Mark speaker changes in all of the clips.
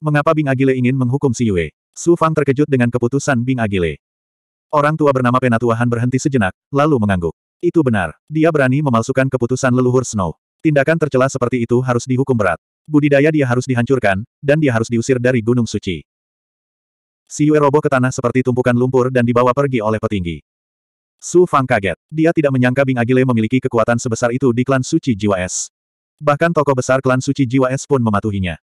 Speaker 1: Mengapa Bing Agile ingin menghukum si Yue? Su Fang terkejut dengan keputusan Bing Agile. Orang tua bernama Penatuahan berhenti sejenak, lalu mengangguk. Itu benar, dia berani memalsukan keputusan leluhur Snow. Tindakan tercela seperti itu harus dihukum berat. Budidaya dia harus dihancurkan, dan dia harus diusir dari Gunung Suci. Si Yue roboh ke tanah seperti tumpukan lumpur dan dibawa pergi oleh petinggi. Su Fang kaget. Dia tidak menyangka Bing Agile memiliki kekuatan sebesar itu di klan suci Jiwa Es. Bahkan tokoh besar klan suci Jiwa Es pun mematuhinya.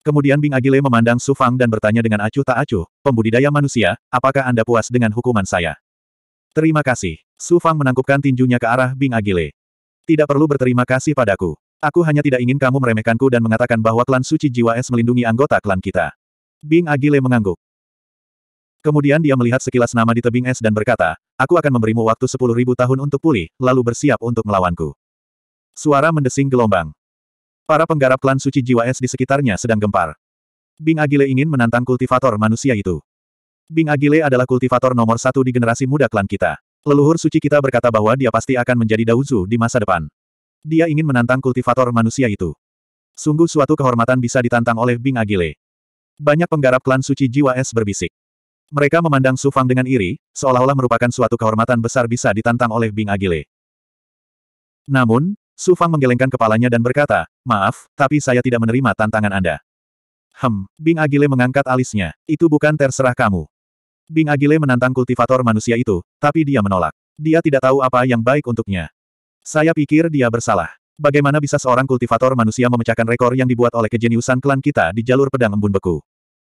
Speaker 1: Kemudian Bing Agile memandang Su Fang dan bertanya dengan acuh tak acuh, pembudidaya manusia, apakah Anda puas dengan hukuman saya? Terima kasih. Su Fang menangkupkan tinjunya ke arah Bing Agile. Tidak perlu berterima kasih padaku. Aku hanya tidak ingin kamu meremehkanku dan mengatakan bahwa klan suci jiwa es melindungi anggota klan kita. Bing Agile mengangguk. Kemudian dia melihat sekilas nama di tebing es dan berkata, aku akan memberimu waktu sepuluh ribu tahun untuk pulih, lalu bersiap untuk melawanku. Suara mendesing gelombang. Para penggarap klan suci jiwa es di sekitarnya sedang gempar. Bing Agile ingin menantang kultivator manusia itu. Bing Agile adalah kultivator nomor satu di generasi muda klan kita. Leluhur suci kita berkata bahwa dia pasti akan menjadi Dauzu di masa depan. Dia ingin menantang kultivator manusia itu. Sungguh suatu kehormatan bisa ditantang oleh Bing Agile. Banyak penggarap klan suci jiwa es berbisik. Mereka memandang Su Fang dengan iri, seolah-olah merupakan suatu kehormatan besar bisa ditantang oleh Bing Agile. Namun, Su Fang menggelengkan kepalanya dan berkata, maaf, tapi saya tidak menerima tantangan Anda. Hem, Bing Agile mengangkat alisnya, itu bukan terserah kamu. Bing Agile menantang kultivator manusia itu, tapi dia menolak. Dia tidak tahu apa yang baik untuknya. Saya pikir dia bersalah. Bagaimana bisa seorang kultivator manusia memecahkan rekor yang dibuat oleh kejeniusan klan kita di jalur pedang embun beku?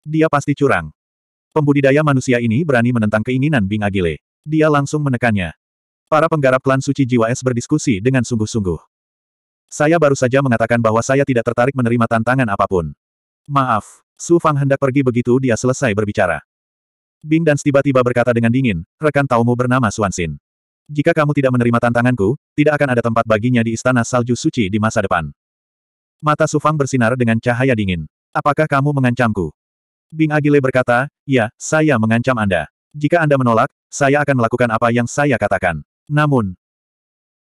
Speaker 1: Dia pasti curang. Pembudidaya manusia ini berani menentang keinginan Bing Agile. Dia langsung menekannya. Para penggarap klan suci jiwa es berdiskusi dengan sungguh-sungguh. Saya baru saja mengatakan bahwa saya tidak tertarik menerima tantangan apapun. Maaf, Su Fang hendak pergi begitu dia selesai berbicara. Bing dan tiba-tiba berkata dengan dingin, rekan taumu bernama Suansin. Jika kamu tidak menerima tantanganku, tidak akan ada tempat baginya di Istana Salju Suci di masa depan. Mata Su Fang bersinar dengan cahaya dingin. Apakah kamu mengancamku? Bing Agile berkata, ya, saya mengancam Anda. Jika Anda menolak, saya akan melakukan apa yang saya katakan. Namun,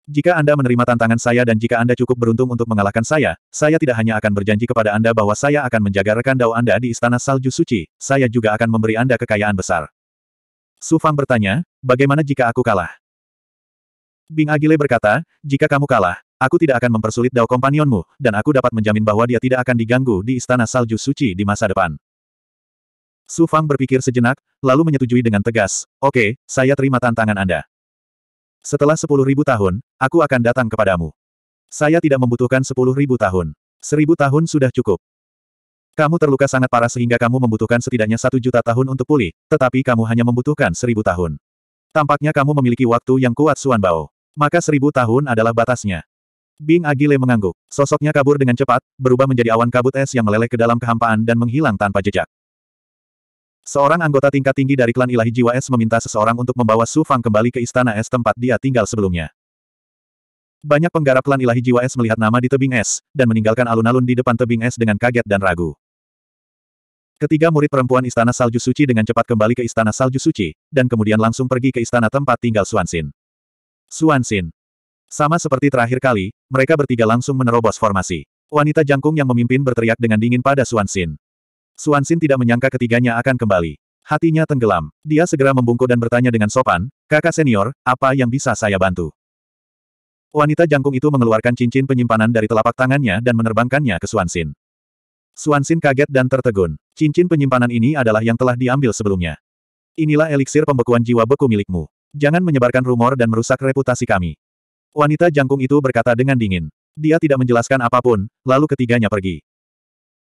Speaker 1: jika Anda menerima tantangan saya dan jika Anda cukup beruntung untuk mengalahkan saya, saya tidak hanya akan berjanji kepada Anda bahwa saya akan menjaga rekan dao Anda di Istana Salju Suci, saya juga akan memberi Anda kekayaan besar. Su Fang bertanya, bagaimana jika aku kalah? Bing Agile berkata, jika kamu kalah, aku tidak akan mempersulit dao kompanionmu, dan aku dapat menjamin bahwa dia tidak akan diganggu di Istana Salju Suci di masa depan. Su Fang berpikir sejenak, lalu menyetujui dengan tegas, oke, okay, saya terima tantangan Anda. Setelah sepuluh ribu tahun, aku akan datang kepadamu. Saya tidak membutuhkan sepuluh ribu tahun. Seribu tahun sudah cukup. Kamu terluka sangat parah sehingga kamu membutuhkan setidaknya satu juta tahun untuk pulih, tetapi kamu hanya membutuhkan seribu tahun. Tampaknya kamu memiliki waktu yang kuat Suan Bao. Maka seribu tahun adalah batasnya. Bing Agile mengangguk. Sosoknya kabur dengan cepat, berubah menjadi awan kabut es yang meleleh ke dalam kehampaan dan menghilang tanpa jejak. Seorang anggota tingkat tinggi dari klan ilahi jiwa es meminta seseorang untuk membawa Su Fang kembali ke istana es tempat dia tinggal sebelumnya. Banyak penggarap klan ilahi jiwa es melihat nama di tebing es, dan meninggalkan alun-alun di depan tebing es dengan kaget dan ragu. Ketiga murid perempuan istana salju suci dengan cepat kembali ke istana salju suci, dan kemudian langsung pergi ke istana tempat tinggal Suansin. Suansin. Sama seperti terakhir kali, mereka bertiga langsung menerobos formasi. Wanita jangkung yang memimpin berteriak dengan dingin pada Suansin. Suansin tidak menyangka ketiganya akan kembali. Hatinya tenggelam. Dia segera membungkuk dan bertanya dengan sopan, kakak senior, apa yang bisa saya bantu? Wanita jangkung itu mengeluarkan cincin penyimpanan dari telapak tangannya dan menerbangkannya ke Suansin. Suansin kaget dan tertegun. Cincin penyimpanan ini adalah yang telah diambil sebelumnya. Inilah eliksir pembekuan jiwa beku milikmu. Jangan menyebarkan rumor dan merusak reputasi kami. Wanita jangkung itu berkata dengan dingin. Dia tidak menjelaskan apapun, lalu ketiganya pergi.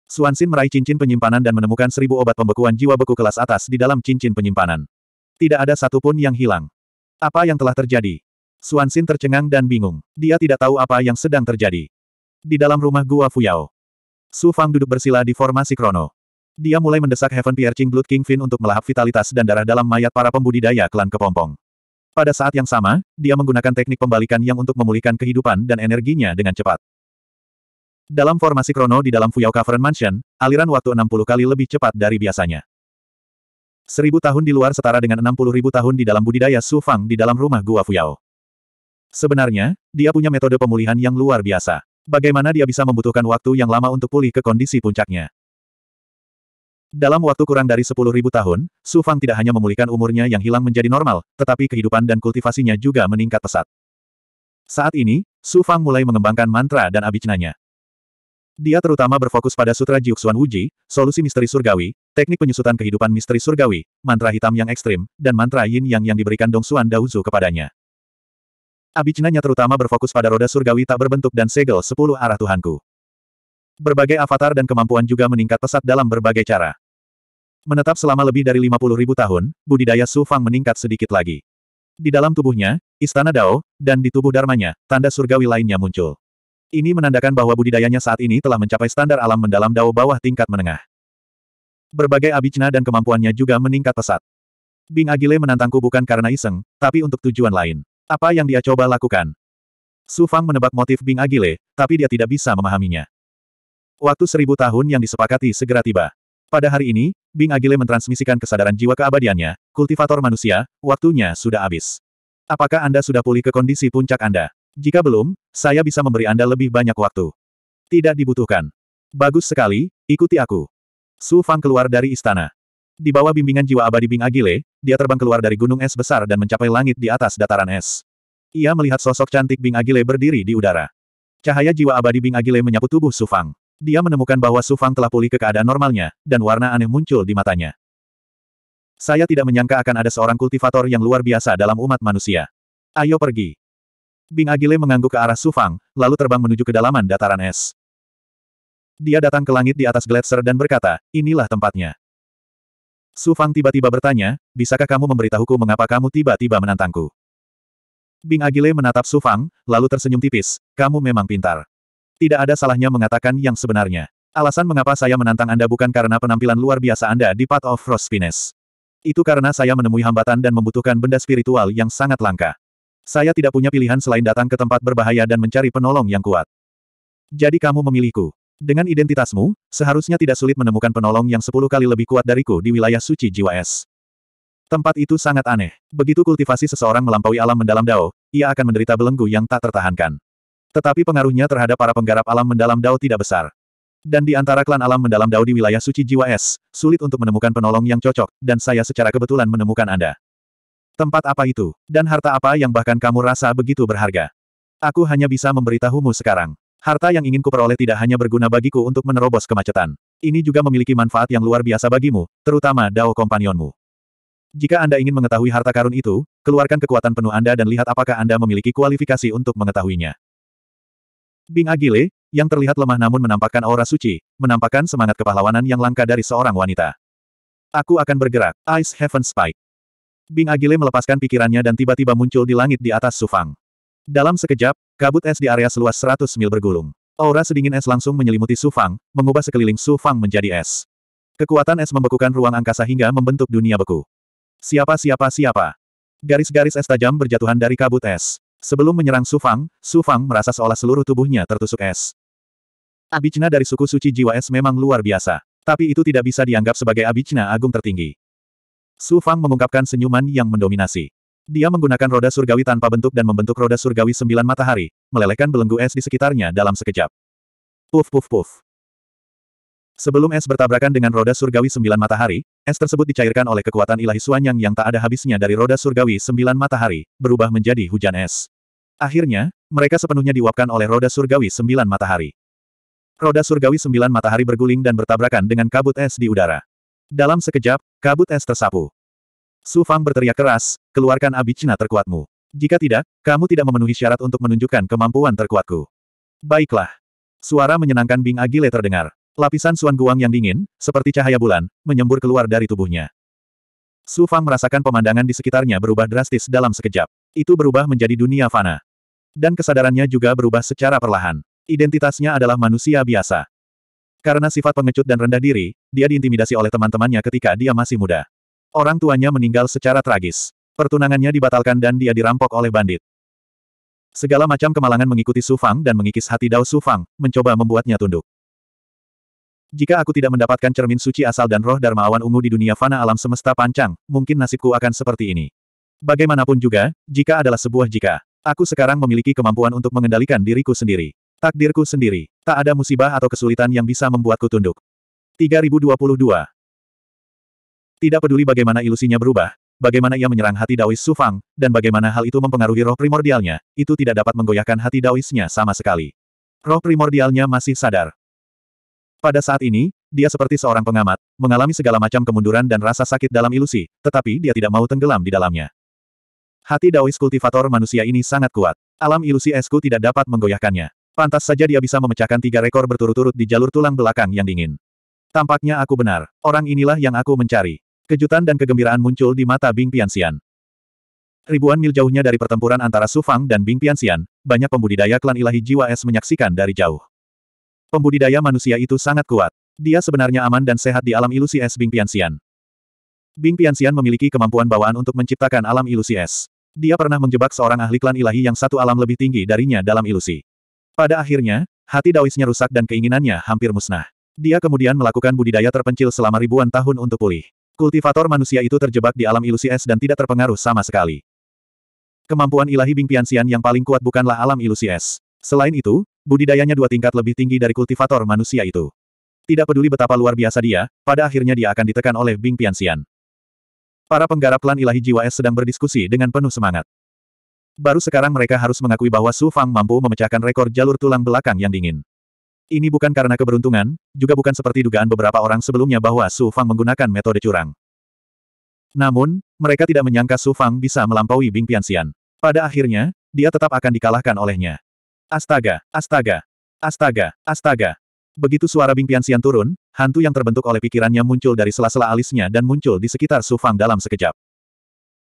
Speaker 1: Suansin meraih cincin penyimpanan dan menemukan seribu obat pembekuan jiwa beku kelas atas di dalam cincin penyimpanan. Tidak ada satupun yang hilang. Apa yang telah terjadi? Suansin tercengang dan bingung. Dia tidak tahu apa yang sedang terjadi. Di dalam rumah gua Fuyao. Su Fang duduk bersila di formasi krono. Dia mulai mendesak Heaven Piercing Blood King Fin untuk melahap vitalitas dan darah dalam mayat para pembudidaya klan kepompong. Pada saat yang sama, dia menggunakan teknik pembalikan yang untuk memulihkan kehidupan dan energinya dengan cepat. Dalam formasi krono di dalam Fuyao Cavern Mansion, aliran waktu 60 kali lebih cepat dari biasanya. Seribu tahun di luar setara dengan 60 ribu tahun di dalam budidaya Su Fang di dalam rumah gua Fuyao. Sebenarnya, dia punya metode pemulihan yang luar biasa. Bagaimana dia bisa membutuhkan waktu yang lama untuk pulih ke kondisi puncaknya? Dalam waktu kurang dari 10 ribu tahun, Su Fang tidak hanya memulihkan umurnya yang hilang menjadi normal, tetapi kehidupan dan kultivasinya juga meningkat pesat. Saat ini, Su Fang mulai mengembangkan mantra dan abijnanya. Dia terutama berfokus pada Sutra Jiuxuan Wuji, solusi misteri surgawi, teknik penyusutan kehidupan misteri surgawi, mantra hitam yang ekstrim, dan mantra yin yang yang diberikan Xuan Daozu kepadanya. Abijnanya terutama berfokus pada roda surgawi tak berbentuk dan segel sepuluh arah Tuhanku. Berbagai avatar dan kemampuan juga meningkat pesat dalam berbagai cara. Menetap selama lebih dari lima puluh ribu tahun, budidaya Su Fang meningkat sedikit lagi. Di dalam tubuhnya, istana Dao, dan di tubuh Dharmanya, tanda surgawi lainnya muncul. Ini menandakan bahwa budidayanya saat ini telah mencapai standar alam mendalam dao bawah tingkat menengah. Berbagai abicna dan kemampuannya juga meningkat pesat. Bing Agile menantangku bukan karena iseng, tapi untuk tujuan lain. Apa yang dia coba lakukan? Su Fang menebak motif Bing Agile, tapi dia tidak bisa memahaminya. Waktu seribu tahun yang disepakati segera tiba. Pada hari ini, Bing Agile mentransmisikan kesadaran jiwa keabadiannya, kultivator manusia, waktunya sudah habis. Apakah Anda sudah pulih ke kondisi puncak Anda? Jika belum, saya bisa memberi Anda lebih banyak waktu. Tidak dibutuhkan. Bagus sekali, ikuti aku. Su Fang keluar dari istana. Di bawah bimbingan jiwa abadi Bing Agile, dia terbang keluar dari gunung es besar dan mencapai langit di atas dataran es. Ia melihat sosok cantik Bing Agile berdiri di udara. Cahaya jiwa abadi Bing Agile menyapu tubuh Su Fang. Dia menemukan bahwa Su Fang telah pulih ke keadaan normalnya, dan warna aneh muncul di matanya. Saya tidak menyangka akan ada seorang kultivator yang luar biasa dalam umat manusia. Ayo pergi. Bing Agile mengangguk ke arah Sufang, lalu terbang menuju kedalaman dataran es. Dia datang ke langit di atas gletser dan berkata, inilah tempatnya. Sufang tiba-tiba bertanya, bisakah kamu memberitahuku mengapa kamu tiba-tiba menantangku? Bing Agile menatap Sufang, lalu tersenyum tipis, kamu memang pintar. Tidak ada salahnya mengatakan yang sebenarnya. Alasan mengapa saya menantang Anda bukan karena penampilan luar biasa Anda di Path of Frost Finesse. Itu karena saya menemui hambatan dan membutuhkan benda spiritual yang sangat langka. Saya tidak punya pilihan selain datang ke tempat berbahaya dan mencari penolong yang kuat. Jadi kamu memilihku. Dengan identitasmu, seharusnya tidak sulit menemukan penolong yang sepuluh kali lebih kuat dariku di wilayah suci jiwa es. Tempat itu sangat aneh. Begitu kultivasi seseorang melampaui alam mendalam Dao, ia akan menderita belenggu yang tak tertahankan. Tetapi pengaruhnya terhadap para penggarap alam mendalam Dao tidak besar. Dan di antara klan alam mendalam Dao di wilayah suci jiwa es, sulit untuk menemukan penolong yang cocok, dan saya secara kebetulan menemukan Anda. Tempat apa itu? Dan harta apa yang bahkan kamu rasa begitu berharga? Aku hanya bisa memberitahumu sekarang. Harta yang ingin kuperoleh tidak hanya berguna bagiku untuk menerobos kemacetan. Ini juga memiliki manfaat yang luar biasa bagimu, terutama Dao Kompanyonmu. Jika Anda ingin mengetahui harta karun itu, keluarkan kekuatan penuh Anda dan lihat apakah Anda memiliki kualifikasi untuk mengetahuinya. Bing Agile, yang terlihat lemah namun menampakkan aura suci, menampakkan semangat kepahlawanan yang langka dari seorang wanita. Aku akan bergerak, Ice Heaven Spike. Bing Agile melepaskan pikirannya dan tiba-tiba muncul di langit di atas Sufang. Dalam sekejap, kabut es di area seluas 100 mil bergulung. Aura sedingin es langsung menyelimuti Sufang, mengubah sekeliling Sufang menjadi es. Kekuatan es membekukan ruang angkasa hingga membentuk dunia beku. Siapa siapa siapa. Garis-garis es tajam berjatuhan dari kabut es. Sebelum menyerang Sufang, Sufang merasa seolah seluruh tubuhnya tertusuk es. Abicna dari suku suci jiwa es memang luar biasa. Tapi itu tidak bisa dianggap sebagai abicna agung tertinggi. Su Fang mengungkapkan senyuman yang mendominasi. Dia menggunakan roda surgawi tanpa bentuk dan membentuk roda surgawi sembilan matahari, melelehkan belenggu es di sekitarnya dalam sekejap. Puf puf puf. Sebelum es bertabrakan dengan roda surgawi sembilan matahari, es tersebut dicairkan oleh kekuatan ilahi Suanyang yang tak ada habisnya dari roda surgawi sembilan matahari, berubah menjadi hujan es. Akhirnya, mereka sepenuhnya diuapkan oleh roda surgawi sembilan matahari. Roda surgawi sembilan matahari berguling dan bertabrakan dengan kabut es di udara. Dalam sekejap, kabut es tersapu. Su Fang berteriak keras, keluarkan abicina terkuatmu. Jika tidak, kamu tidak memenuhi syarat untuk menunjukkan kemampuan terkuatku. Baiklah. Suara menyenangkan Bing Agile terdengar. Lapisan Suan Guang yang dingin, seperti cahaya bulan, menyembur keluar dari tubuhnya. Su Fang merasakan pemandangan di sekitarnya berubah drastis dalam sekejap. Itu berubah menjadi dunia fana. Dan kesadarannya juga berubah secara perlahan. Identitasnya adalah manusia biasa. Karena sifat pengecut dan rendah diri, dia diintimidasi oleh teman-temannya ketika dia masih muda. Orang tuanya meninggal secara tragis. Pertunangannya dibatalkan dan dia dirampok oleh bandit. Segala macam kemalangan mengikuti Sufang dan mengikis hati Dao Sufang, mencoba membuatnya tunduk. Jika aku tidak mendapatkan cermin suci asal dan roh Dharma awan ungu di dunia fana alam semesta pancang, mungkin nasibku akan seperti ini. Bagaimanapun juga, jika adalah sebuah jika. Aku sekarang memiliki kemampuan untuk mengendalikan diriku sendiri. Takdirku sendiri. Tak ada musibah atau kesulitan yang bisa membuatku tunduk. 3022 Tidak peduli bagaimana ilusinya berubah, bagaimana ia menyerang hati Daois Sufang, dan bagaimana hal itu mempengaruhi roh primordialnya, itu tidak dapat menggoyahkan hati Daoisnya sama sekali. Roh primordialnya masih sadar. Pada saat ini, dia seperti seorang pengamat, mengalami segala macam kemunduran dan rasa sakit dalam ilusi, tetapi dia tidak mau tenggelam di dalamnya. Hati Daois kultivator manusia ini sangat kuat. Alam ilusi esku tidak dapat menggoyahkannya. Pantas saja dia bisa memecahkan tiga rekor berturut-turut di jalur tulang belakang yang dingin. Tampaknya aku benar. Orang inilah yang aku mencari. Kejutan dan kegembiraan muncul di mata Bing Piansian. Ribuan mil jauhnya dari pertempuran antara Su Fang dan Bing Piansian, banyak pembudidaya klan ilahi jiwa es menyaksikan dari jauh. Pembudidaya manusia itu sangat kuat. Dia sebenarnya aman dan sehat di alam ilusi es Bing Piansian. Bing Piansian memiliki kemampuan bawaan untuk menciptakan alam ilusi es. Dia pernah menjebak seorang ahli klan ilahi yang satu alam lebih tinggi darinya dalam ilusi. Pada akhirnya, hati Daoisnya rusak dan keinginannya hampir musnah. Dia kemudian melakukan budidaya terpencil selama ribuan tahun untuk pulih. Kultivator manusia itu terjebak di alam ilusi es dan tidak terpengaruh sama sekali. Kemampuan ilahi Bing Piansian yang paling kuat bukanlah alam ilusi es. Selain itu, budidayanya dua tingkat lebih tinggi dari kultivator manusia itu. Tidak peduli betapa luar biasa dia, pada akhirnya dia akan ditekan oleh Bing Piansian. Para penggarap klan ilahi jiwa es sedang berdiskusi dengan penuh semangat. Baru sekarang mereka harus mengakui bahwa Su Fang mampu memecahkan rekor jalur tulang belakang yang dingin. Ini bukan karena keberuntungan, juga bukan seperti dugaan beberapa orang sebelumnya bahwa Su Fang menggunakan metode curang. Namun, mereka tidak menyangka Su Fang bisa melampaui Bing Piansian. Pada akhirnya, dia tetap akan dikalahkan olehnya. Astaga, astaga, astaga, astaga. Begitu suara Bing Piansian turun, hantu yang terbentuk oleh pikirannya muncul dari sela-sela alisnya dan muncul di sekitar Su Fang dalam sekejap.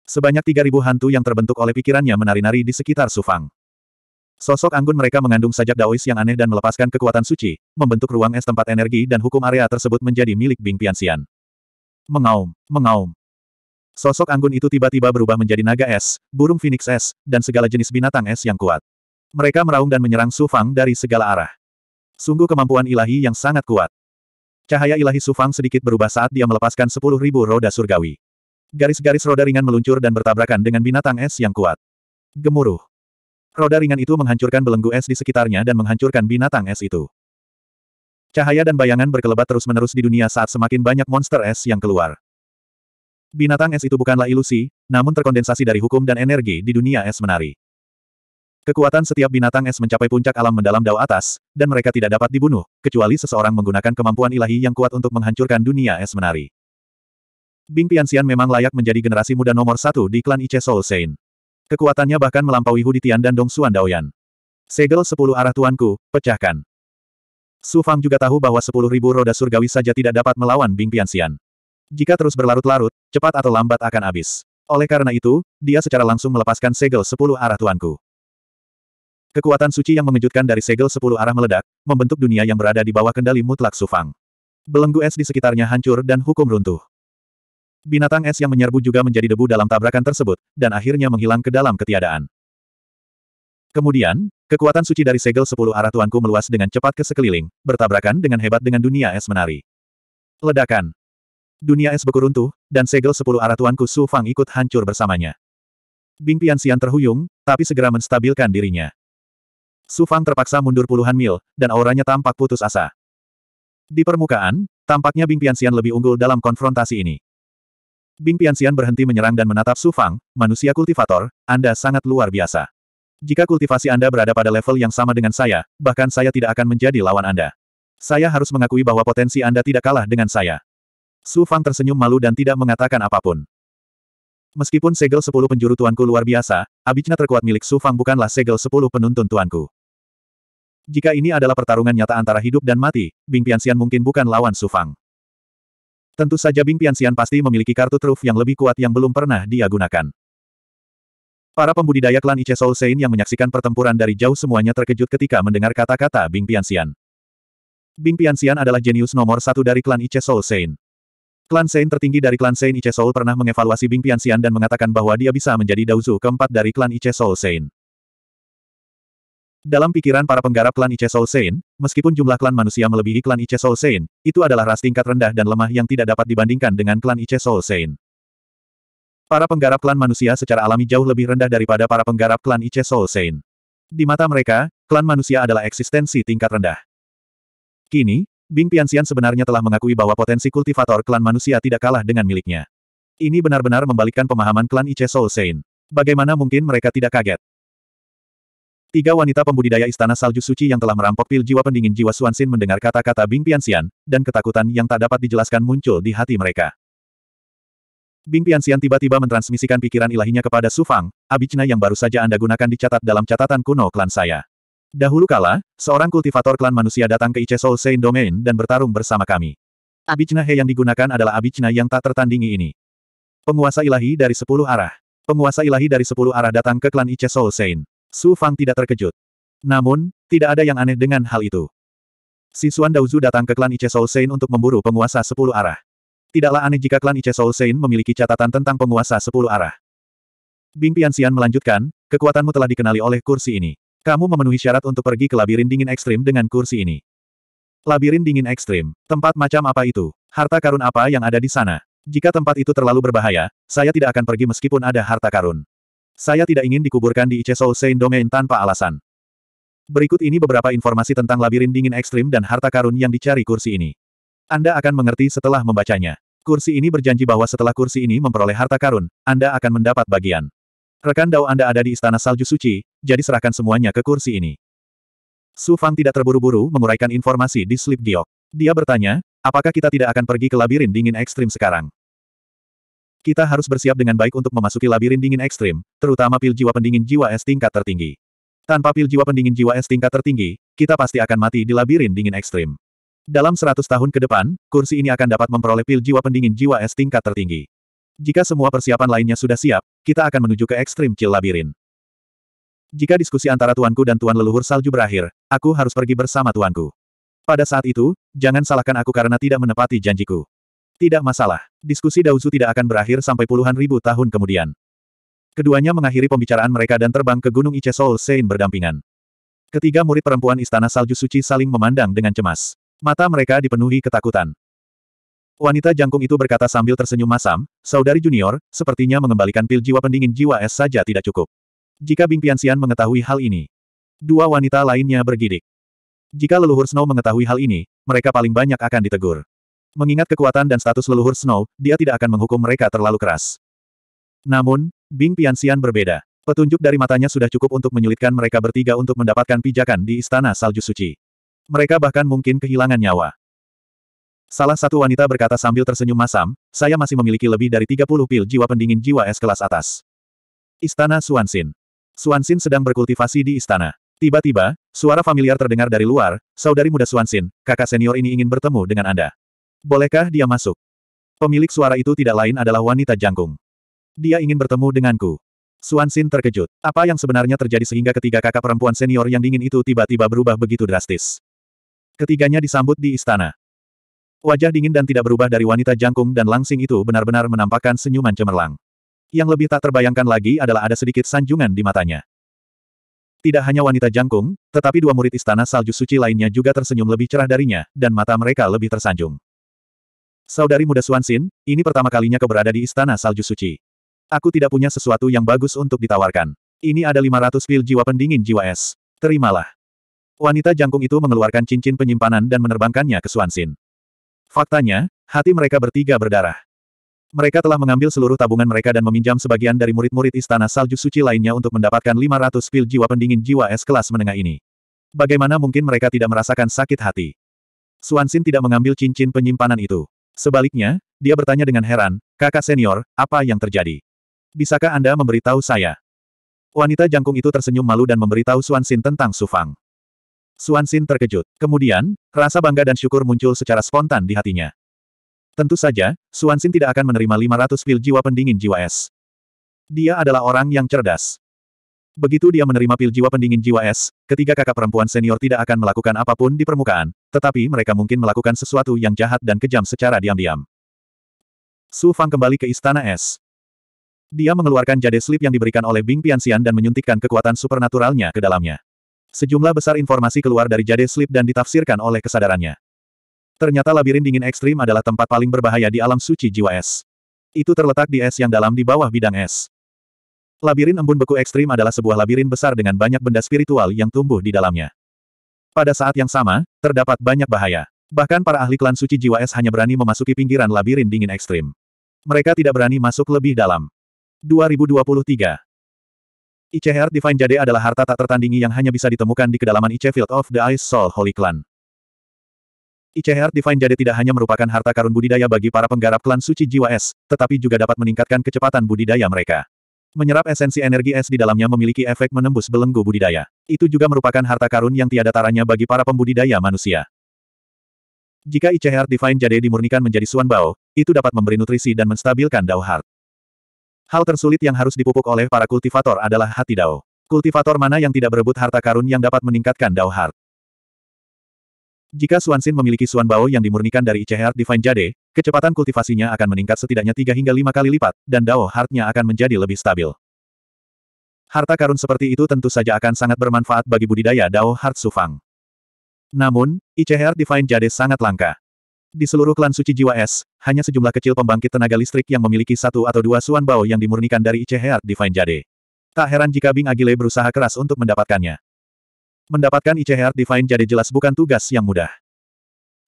Speaker 1: Sebanyak 3.000 hantu yang terbentuk oleh pikirannya menari-nari di sekitar Sufang. Sosok anggun mereka mengandung sajak daois yang aneh dan melepaskan kekuatan suci, membentuk ruang es tempat energi dan hukum area tersebut menjadi milik Bing Piansian. Mengaum, mengaum. Sosok anggun itu tiba-tiba berubah menjadi naga es, burung phoenix es, dan segala jenis binatang es yang kuat. Mereka meraung dan menyerang Sufang dari segala arah. Sungguh kemampuan ilahi yang sangat kuat. Cahaya ilahi Sufang sedikit berubah saat dia melepaskan sepuluh ribu roda surgawi. Garis-garis roda ringan meluncur dan bertabrakan dengan binatang es yang kuat. Gemuruh. Roda ringan itu menghancurkan belenggu es di sekitarnya dan menghancurkan binatang es itu. Cahaya dan bayangan berkelebat terus-menerus di dunia saat semakin banyak monster es yang keluar. Binatang es itu bukanlah ilusi, namun terkondensasi dari hukum dan energi di dunia es menari. Kekuatan setiap binatang es mencapai puncak alam mendalam dao atas, dan mereka tidak dapat dibunuh, kecuali seseorang menggunakan kemampuan ilahi yang kuat untuk menghancurkan dunia es menari. Bing Piansian memang layak menjadi generasi muda nomor satu di klan Ice Soul Sein. Kekuatannya bahkan melampaui Hu Ditian dan Dong Xuan Daoyan. Segel sepuluh arah tuanku, pecahkan. Su Fang juga tahu bahwa sepuluh ribu roda surgawi saja tidak dapat melawan Bing Piansian. Jika terus berlarut-larut, cepat atau lambat akan habis. Oleh karena itu, dia secara langsung melepaskan segel sepuluh arah tuanku. Kekuatan suci yang mengejutkan dari segel sepuluh arah meledak, membentuk dunia yang berada di bawah kendali mutlak Su Fang. Belenggu es di sekitarnya hancur dan hukum runtuh. Binatang es yang menyerbu juga menjadi debu dalam tabrakan tersebut, dan akhirnya menghilang ke dalam ketiadaan. Kemudian, kekuatan suci dari segel sepuluh arah tuanku meluas dengan cepat ke sekeliling, bertabrakan dengan hebat dengan dunia es menari. Ledakan. Dunia es beku runtuh, dan segel sepuluh arah tuanku Su Fang ikut hancur bersamanya. Bing Pian Xian terhuyung, tapi segera menstabilkan dirinya. Su Fang terpaksa mundur puluhan mil, dan auranya tampak putus asa. Di permukaan, tampaknya Bing Pian Xian lebih unggul dalam konfrontasi ini. Bing Piansian berhenti menyerang dan menatap Su Fang, manusia kultivator, Anda sangat luar biasa. Jika kultivasi Anda berada pada level yang sama dengan saya, bahkan saya tidak akan menjadi lawan Anda. Saya harus mengakui bahwa potensi Anda tidak kalah dengan saya. Su Fang tersenyum malu dan tidak mengatakan apapun. Meskipun segel sepuluh penjuru tuanku luar biasa, abijna terkuat milik Su Fang bukanlah segel sepuluh penuntun tuanku. Jika ini adalah pertarungan nyata antara hidup dan mati, Bing Piansian mungkin bukan lawan Su Fang. Tentu saja Bing Piansian pasti memiliki kartu truf yang lebih kuat yang belum pernah dia gunakan. Para pembudidaya klan Ice Soul Sein yang menyaksikan pertempuran dari jauh semuanya terkejut ketika mendengar kata-kata Bing Piansian. Bing Piansian adalah jenius nomor satu dari klan Ice Soul Sein. Klan Sein tertinggi dari klan Sein Ice Soul pernah mengevaluasi Bing Piansian dan mengatakan bahwa dia bisa menjadi Daozu keempat dari klan Ice Soul Sein. Dalam pikiran para penggarap klan Ice Soul Sein, meskipun jumlah klan manusia melebihi klan Ice Soul Sein, itu adalah ras tingkat rendah dan lemah yang tidak dapat dibandingkan dengan klan Ice Soul Sein. Para penggarap klan manusia secara alami jauh lebih rendah daripada para penggarap klan Ice Soul Sein. Di mata mereka, klan manusia adalah eksistensi tingkat rendah. Kini, Bing Piansian sebenarnya telah mengakui bahwa potensi kultivator klan manusia tidak kalah dengan miliknya. Ini benar-benar membalikkan pemahaman klan Ice Soul Sein. Bagaimana mungkin mereka tidak kaget? Tiga wanita pembudidaya istana salju suci yang telah merampok pil jiwa pendingin jiwa Suansin mendengar kata-kata Bing Piansian, dan ketakutan yang tak dapat dijelaskan muncul di hati mereka. Bing Piansian tiba-tiba mentransmisikan pikiran ilahinya kepada Su Fang, Abicna yang baru saja Anda gunakan dicatat dalam catatan kuno klan saya. Dahulu kala, seorang kultivator klan manusia datang ke Ice Soul Saint Domain dan bertarung bersama kami. Abicna He yang digunakan adalah Abicna yang tak tertandingi ini. Penguasa ilahi dari sepuluh arah. Penguasa ilahi dari sepuluh arah datang ke klan Ice Soul Saint. Su Fang tidak terkejut. Namun, tidak ada yang aneh dengan hal itu. Si Xuan Daozu datang ke klan Ice Soul Sein untuk memburu penguasa sepuluh arah. Tidaklah aneh jika klan Ice Soul Sein memiliki catatan tentang penguasa sepuluh arah. Bing Pian Xian melanjutkan, kekuatanmu telah dikenali oleh kursi ini. Kamu memenuhi syarat untuk pergi ke labirin dingin ekstrim dengan kursi ini. Labirin dingin ekstrim, tempat macam apa itu? Harta karun apa yang ada di sana? Jika tempat itu terlalu berbahaya, saya tidak akan pergi meskipun ada harta karun. Saya tidak ingin dikuburkan di Soul Sein Domain tanpa alasan. Berikut ini beberapa informasi tentang labirin dingin ekstrim dan harta karun yang dicari kursi ini. Anda akan mengerti setelah membacanya. Kursi ini berjanji bahwa setelah kursi ini memperoleh harta karun, Anda akan mendapat bagian. Rekan Dao Anda ada di Istana Salju Suci, jadi serahkan semuanya ke kursi ini. Su Fang tidak terburu-buru menguraikan informasi di Slip Giok. Dia bertanya, apakah kita tidak akan pergi ke labirin dingin ekstrim sekarang? Kita harus bersiap dengan baik untuk memasuki labirin dingin ekstrim, terutama pil jiwa pendingin jiwa es tingkat tertinggi. Tanpa pil jiwa pendingin jiwa es tingkat tertinggi, kita pasti akan mati di labirin dingin ekstrim. Dalam 100 tahun ke depan, kursi ini akan dapat memperoleh pil jiwa pendingin jiwa es tingkat tertinggi. Jika semua persiapan lainnya sudah siap, kita akan menuju ke ekstrim cil labirin. Jika diskusi antara tuanku dan tuan leluhur salju berakhir, aku harus pergi bersama tuanku. Pada saat itu, jangan salahkan aku karena tidak menepati janjiku. Tidak masalah, diskusi Daozu tidak akan berakhir sampai puluhan ribu tahun kemudian. Keduanya mengakhiri pembicaraan mereka dan terbang ke Gunung Ice Sol Sein berdampingan. Ketiga murid perempuan Istana Salju Suci saling memandang dengan cemas. Mata mereka dipenuhi ketakutan. Wanita jangkung itu berkata sambil tersenyum masam, Saudari Junior, sepertinya mengembalikan pil jiwa pendingin jiwa es saja tidak cukup. Jika Bing Piansian mengetahui hal ini, dua wanita lainnya bergidik. Jika leluhur Snow mengetahui hal ini, mereka paling banyak akan ditegur. Mengingat kekuatan dan status leluhur Snow, dia tidak akan menghukum mereka terlalu keras. Namun, Bing Piansian berbeda. Petunjuk dari matanya sudah cukup untuk menyulitkan mereka bertiga untuk mendapatkan pijakan di Istana Salju Suci. Mereka bahkan mungkin kehilangan nyawa. Salah satu wanita berkata sambil tersenyum masam, saya masih memiliki lebih dari 30 pil jiwa pendingin jiwa es kelas atas. Istana Suansin. Suansin sedang berkultivasi di istana. Tiba-tiba, suara familiar terdengar dari luar, saudari muda Suansin, kakak senior ini ingin bertemu dengan Anda. Bolehkah dia masuk? Pemilik suara itu tidak lain adalah wanita jangkung. Dia ingin bertemu denganku. Suansin terkejut. Apa yang sebenarnya terjadi sehingga ketiga kakak perempuan senior yang dingin itu tiba-tiba berubah begitu drastis. Ketiganya disambut di istana. Wajah dingin dan tidak berubah dari wanita jangkung dan langsing itu benar-benar menampakkan senyuman cemerlang. Yang lebih tak terbayangkan lagi adalah ada sedikit sanjungan di matanya. Tidak hanya wanita jangkung, tetapi dua murid istana salju suci lainnya juga tersenyum lebih cerah darinya, dan mata mereka lebih tersanjung. Saudari muda Suansin, ini pertama kalinya kau berada di Istana Salju Suci. Aku tidak punya sesuatu yang bagus untuk ditawarkan. Ini ada 500 pil jiwa pendingin jiwa es. Terimalah. Wanita jangkung itu mengeluarkan cincin penyimpanan dan menerbangkannya ke Suansin. Faktanya, hati mereka bertiga berdarah. Mereka telah mengambil seluruh tabungan mereka dan meminjam sebagian dari murid-murid Istana Salju Suci lainnya untuk mendapatkan 500 pil jiwa pendingin jiwa es kelas menengah ini. Bagaimana mungkin mereka tidak merasakan sakit hati? Suansin tidak mengambil cincin penyimpanan itu. Sebaliknya, dia bertanya dengan heran, kakak senior, apa yang terjadi? Bisakah Anda memberitahu saya? Wanita jangkung itu tersenyum malu dan memberitahu Suan Xin tentang Su Fang. Suan Xin terkejut. Kemudian, rasa bangga dan syukur muncul secara spontan di hatinya. Tentu saja, Suan Xin tidak akan menerima 500 pil jiwa pendingin jiwa es. Dia adalah orang yang cerdas. Begitu dia menerima pil jiwa pendingin jiwa es, ketiga kakak perempuan senior tidak akan melakukan apapun di permukaan, tetapi mereka mungkin melakukan sesuatu yang jahat dan kejam secara diam-diam. Su Fang kembali ke Istana Es. Dia mengeluarkan jade slip yang diberikan oleh Bing Piansian dan menyuntikkan kekuatan supernaturalnya ke dalamnya. Sejumlah besar informasi keluar dari jade slip dan ditafsirkan oleh kesadarannya. Ternyata labirin dingin ekstrim adalah tempat paling berbahaya di alam suci jiwa es. Itu terletak di es yang dalam di bawah bidang es. Labirin embun beku ekstrim adalah sebuah labirin besar dengan banyak benda spiritual yang tumbuh di dalamnya. Pada saat yang sama, terdapat banyak bahaya. Bahkan para ahli klan suci jiwa es hanya berani memasuki pinggiran labirin dingin ekstrim. Mereka tidak berani masuk lebih dalam. 2023 Heart Divine Jade adalah harta tak tertandingi yang hanya bisa ditemukan di kedalaman IC Field of the Ice Soul Holy Clan. Heart Divine Jade tidak hanya merupakan harta karun budidaya bagi para penggarap klan suci jiwa es, tetapi juga dapat meningkatkan kecepatan budidaya mereka. Menyerap esensi energi es di dalamnya memiliki efek menembus belenggu budidaya. Itu juga merupakan harta karun yang tiada taranya bagi para pembudidaya manusia. Jika Ice Heart Divine Jade dimurnikan menjadi Suan Bao, itu dapat memberi nutrisi dan menstabilkan Dao Heart. Hal tersulit yang harus dipupuk oleh para kultivator adalah hati Dao. Kultivator mana yang tidak berebut harta karun yang dapat meningkatkan Dao Heart? Jika Suansin memiliki Suan Bao yang dimurnikan dari Ice Heart Divine Jade, kecepatan kultivasinya akan meningkat setidaknya 3 hingga 5 kali lipat, dan Dao heart akan menjadi lebih stabil. Harta karun seperti itu tentu saja akan sangat bermanfaat bagi budidaya Dao Heart Sufang. Namun, Ice Heart Divine Jade sangat langka. Di seluruh klan suci jiwa es, hanya sejumlah kecil pembangkit tenaga listrik yang memiliki satu atau dua Suan Bao yang dimurnikan dari Ice Heart Divine Jade. Tak heran jika Bing Agile berusaha keras untuk mendapatkannya. Mendapatkan Heart Divine jadi jelas bukan tugas yang mudah.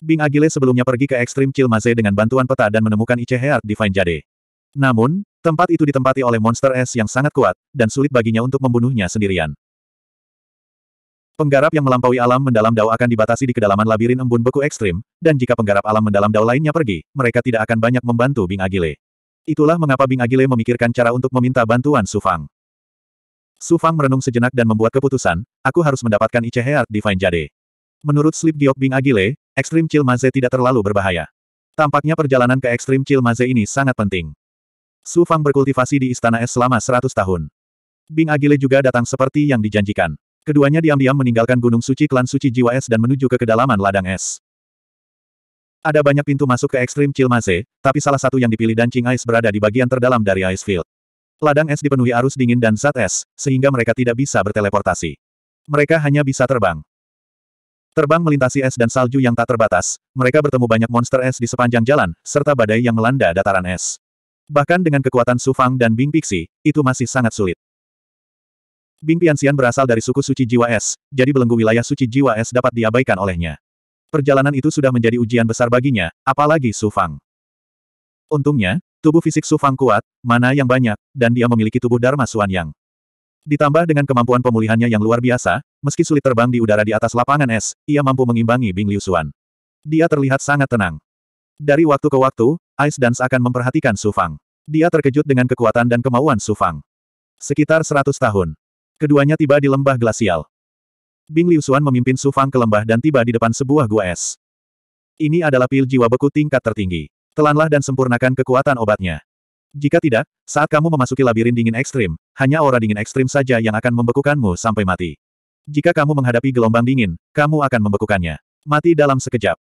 Speaker 1: Bing Agile sebelumnya pergi ke Ekstrim Chilmaze dengan bantuan peta dan menemukan Heart Divine Jade. Namun, tempat itu ditempati oleh monster es yang sangat kuat, dan sulit baginya untuk membunuhnya sendirian. Penggarap yang melampaui alam mendalam dao akan dibatasi di kedalaman labirin embun beku ekstrim, dan jika penggarap alam mendalam dao lainnya pergi, mereka tidak akan banyak membantu Bing Agile. Itulah mengapa Bing Agile memikirkan cara untuk meminta bantuan Sufang. Su Fang merenung sejenak dan membuat keputusan, aku harus mendapatkan Ice Heart Divine Jade. Menurut Slip Bing Agile, Chill Maze tidak terlalu berbahaya. Tampaknya perjalanan ke Extreme Chill Maze ini sangat penting. Su Fang berkultivasi di Istana Es selama 100 tahun. Bing Agile juga datang seperti yang dijanjikan. Keduanya diam-diam meninggalkan Gunung Suci Klan Suci Jiwa Es dan menuju ke kedalaman ladang es. Ada banyak pintu masuk ke Extreme Chill Maze, tapi salah satu yang dipilih Danching Ice berada di bagian terdalam dari Field. Ladang es dipenuhi arus dingin dan zat es, sehingga mereka tidak bisa berteleportasi. Mereka hanya bisa terbang. Terbang melintasi es dan salju yang tak terbatas, mereka bertemu banyak monster es di sepanjang jalan, serta badai yang melanda dataran es. Bahkan dengan kekuatan Sufang dan Bing Pixie, itu masih sangat sulit. Bing Piansian berasal dari suku suci jiwa es, jadi belenggu wilayah suci jiwa es dapat diabaikan olehnya. Perjalanan itu sudah menjadi ujian besar baginya, apalagi Sufang. Untungnya, Tubuh fisik Su Fang kuat, mana yang banyak, dan dia memiliki tubuh Dharma Suan Yang. Ditambah dengan kemampuan pemulihannya yang luar biasa, meski sulit terbang di udara di atas lapangan es, ia mampu mengimbangi Bing Liu Xuan. Dia terlihat sangat tenang. Dari waktu ke waktu, Ice Dance akan memperhatikan Su Fang. Dia terkejut dengan kekuatan dan kemauan Su Fang. Sekitar 100 tahun. Keduanya tiba di lembah glasial. Bing Liu Xuan memimpin Su Fang ke lembah dan tiba di depan sebuah gua es. Ini adalah pil jiwa beku tingkat tertinggi. Telanlah dan sempurnakan kekuatan obatnya. Jika tidak, saat kamu memasuki labirin dingin ekstrim, hanya aura dingin ekstrim saja yang akan membekukanmu sampai mati. Jika kamu menghadapi gelombang dingin, kamu akan membekukannya. Mati dalam sekejap.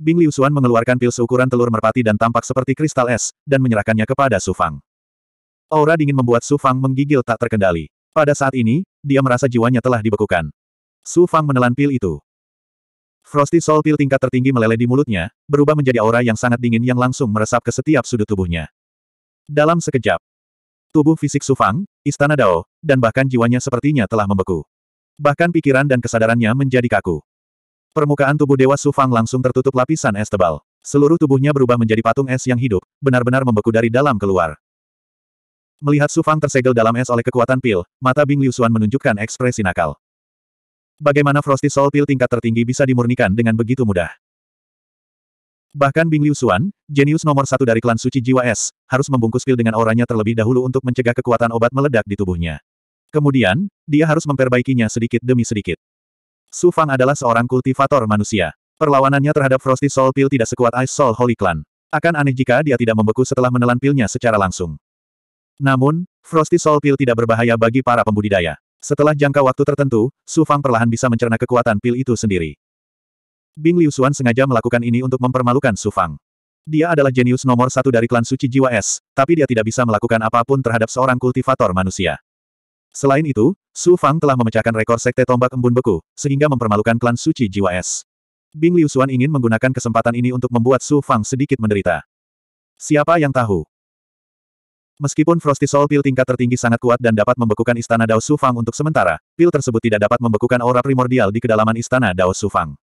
Speaker 1: Bing Liusuan mengeluarkan pil seukuran telur merpati dan tampak seperti kristal es, dan menyerahkannya kepada Su Fang. Aura dingin membuat Su Fang menggigil tak terkendali. Pada saat ini, dia merasa jiwanya telah dibekukan. Su Fang menelan pil itu. Frosty Soul Pill tingkat tertinggi meleleh di mulutnya, berubah menjadi aura yang sangat dingin yang langsung meresap ke setiap sudut tubuhnya. Dalam sekejap, tubuh fisik Sufang, istana Dao, dan bahkan jiwanya sepertinya telah membeku. Bahkan pikiran dan kesadarannya menjadi kaku. Permukaan tubuh Dewa Sufang langsung tertutup lapisan es tebal. Seluruh tubuhnya berubah menjadi patung es yang hidup, benar-benar membeku dari dalam keluar. Melihat Sufang tersegel dalam es oleh kekuatan pil, mata Bing Liusuan menunjukkan ekspresi nakal. Bagaimana Frosty Soul Pill tingkat tertinggi bisa dimurnikan dengan begitu mudah? Bahkan Bing Liu Xuan, jenius nomor satu dari klan suci jiwa es, harus membungkus pil dengan auranya terlebih dahulu untuk mencegah kekuatan obat meledak di tubuhnya. Kemudian, dia harus memperbaikinya sedikit demi sedikit. Su Fang adalah seorang kultivator manusia. Perlawanannya terhadap Frosty Soul Pill tidak sekuat Ice Soul Holy Clan. Akan aneh jika dia tidak membeku setelah menelan pilnya secara langsung. Namun, Frosty Soul Pill tidak berbahaya bagi para pembudidaya. Setelah jangka waktu tertentu, Su Fang perlahan bisa mencerna kekuatan pil itu sendiri. Bing Liu Xuan sengaja melakukan ini untuk mempermalukan Su Fang. Dia adalah jenius nomor satu dari klan suci jiwa es, tapi dia tidak bisa melakukan apapun terhadap seorang kultivator manusia. Selain itu, Su Fang telah memecahkan rekor sekte tombak embun beku, sehingga mempermalukan klan suci jiwa es. Bing Liu Xuan ingin menggunakan kesempatan ini untuk membuat Su Fang sedikit menderita. Siapa yang tahu? Meskipun Frosty Soul Pil tingkat tertinggi sangat kuat dan dapat membekukan istana Dao Sufang untuk sementara, pil tersebut tidak dapat membekukan aura primordial di kedalaman istana Dao Sufang.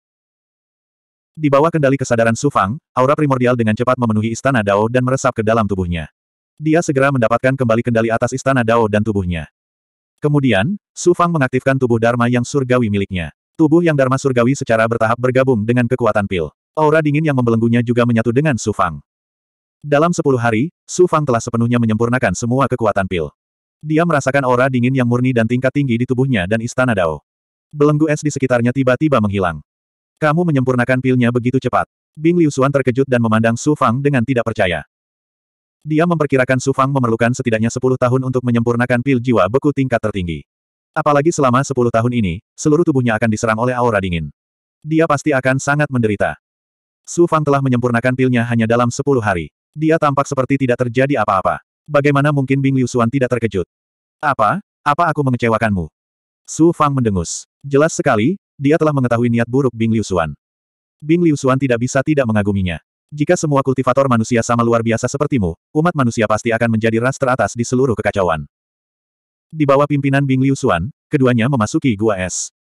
Speaker 1: Di bawah kendali kesadaran Sufang, aura primordial dengan cepat memenuhi istana Dao dan meresap ke dalam tubuhnya. Dia segera mendapatkan kembali kendali atas istana Dao dan tubuhnya. Kemudian, Sufang mengaktifkan tubuh Dharma yang surgawi miliknya. Tubuh yang Dharma surgawi secara bertahap bergabung dengan kekuatan pil. Aura dingin yang membelenggunya juga menyatu dengan Sufang. Dalam sepuluh hari, Su Fang telah sepenuhnya menyempurnakan semua kekuatan pil. Dia merasakan aura dingin yang murni dan tingkat tinggi di tubuhnya dan istana Dao. Belenggu es di sekitarnya tiba-tiba menghilang. Kamu menyempurnakan pilnya begitu cepat. Bing Liu Xuan terkejut dan memandang Su Fang dengan tidak percaya. Dia memperkirakan Su Fang memerlukan setidaknya sepuluh tahun untuk menyempurnakan pil jiwa beku tingkat tertinggi. Apalagi selama sepuluh tahun ini, seluruh tubuhnya akan diserang oleh aura dingin. Dia pasti akan sangat menderita. Su Fang telah menyempurnakan pilnya hanya dalam sepuluh hari. Dia tampak seperti tidak terjadi apa-apa. Bagaimana mungkin Bing Liusuan tidak terkejut? Apa? Apa aku mengecewakanmu? Su Fang mendengus. Jelas sekali, dia telah mengetahui niat buruk Bing Liusuan. Bing Liusuan tidak bisa tidak mengaguminya. Jika semua kultivator manusia sama luar biasa sepertimu, umat manusia pasti akan menjadi ras teratas di seluruh kekacauan. Di bawah pimpinan Bing Liusuan, keduanya memasuki gua es.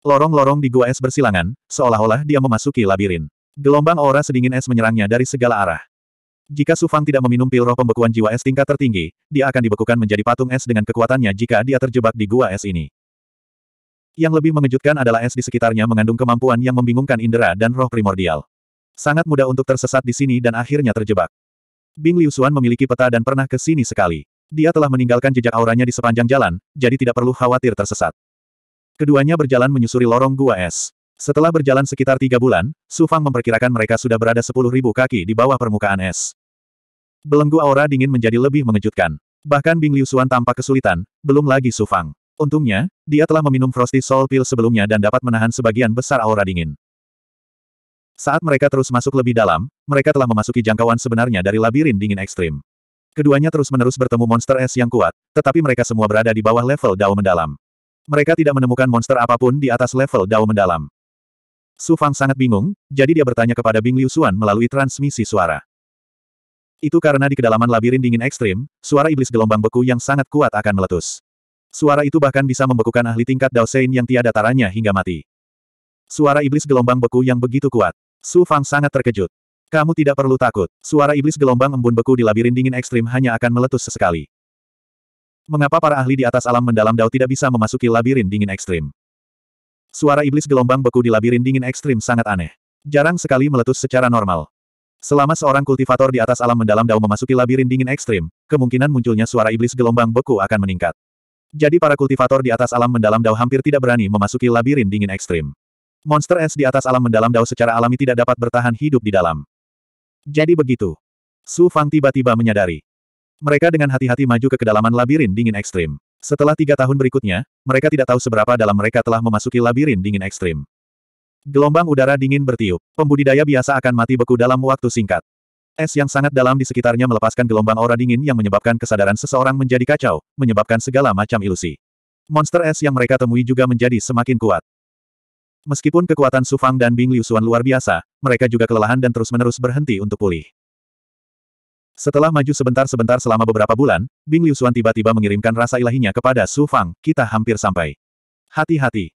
Speaker 1: Lorong-lorong di gua es bersilangan, seolah-olah dia memasuki labirin. Gelombang aura sedingin es menyerangnya dari segala arah. Jika Su Fang tidak meminum pil roh pembekuan jiwa es tingkat tertinggi, dia akan dibekukan menjadi patung es dengan kekuatannya jika dia terjebak di gua es ini. Yang lebih mengejutkan adalah es di sekitarnya mengandung kemampuan yang membingungkan indera dan roh primordial. Sangat mudah untuk tersesat di sini dan akhirnya terjebak. Bing Liu Xuan memiliki peta dan pernah ke sini sekali. Dia telah meninggalkan jejak auranya di sepanjang jalan, jadi tidak perlu khawatir tersesat. Keduanya berjalan menyusuri lorong gua es. Setelah berjalan sekitar tiga bulan, Su Fang memperkirakan mereka sudah berada sepuluh ribu kaki di bawah permukaan es. Belenggu aura dingin menjadi lebih mengejutkan. Bahkan Bing Liu Liusuan tampak kesulitan, belum lagi Su Fang. Untungnya, dia telah meminum Frosty Soul Pill sebelumnya dan dapat menahan sebagian besar aura dingin. Saat mereka terus masuk lebih dalam, mereka telah memasuki jangkauan sebenarnya dari labirin dingin ekstrim. Keduanya terus-menerus bertemu monster es yang kuat, tetapi mereka semua berada di bawah level Dao mendalam. Mereka tidak menemukan monster apapun di atas level Dao mendalam. Su Fang sangat bingung, jadi dia bertanya kepada Bing Liu Liusuan melalui transmisi suara. Itu karena di kedalaman labirin dingin ekstrim, suara iblis gelombang beku yang sangat kuat akan meletus. Suara itu bahkan bisa membekukan ahli tingkat Dao Sein yang tiada taranya hingga mati. Suara iblis gelombang beku yang begitu kuat. Su Fang sangat terkejut. Kamu tidak perlu takut, suara iblis gelombang embun beku di labirin dingin ekstrim hanya akan meletus sesekali. Mengapa para ahli di atas alam mendalam Dao tidak bisa memasuki labirin dingin ekstrim? Suara iblis gelombang beku di labirin dingin ekstrim sangat aneh. Jarang sekali meletus secara normal. Selama seorang kultivator di atas alam mendalam dao memasuki labirin dingin ekstrim, kemungkinan munculnya suara iblis gelombang beku akan meningkat. Jadi para kultivator di atas alam mendalam dao hampir tidak berani memasuki labirin dingin ekstrim. Monster es di atas alam mendalam dao secara alami tidak dapat bertahan hidup di dalam. Jadi begitu. Su Fang tiba-tiba menyadari. Mereka dengan hati-hati maju ke kedalaman labirin dingin ekstrim. Setelah tiga tahun berikutnya, mereka tidak tahu seberapa dalam mereka telah memasuki labirin dingin ekstrim. Gelombang udara dingin bertiup. Pembudidaya biasa akan mati beku dalam waktu singkat. Es yang sangat dalam di sekitarnya melepaskan gelombang aura dingin yang menyebabkan kesadaran seseorang menjadi kacau, menyebabkan segala macam ilusi. Monster es yang mereka temui juga menjadi semakin kuat. Meskipun kekuatan Sufang dan Bing Liusuan luar biasa, mereka juga kelelahan dan terus-menerus berhenti untuk pulih. Setelah maju sebentar-sebentar selama beberapa bulan, Bing Liusuan tiba-tiba mengirimkan rasa ilahinya kepada Sufang, kita hampir sampai. Hati-hati.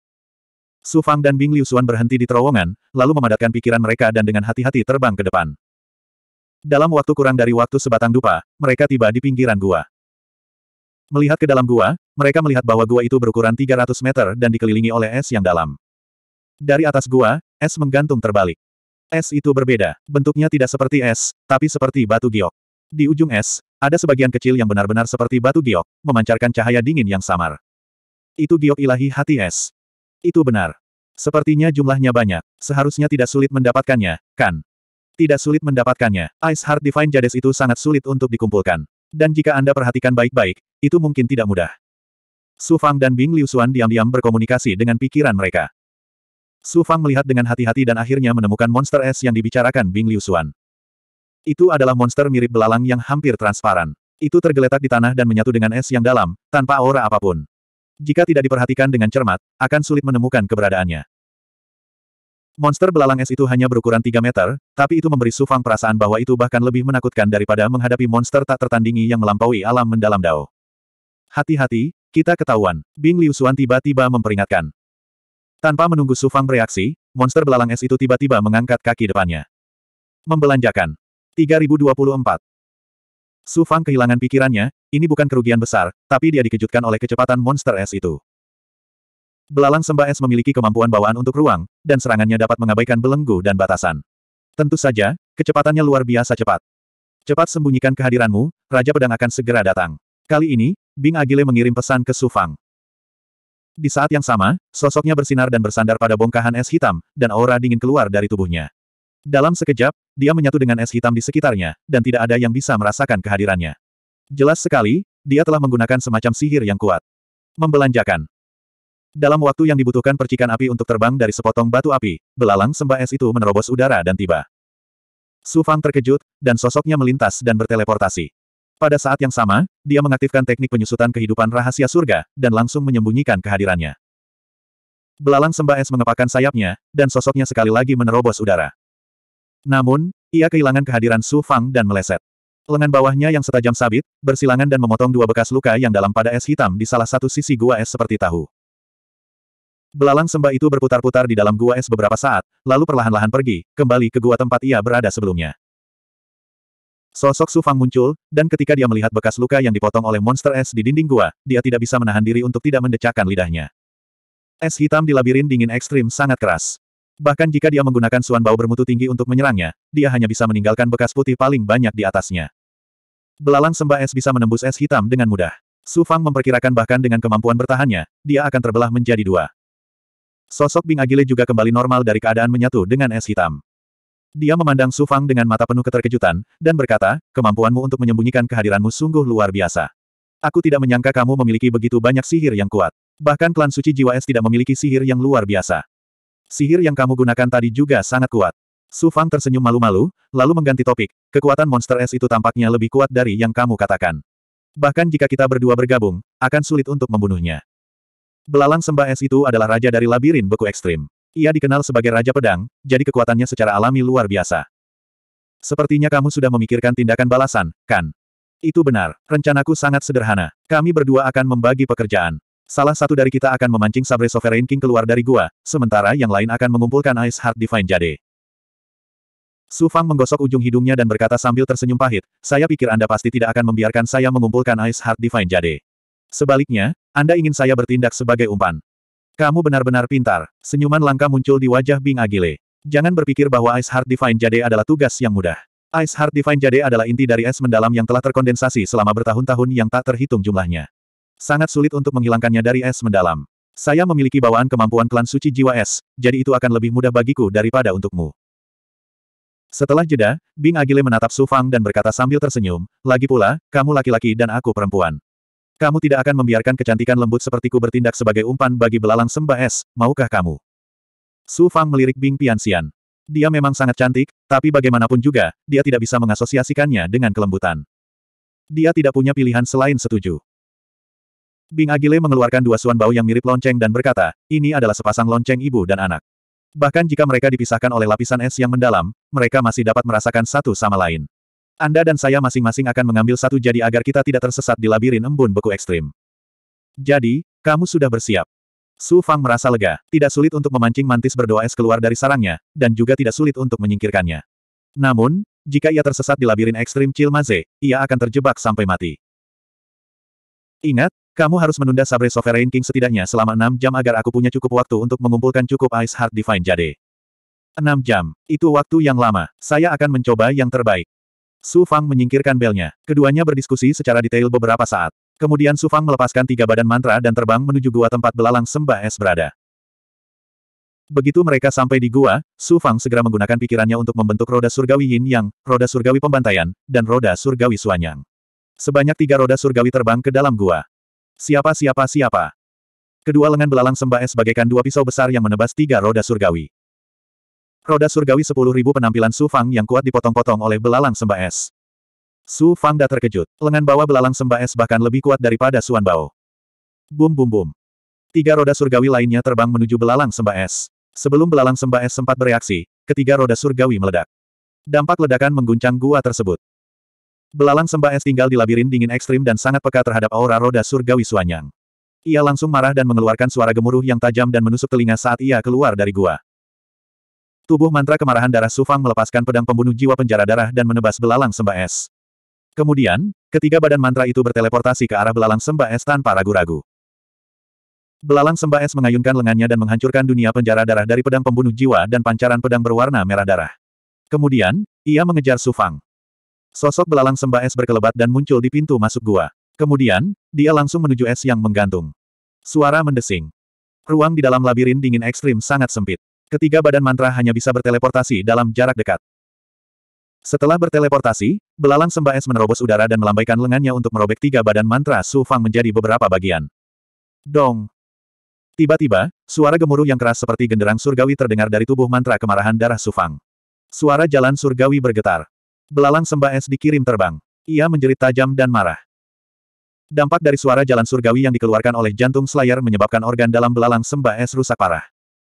Speaker 1: Su Fang dan Bing Liu Xuan berhenti di terowongan, lalu memadatkan pikiran mereka dan dengan hati-hati terbang ke depan. Dalam waktu kurang dari waktu sebatang dupa, mereka tiba di pinggiran gua. Melihat ke dalam gua, mereka melihat bahwa gua itu berukuran 300 meter dan dikelilingi oleh es yang dalam. Dari atas gua, es menggantung terbalik. Es itu berbeda, bentuknya tidak seperti es, tapi seperti batu giok. Di ujung es, ada sebagian kecil yang benar-benar seperti batu giok, memancarkan cahaya dingin yang samar. Itu giok ilahi hati es. Itu benar. Sepertinya jumlahnya banyak. Seharusnya tidak sulit mendapatkannya, kan? Tidak sulit mendapatkannya. Ice Heart Divine Jades itu sangat sulit untuk dikumpulkan. Dan jika Anda perhatikan baik-baik, itu mungkin tidak mudah. Su Fang dan Bing Liu Xuan diam-diam berkomunikasi dengan pikiran mereka. Su Fang melihat dengan hati-hati dan akhirnya menemukan monster es yang dibicarakan Bing Liu Xuan. Itu adalah monster mirip belalang yang hampir transparan. Itu tergeletak di tanah dan menyatu dengan es yang dalam, tanpa aura apapun jika tidak diperhatikan dengan cermat, akan sulit menemukan keberadaannya. Monster belalang es itu hanya berukuran 3 meter, tapi itu memberi Sufang perasaan bahwa itu bahkan lebih menakutkan daripada menghadapi monster tak tertandingi yang melampaui alam mendalam Dao. Hati-hati, kita ketahuan, Bing Liu Xuan tiba-tiba memperingatkan. Tanpa menunggu Sufang bereaksi, monster belalang es itu tiba-tiba mengangkat kaki depannya. Membelanjakan. 3024. Su Fang kehilangan pikirannya, ini bukan kerugian besar, tapi dia dikejutkan oleh kecepatan monster es itu. Belalang sembah es memiliki kemampuan bawaan untuk ruang, dan serangannya dapat mengabaikan belenggu dan batasan. Tentu saja, kecepatannya luar biasa cepat. Cepat sembunyikan kehadiranmu, Raja Pedang akan segera datang. Kali ini, Bing Agile mengirim pesan ke Su Fang. Di saat yang sama, sosoknya bersinar dan bersandar pada bongkahan es hitam, dan aura dingin keluar dari tubuhnya. Dalam sekejap, dia menyatu dengan es hitam di sekitarnya, dan tidak ada yang bisa merasakan kehadirannya. Jelas sekali, dia telah menggunakan semacam sihir yang kuat. Membelanjakan. Dalam waktu yang dibutuhkan percikan api untuk terbang dari sepotong batu api, belalang sembah es itu menerobos udara dan tiba. Su Fang terkejut, dan sosoknya melintas dan berteleportasi. Pada saat yang sama, dia mengaktifkan teknik penyusutan kehidupan rahasia surga, dan langsung menyembunyikan kehadirannya. Belalang sembah es mengepakkan sayapnya, dan sosoknya sekali lagi menerobos udara. Namun, ia kehilangan kehadiran Su Fang dan meleset. Lengan bawahnya yang setajam sabit, bersilangan dan memotong dua bekas luka yang dalam pada es hitam di salah satu sisi gua es seperti tahu. Belalang sembah itu berputar-putar di dalam gua es beberapa saat, lalu perlahan-lahan pergi, kembali ke gua tempat ia berada sebelumnya. Sosok Sufang muncul, dan ketika dia melihat bekas luka yang dipotong oleh monster es di dinding gua, dia tidak bisa menahan diri untuk tidak mendecakkan lidahnya. Es hitam di labirin dingin ekstrim sangat keras. Bahkan jika dia menggunakan suan bau bermutu tinggi untuk menyerangnya, dia hanya bisa meninggalkan bekas putih paling banyak di atasnya. Belalang sembah es bisa menembus es hitam dengan mudah. Su Fang memperkirakan bahkan dengan kemampuan bertahannya, dia akan terbelah menjadi dua. Sosok Bing Agile juga kembali normal dari keadaan menyatu dengan es hitam. Dia memandang Su Fang dengan mata penuh keterkejutan, dan berkata, kemampuanmu untuk menyembunyikan kehadiranmu sungguh luar biasa. Aku tidak menyangka kamu memiliki begitu banyak sihir yang kuat. Bahkan klan suci jiwa es tidak memiliki sihir yang luar biasa. Sihir yang kamu gunakan tadi juga sangat kuat. Su Fang tersenyum malu-malu, lalu mengganti topik. Kekuatan monster es itu tampaknya lebih kuat dari yang kamu katakan. Bahkan jika kita berdua bergabung, akan sulit untuk membunuhnya. Belalang sembah es itu adalah raja dari labirin beku ekstrim. Ia dikenal sebagai raja pedang, jadi kekuatannya secara alami luar biasa. Sepertinya kamu sudah memikirkan tindakan balasan, kan? Itu benar, rencanaku sangat sederhana. Kami berdua akan membagi pekerjaan. Salah satu dari kita akan memancing Sabre Sovereign King keluar dari gua, sementara yang lain akan mengumpulkan Ice Heart Divine Jade. Su Fang menggosok ujung hidungnya dan berkata sambil tersenyum pahit, saya pikir Anda pasti tidak akan membiarkan saya mengumpulkan Ice Heart Divine Jade. Sebaliknya, Anda ingin saya bertindak sebagai umpan. Kamu benar-benar pintar. Senyuman langka muncul di wajah Bing Agile. Jangan berpikir bahwa Ice Heart Divine Jade adalah tugas yang mudah. Ice Heart Divine Jade adalah inti dari es mendalam yang telah terkondensasi selama bertahun-tahun yang tak terhitung jumlahnya. Sangat sulit untuk menghilangkannya dari es mendalam. Saya memiliki bawaan kemampuan klan suci jiwa es, jadi itu akan lebih mudah bagiku daripada untukmu. Setelah jeda, Bing Agile menatap Su Fang dan berkata sambil tersenyum, lagi pula, kamu laki-laki dan aku perempuan. Kamu tidak akan membiarkan kecantikan lembut sepertiku bertindak sebagai umpan bagi belalang sembah es, maukah kamu? Su Fang melirik Bing Piansian. Dia memang sangat cantik, tapi bagaimanapun juga, dia tidak bisa mengasosiasikannya dengan kelembutan. Dia tidak punya pilihan selain setuju. Bing Agile mengeluarkan dua suan bau yang mirip lonceng dan berkata, ini adalah sepasang lonceng ibu dan anak. Bahkan jika mereka dipisahkan oleh lapisan es yang mendalam, mereka masih dapat merasakan satu sama lain. Anda dan saya masing-masing akan mengambil satu jadi agar kita tidak tersesat di labirin embun beku ekstrim. Jadi, kamu sudah bersiap. Su Fang merasa lega, tidak sulit untuk memancing mantis berdoa es keluar dari sarangnya, dan juga tidak sulit untuk menyingkirkannya. Namun, jika ia tersesat di labirin ekstrim Cilmaze, ia akan terjebak sampai mati. Ingat, kamu harus menunda Sabre Sovereign King setidaknya selama enam jam agar aku punya cukup waktu untuk mengumpulkan cukup Ice Heart Divine Jade. enam jam. Itu waktu yang lama. Saya akan mencoba yang terbaik. Su Fang menyingkirkan belnya. Keduanya berdiskusi secara detail beberapa saat. Kemudian Su Fang melepaskan tiga badan mantra dan terbang menuju gua tempat belalang sembah es berada. Begitu mereka sampai di gua, Su Fang segera menggunakan pikirannya untuk membentuk roda surgawi Yin Yang, roda surgawi pembantaian, dan roda surgawi Suanyang. Sebanyak tiga roda surgawi terbang ke dalam gua. Siapa-siapa-siapa. Kedua lengan belalang sembah es bagaikan dua pisau besar yang menebas tiga roda surgawi. Roda surgawi sepuluh ribu penampilan Su Fang yang kuat dipotong-potong oleh belalang sembah es. Su Fang dah terkejut. Lengan bawah belalang sembah es bahkan lebih kuat daripada Suan Bao. Bum bum bum. Tiga roda surgawi lainnya terbang menuju belalang sembah es. Sebelum belalang sembah es sempat bereaksi, ketiga roda surgawi meledak. Dampak ledakan mengguncang gua tersebut. Belalang sembah es tinggal di labirin dingin ekstrim dan sangat peka terhadap aura roda surgawi Suanyang. Ia langsung marah dan mengeluarkan suara gemuruh yang tajam dan menusuk telinga saat ia keluar dari gua. Tubuh mantra kemarahan darah Sufang melepaskan pedang pembunuh jiwa penjara darah dan menebas belalang sembah es. Kemudian, ketiga badan mantra itu berteleportasi ke arah belalang sembah es tanpa ragu-ragu. Belalang sembah es mengayunkan lengannya dan menghancurkan dunia penjara darah dari pedang pembunuh jiwa dan pancaran pedang berwarna merah darah. Kemudian, ia mengejar Sufang. Sosok belalang sembah es berkelebat dan muncul di pintu masuk gua. Kemudian, dia langsung menuju es yang menggantung. Suara mendesing. Ruang di dalam labirin dingin ekstrim sangat sempit. Ketiga badan mantra hanya bisa berteleportasi dalam jarak dekat. Setelah berteleportasi, belalang sembah es menerobos udara dan melambaikan lengannya untuk merobek tiga badan mantra Su Fang menjadi beberapa bagian. Dong! Tiba-tiba, suara gemuruh yang keras seperti genderang surgawi terdengar dari tubuh mantra kemarahan darah Su Fang. Suara jalan surgawi bergetar. Belalang sembah es dikirim terbang. Ia menjerit tajam dan marah. Dampak dari suara jalan surgawi yang dikeluarkan oleh jantung Slayer menyebabkan organ dalam belalang sembah es rusak parah.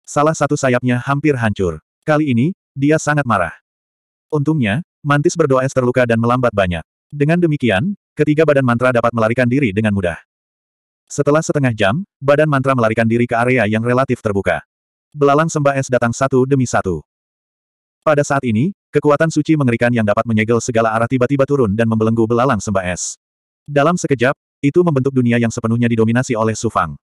Speaker 1: Salah satu sayapnya hampir hancur. Kali ini, dia sangat marah. Untungnya, mantis berdoa es terluka dan melambat banyak. Dengan demikian, ketiga badan mantra dapat melarikan diri dengan mudah. Setelah setengah jam, badan mantra melarikan diri ke area yang relatif terbuka. Belalang sembah es datang satu demi satu. Pada saat ini, Kekuatan suci mengerikan yang dapat menyegel segala arah tiba-tiba turun dan membelenggu belalang sembah es. Dalam sekejap, itu membentuk dunia yang sepenuhnya didominasi oleh Sufang.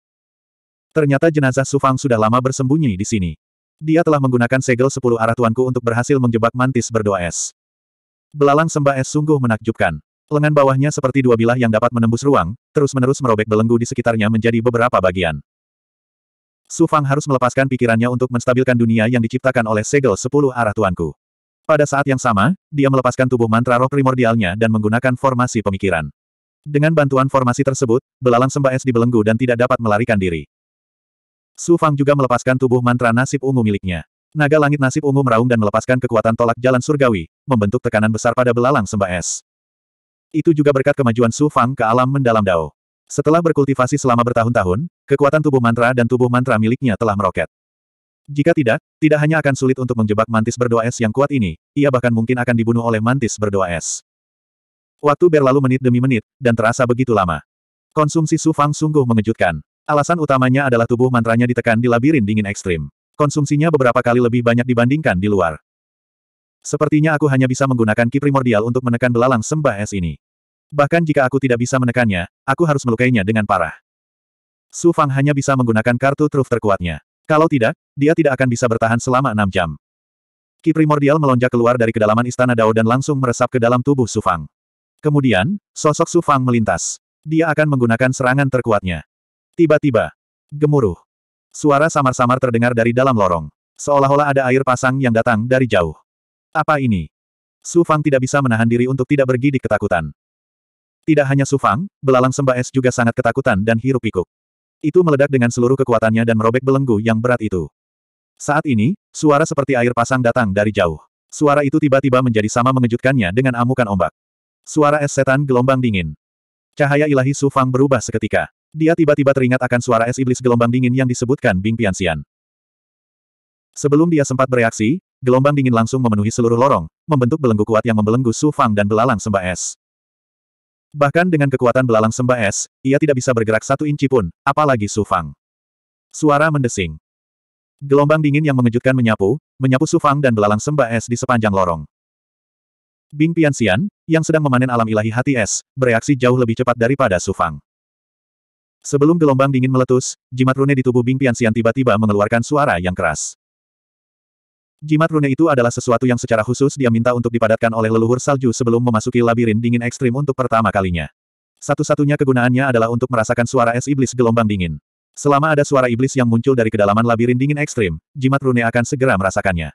Speaker 1: Ternyata jenazah Sufang sudah lama bersembunyi di sini. Dia telah menggunakan segel sepuluh arah tuanku untuk berhasil menjebak mantis berdoa es. Belalang sembah es sungguh menakjubkan. Lengan bawahnya seperti dua bilah yang dapat menembus ruang, terus-menerus merobek belenggu di sekitarnya menjadi beberapa bagian. Sufang harus melepaskan pikirannya untuk menstabilkan dunia yang diciptakan oleh segel sepuluh arah tuanku. Pada saat yang sama, dia melepaskan tubuh mantra roh primordialnya dan menggunakan formasi pemikiran. Dengan bantuan formasi tersebut, belalang sembah es dibelenggu dan tidak dapat melarikan diri. Su Fang juga melepaskan tubuh mantra nasib ungu miliknya. Naga langit nasib ungu meraung dan melepaskan kekuatan tolak jalan surgawi, membentuk tekanan besar pada belalang sembah es. Itu juga berkat kemajuan Su Fang ke alam mendalam Dao. Setelah berkultivasi selama bertahun-tahun, kekuatan tubuh mantra dan tubuh mantra miliknya telah meroket. Jika tidak, tidak hanya akan sulit untuk menjebak mantis berdoa es yang kuat ini, ia bahkan mungkin akan dibunuh oleh mantis berdoa es. Waktu berlalu menit demi menit, dan terasa begitu lama. Konsumsi Su Fang sungguh mengejutkan. Alasan utamanya adalah tubuh mantranya ditekan di labirin dingin ekstrim. Konsumsinya beberapa kali lebih banyak dibandingkan di luar. Sepertinya aku hanya bisa menggunakan ki primordial untuk menekan belalang sembah es ini. Bahkan jika aku tidak bisa menekannya, aku harus melukainya dengan parah. Su Fang hanya bisa menggunakan kartu truf terkuatnya. Kalau tidak, dia tidak akan bisa bertahan selama enam jam. Ki primordial melonjak keluar dari kedalaman istana Dao dan langsung meresap ke dalam tubuh Sufang. Kemudian, sosok Sufang melintas. Dia akan menggunakan serangan terkuatnya. Tiba-tiba, gemuruh. Suara samar-samar terdengar dari dalam lorong. Seolah-olah ada air pasang yang datang dari jauh. Apa ini? Sufang tidak bisa menahan diri untuk tidak bergidik ketakutan. Tidak hanya Sufang, belalang sembah es juga sangat ketakutan dan hirup pikuk. Itu meledak dengan seluruh kekuatannya dan merobek belenggu yang berat itu. Saat ini, suara seperti air pasang datang dari jauh. Suara itu tiba-tiba menjadi sama mengejutkannya dengan amukan ombak. Suara es setan gelombang dingin. Cahaya ilahi Su Fang berubah seketika. Dia tiba-tiba teringat akan suara es iblis gelombang dingin yang disebutkan Bing Piansian. Sebelum dia sempat bereaksi, gelombang dingin langsung memenuhi seluruh lorong, membentuk belenggu kuat yang membelenggu Su Fang dan belalang sembah es. Bahkan dengan kekuatan belalang sembah es, ia tidak bisa bergerak satu inci pun, apalagi Sufang. Suara mendesing. Gelombang dingin yang mengejutkan menyapu, menyapu Sufang dan belalang sembah es di sepanjang lorong. Bing Pianxian, yang sedang memanen alam ilahi hati es, bereaksi jauh lebih cepat daripada Sufang. Sebelum gelombang dingin meletus, jimat rune di tubuh Bing Pianxian tiba-tiba mengeluarkan suara yang keras. Jimat rune itu adalah sesuatu yang secara khusus dia minta untuk dipadatkan oleh leluhur salju sebelum memasuki labirin dingin ekstrim untuk pertama kalinya. Satu-satunya kegunaannya adalah untuk merasakan suara es iblis gelombang dingin. Selama ada suara iblis yang muncul dari kedalaman labirin dingin ekstrim, jimat rune akan segera merasakannya.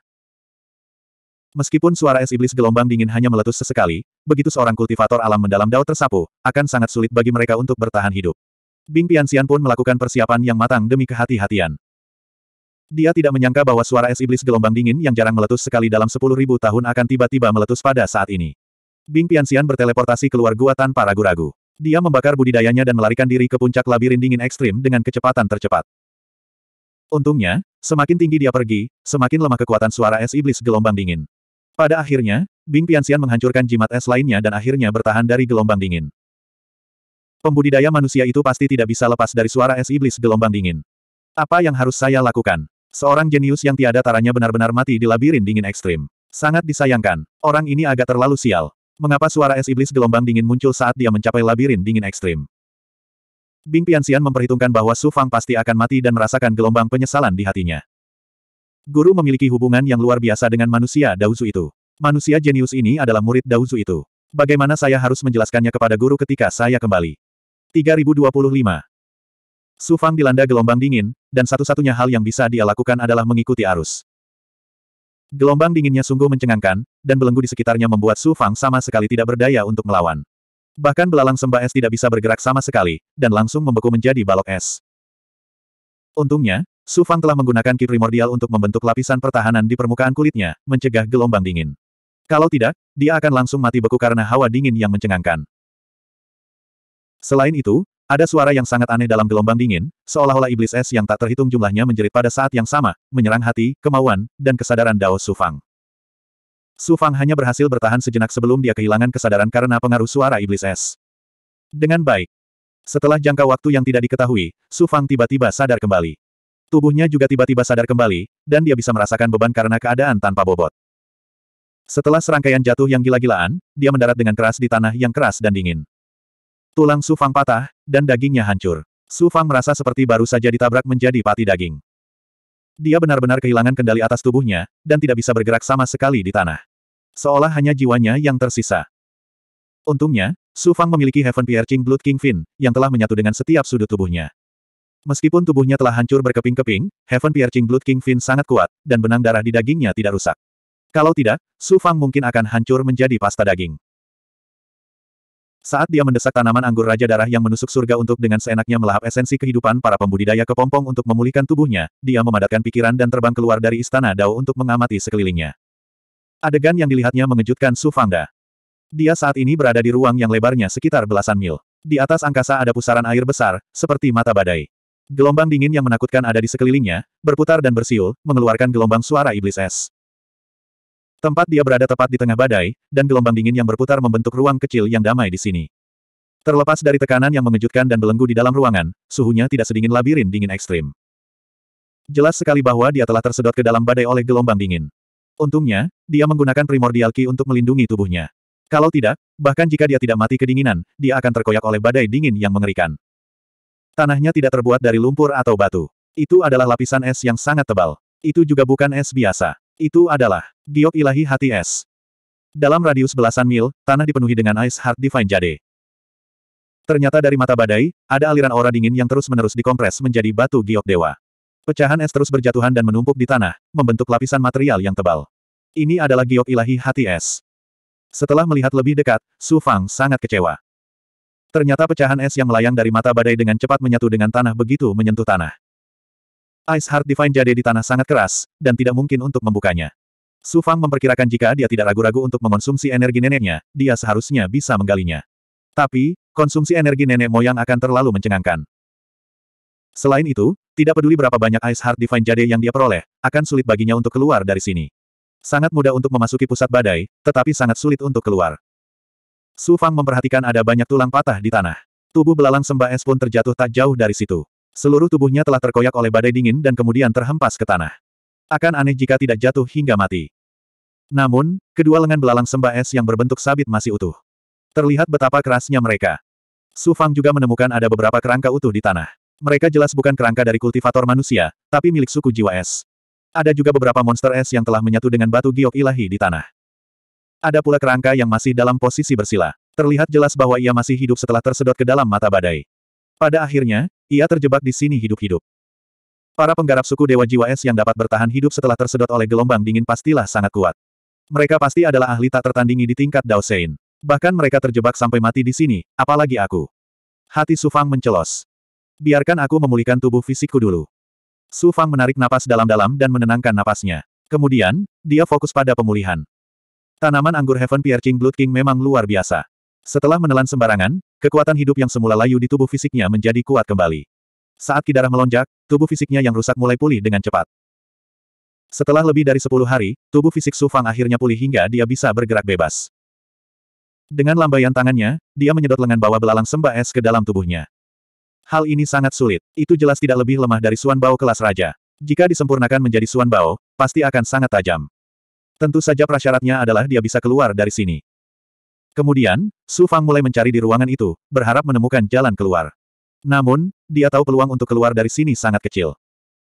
Speaker 1: Meskipun suara es iblis gelombang dingin hanya meletus sesekali, begitu seorang kultivator alam mendalam dao tersapu, akan sangat sulit bagi mereka untuk bertahan hidup. Bing Sian pun melakukan persiapan yang matang demi kehati-hatian. Dia tidak menyangka bahwa suara es iblis gelombang dingin yang jarang meletus sekali dalam sepuluh ribu tahun akan tiba-tiba meletus pada saat ini. Bing Piansian berteleportasi keluar gua tanpa ragu-ragu. Dia membakar budidayanya dan melarikan diri ke puncak labirin dingin ekstrim dengan kecepatan tercepat. Untungnya, semakin tinggi dia pergi, semakin lemah kekuatan suara es iblis gelombang dingin. Pada akhirnya, Bing Piansian menghancurkan jimat es lainnya dan akhirnya bertahan dari gelombang dingin. Pembudidaya manusia itu pasti tidak bisa lepas dari suara es iblis gelombang dingin. Apa yang harus saya lakukan? Seorang jenius yang tiada taranya benar-benar mati di labirin dingin ekstrim. Sangat disayangkan, orang ini agak terlalu sial. Mengapa suara es iblis gelombang dingin muncul saat dia mencapai labirin dingin ekstrim? Bing Piansian memperhitungkan bahwa Su Fang pasti akan mati dan merasakan gelombang penyesalan di hatinya. Guru memiliki hubungan yang luar biasa dengan manusia Dauzu itu. Manusia jenius ini adalah murid Dauzu itu. Bagaimana saya harus menjelaskannya kepada guru ketika saya kembali? 3025. Su Fang dilanda gelombang dingin, dan satu-satunya hal yang bisa dia lakukan adalah mengikuti arus. Gelombang dinginnya sungguh mencengangkan, dan belenggu di sekitarnya membuat Su Fang sama sekali tidak berdaya untuk melawan. Bahkan belalang sembah es tidak bisa bergerak sama sekali, dan langsung membeku menjadi balok es. Untungnya, Su Fang telah menggunakan ki primordial untuk membentuk lapisan pertahanan di permukaan kulitnya, mencegah gelombang dingin. Kalau tidak, dia akan langsung mati beku karena hawa dingin yang mencengangkan. Selain itu, ada suara yang sangat aneh dalam gelombang dingin, seolah-olah iblis es yang tak terhitung jumlahnya menjerit pada saat yang sama, menyerang hati, kemauan, dan kesadaran Dao Sufang. Sufang hanya berhasil bertahan sejenak sebelum dia kehilangan kesadaran karena pengaruh suara iblis es. Dengan baik. Setelah jangka waktu yang tidak diketahui, Sufang tiba-tiba sadar kembali. Tubuhnya juga tiba-tiba sadar kembali, dan dia bisa merasakan beban karena keadaan tanpa bobot. Setelah serangkaian jatuh yang gila-gilaan, dia mendarat dengan keras di tanah yang keras dan dingin. Tulang Su Fang patah, dan dagingnya hancur. Su Fang merasa seperti baru saja ditabrak menjadi pati daging. Dia benar-benar kehilangan kendali atas tubuhnya, dan tidak bisa bergerak sama sekali di tanah. Seolah hanya jiwanya yang tersisa. Untungnya, Su Fang memiliki Heaven Piercing Blood King Fin yang telah menyatu dengan setiap sudut tubuhnya. Meskipun tubuhnya telah hancur berkeping-keping, Heaven Piercing Blood King Fin sangat kuat, dan benang darah di dagingnya tidak rusak. Kalau tidak, Su Fang mungkin akan hancur menjadi pasta daging. Saat dia mendesak tanaman anggur Raja Darah yang menusuk surga untuk dengan seenaknya melahap esensi kehidupan para pembudidaya kepompong untuk memulihkan tubuhnya, dia memadatkan pikiran dan terbang keluar dari istana Dao untuk mengamati sekelilingnya. Adegan yang dilihatnya mengejutkan Su Fangda. Dia saat ini berada di ruang yang lebarnya sekitar belasan mil. Di atas angkasa ada pusaran air besar, seperti mata badai. Gelombang dingin yang menakutkan ada di sekelilingnya, berputar dan bersiul, mengeluarkan gelombang suara iblis es. Tempat dia berada tepat di tengah badai, dan gelombang dingin yang berputar membentuk ruang kecil yang damai di sini. Terlepas dari tekanan yang mengejutkan dan belenggu di dalam ruangan, suhunya tidak sedingin labirin dingin ekstrim. Jelas sekali bahwa dia telah tersedot ke dalam badai oleh gelombang dingin. Untungnya, dia menggunakan primordial ki untuk melindungi tubuhnya. Kalau tidak, bahkan jika dia tidak mati kedinginan, dia akan terkoyak oleh badai dingin yang mengerikan. Tanahnya tidak terbuat dari lumpur atau batu. Itu adalah lapisan es yang sangat tebal. Itu juga bukan es biasa. Itu adalah giok ilahi hati es. Dalam radius belasan mil, tanah dipenuhi dengan Ice Heart Divine Jade. Ternyata dari mata badai, ada aliran aura dingin yang terus-menerus dikompres menjadi batu giok dewa. Pecahan es terus berjatuhan dan menumpuk di tanah, membentuk lapisan material yang tebal. Ini adalah giok ilahi hati es. Setelah melihat lebih dekat, Su Fang sangat kecewa. Ternyata pecahan es yang melayang dari mata badai dengan cepat menyatu dengan tanah begitu menyentuh tanah. Ice Heart Divine Jade di tanah sangat keras, dan tidak mungkin untuk membukanya. Su Fang memperkirakan jika dia tidak ragu-ragu untuk mengonsumsi energi neneknya, dia seharusnya bisa menggalinya. Tapi, konsumsi energi nenek moyang akan terlalu mencengangkan. Selain itu, tidak peduli berapa banyak Ice Heart Divine Jade yang dia peroleh, akan sulit baginya untuk keluar dari sini. Sangat mudah untuk memasuki pusat badai, tetapi sangat sulit untuk keluar. Su Fang memperhatikan ada banyak tulang patah di tanah. Tubuh belalang sembah es pun terjatuh tak jauh dari situ. Seluruh tubuhnya telah terkoyak oleh badai dingin dan kemudian terhempas ke tanah. Akan aneh jika tidak jatuh hingga mati. Namun, kedua lengan belalang sembah es yang berbentuk sabit masih utuh. Terlihat betapa kerasnya mereka. Su Fang juga menemukan ada beberapa kerangka utuh di tanah. Mereka jelas bukan kerangka dari kultivator manusia, tapi milik suku jiwa es. Ada juga beberapa monster es yang telah menyatu dengan batu giok ilahi di tanah. Ada pula kerangka yang masih dalam posisi bersila. Terlihat jelas bahwa ia masih hidup setelah tersedot ke dalam mata badai. Pada akhirnya, ia terjebak di sini hidup-hidup. Para penggarap suku Dewa Jiwa Es yang dapat bertahan hidup setelah tersedot oleh gelombang dingin pastilah sangat kuat. Mereka pasti adalah ahli tak tertandingi di tingkat Daosein. Bahkan mereka terjebak sampai mati di sini, apalagi aku. Hati Sufang mencelos. Biarkan aku memulihkan tubuh fisikku dulu. Sufang menarik napas dalam-dalam dan menenangkan napasnya. Kemudian, dia fokus pada pemulihan. Tanaman anggur Heaven Piercing Blood King memang luar biasa. Setelah menelan sembarangan, kekuatan hidup yang semula layu di tubuh fisiknya menjadi kuat kembali. Saat kidarah melonjak, tubuh fisiknya yang rusak mulai pulih dengan cepat. Setelah lebih dari sepuluh hari, tubuh fisik Su Fang akhirnya pulih hingga dia bisa bergerak bebas. Dengan lambaian tangannya, dia menyedot lengan bawah belalang sembah es ke dalam tubuhnya. Hal ini sangat sulit, itu jelas tidak lebih lemah dari Suan Bao kelas raja. Jika disempurnakan menjadi Suan Bao, pasti akan sangat tajam. Tentu saja prasyaratnya adalah dia bisa keluar dari sini. Kemudian, Su Fang mulai mencari di ruangan itu, berharap menemukan jalan keluar. Namun, dia tahu peluang untuk keluar dari sini sangat kecil.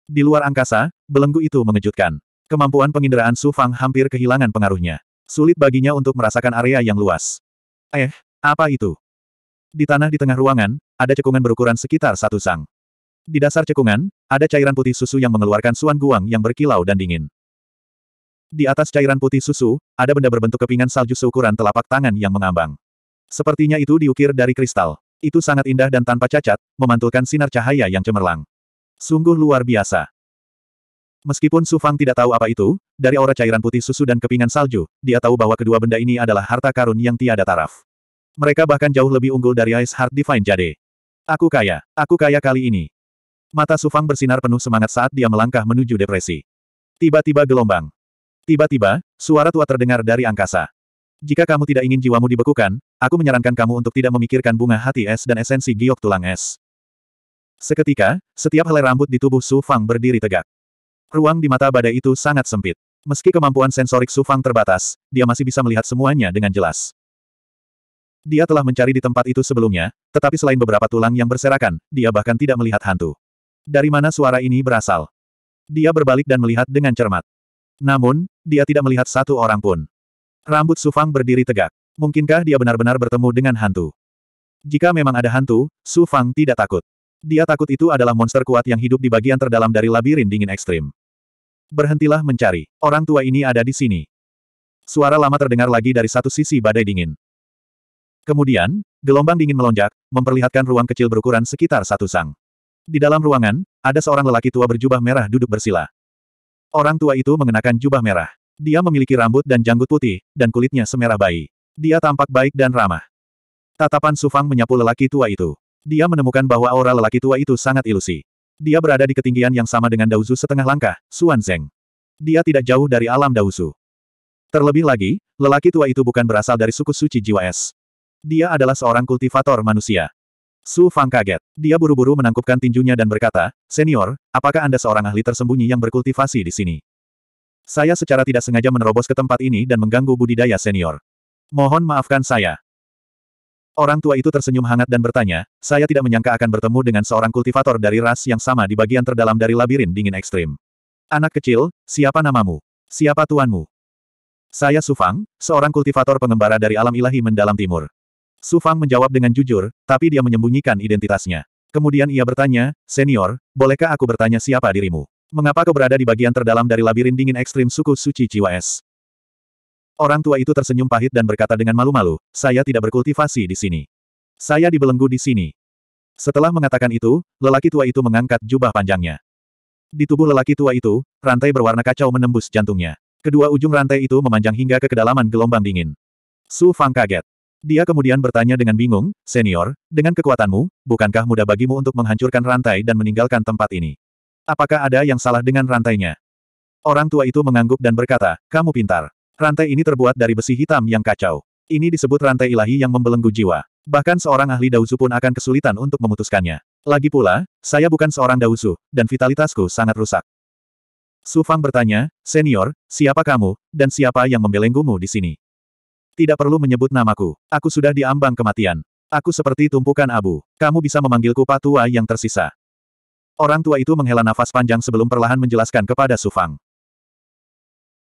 Speaker 1: Di luar angkasa, belenggu itu mengejutkan. Kemampuan penginderaan Su Fang hampir kehilangan pengaruhnya. Sulit baginya untuk merasakan area yang luas. Eh, apa itu? Di tanah di tengah ruangan, ada cekungan berukuran sekitar satu sang. Di dasar cekungan, ada cairan putih susu yang mengeluarkan suan guang yang berkilau dan dingin. Di atas cairan putih susu, ada benda berbentuk kepingan salju seukuran telapak tangan yang mengambang. Sepertinya itu diukir dari kristal. Itu sangat indah dan tanpa cacat, memantulkan sinar cahaya yang cemerlang. Sungguh luar biasa. Meskipun Su Fang tidak tahu apa itu, dari aura cairan putih susu dan kepingan salju, dia tahu bahwa kedua benda ini adalah harta karun yang tiada taraf. Mereka bahkan jauh lebih unggul dari Ice Heart Divine Jade. Aku kaya, aku kaya kali ini. Mata Su Fang bersinar penuh semangat saat dia melangkah menuju depresi. Tiba-tiba gelombang. Tiba-tiba, suara tua terdengar dari angkasa. Jika kamu tidak ingin jiwamu dibekukan, aku menyarankan kamu untuk tidak memikirkan bunga hati es dan esensi giok tulang es. Seketika, setiap helai rambut di tubuh Su Fang berdiri tegak. Ruang di mata badai itu sangat sempit. Meski kemampuan sensorik Su Fang terbatas, dia masih bisa melihat semuanya dengan jelas. Dia telah mencari di tempat itu sebelumnya, tetapi selain beberapa tulang yang berserakan, dia bahkan tidak melihat hantu. Dari mana suara ini berasal? Dia berbalik dan melihat dengan cermat. Namun, dia tidak melihat satu orang pun. Rambut Sufang berdiri tegak. Mungkinkah dia benar-benar bertemu dengan hantu? Jika memang ada hantu, Sufang tidak takut. Dia takut itu adalah monster kuat yang hidup di bagian terdalam dari labirin dingin ekstrim. Berhentilah mencari. Orang tua ini ada di sini. Suara lama terdengar lagi dari satu sisi badai dingin. Kemudian, gelombang dingin melonjak, memperlihatkan ruang kecil berukuran sekitar satu sang. Di dalam ruangan, ada seorang lelaki tua berjubah merah duduk bersila. Orang tua itu mengenakan jubah merah. Dia memiliki rambut dan janggut putih, dan kulitnya semerah bayi. Dia tampak baik dan ramah. Tatapan Sufang menyapu lelaki tua itu. Dia menemukan bahwa aura lelaki tua itu sangat ilusi. Dia berada di ketinggian yang sama dengan Dauzu setengah langkah, Suan Zeng. Dia tidak jauh dari alam Dauzu. Terlebih lagi, lelaki tua itu bukan berasal dari suku suci jiwa es. Dia adalah seorang kultivator manusia. Su Fang kaget. Dia buru-buru menangkupkan tinjunya dan berkata, Senior, apakah Anda seorang ahli tersembunyi yang berkultivasi di sini? Saya secara tidak sengaja menerobos ke tempat ini dan mengganggu budidaya senior. Mohon maafkan saya. Orang tua itu tersenyum hangat dan bertanya, saya tidak menyangka akan bertemu dengan seorang kultivator dari ras yang sama di bagian terdalam dari labirin dingin ekstrim. Anak kecil, siapa namamu? Siapa tuanmu? Saya Sufang, seorang kultivator pengembara dari alam ilahi mendalam timur. Su Fang menjawab dengan jujur, tapi dia menyembunyikan identitasnya. Kemudian ia bertanya, Senior, bolehkah aku bertanya siapa dirimu? Mengapa kau berada di bagian terdalam dari labirin dingin ekstrim suku suci Jiwa Es? Orang tua itu tersenyum pahit dan berkata dengan malu-malu, saya tidak berkultivasi di sini. Saya dibelenggu di sini. Setelah mengatakan itu, lelaki tua itu mengangkat jubah panjangnya. Di tubuh lelaki tua itu, rantai berwarna kacau menembus jantungnya. Kedua ujung rantai itu memanjang hingga ke kedalaman gelombang dingin. Su Fang kaget. Dia kemudian bertanya dengan bingung, Senior, dengan kekuatanmu, bukankah mudah bagimu untuk menghancurkan rantai dan meninggalkan tempat ini? Apakah ada yang salah dengan rantainya? Orang tua itu mengangguk dan berkata, kamu pintar. Rantai ini terbuat dari besi hitam yang kacau. Ini disebut rantai ilahi yang membelenggu jiwa. Bahkan seorang ahli dausu pun akan kesulitan untuk memutuskannya. Lagi pula, saya bukan seorang dausu dan vitalitasku sangat rusak. Su Fang bertanya, Senior, siapa kamu, dan siapa yang membelenggumu di sini? Tidak perlu menyebut namaku. Aku sudah diambang kematian. Aku seperti tumpukan abu. Kamu bisa memanggilku patua yang tersisa. Orang tua itu menghela nafas panjang sebelum perlahan menjelaskan kepada Sufang.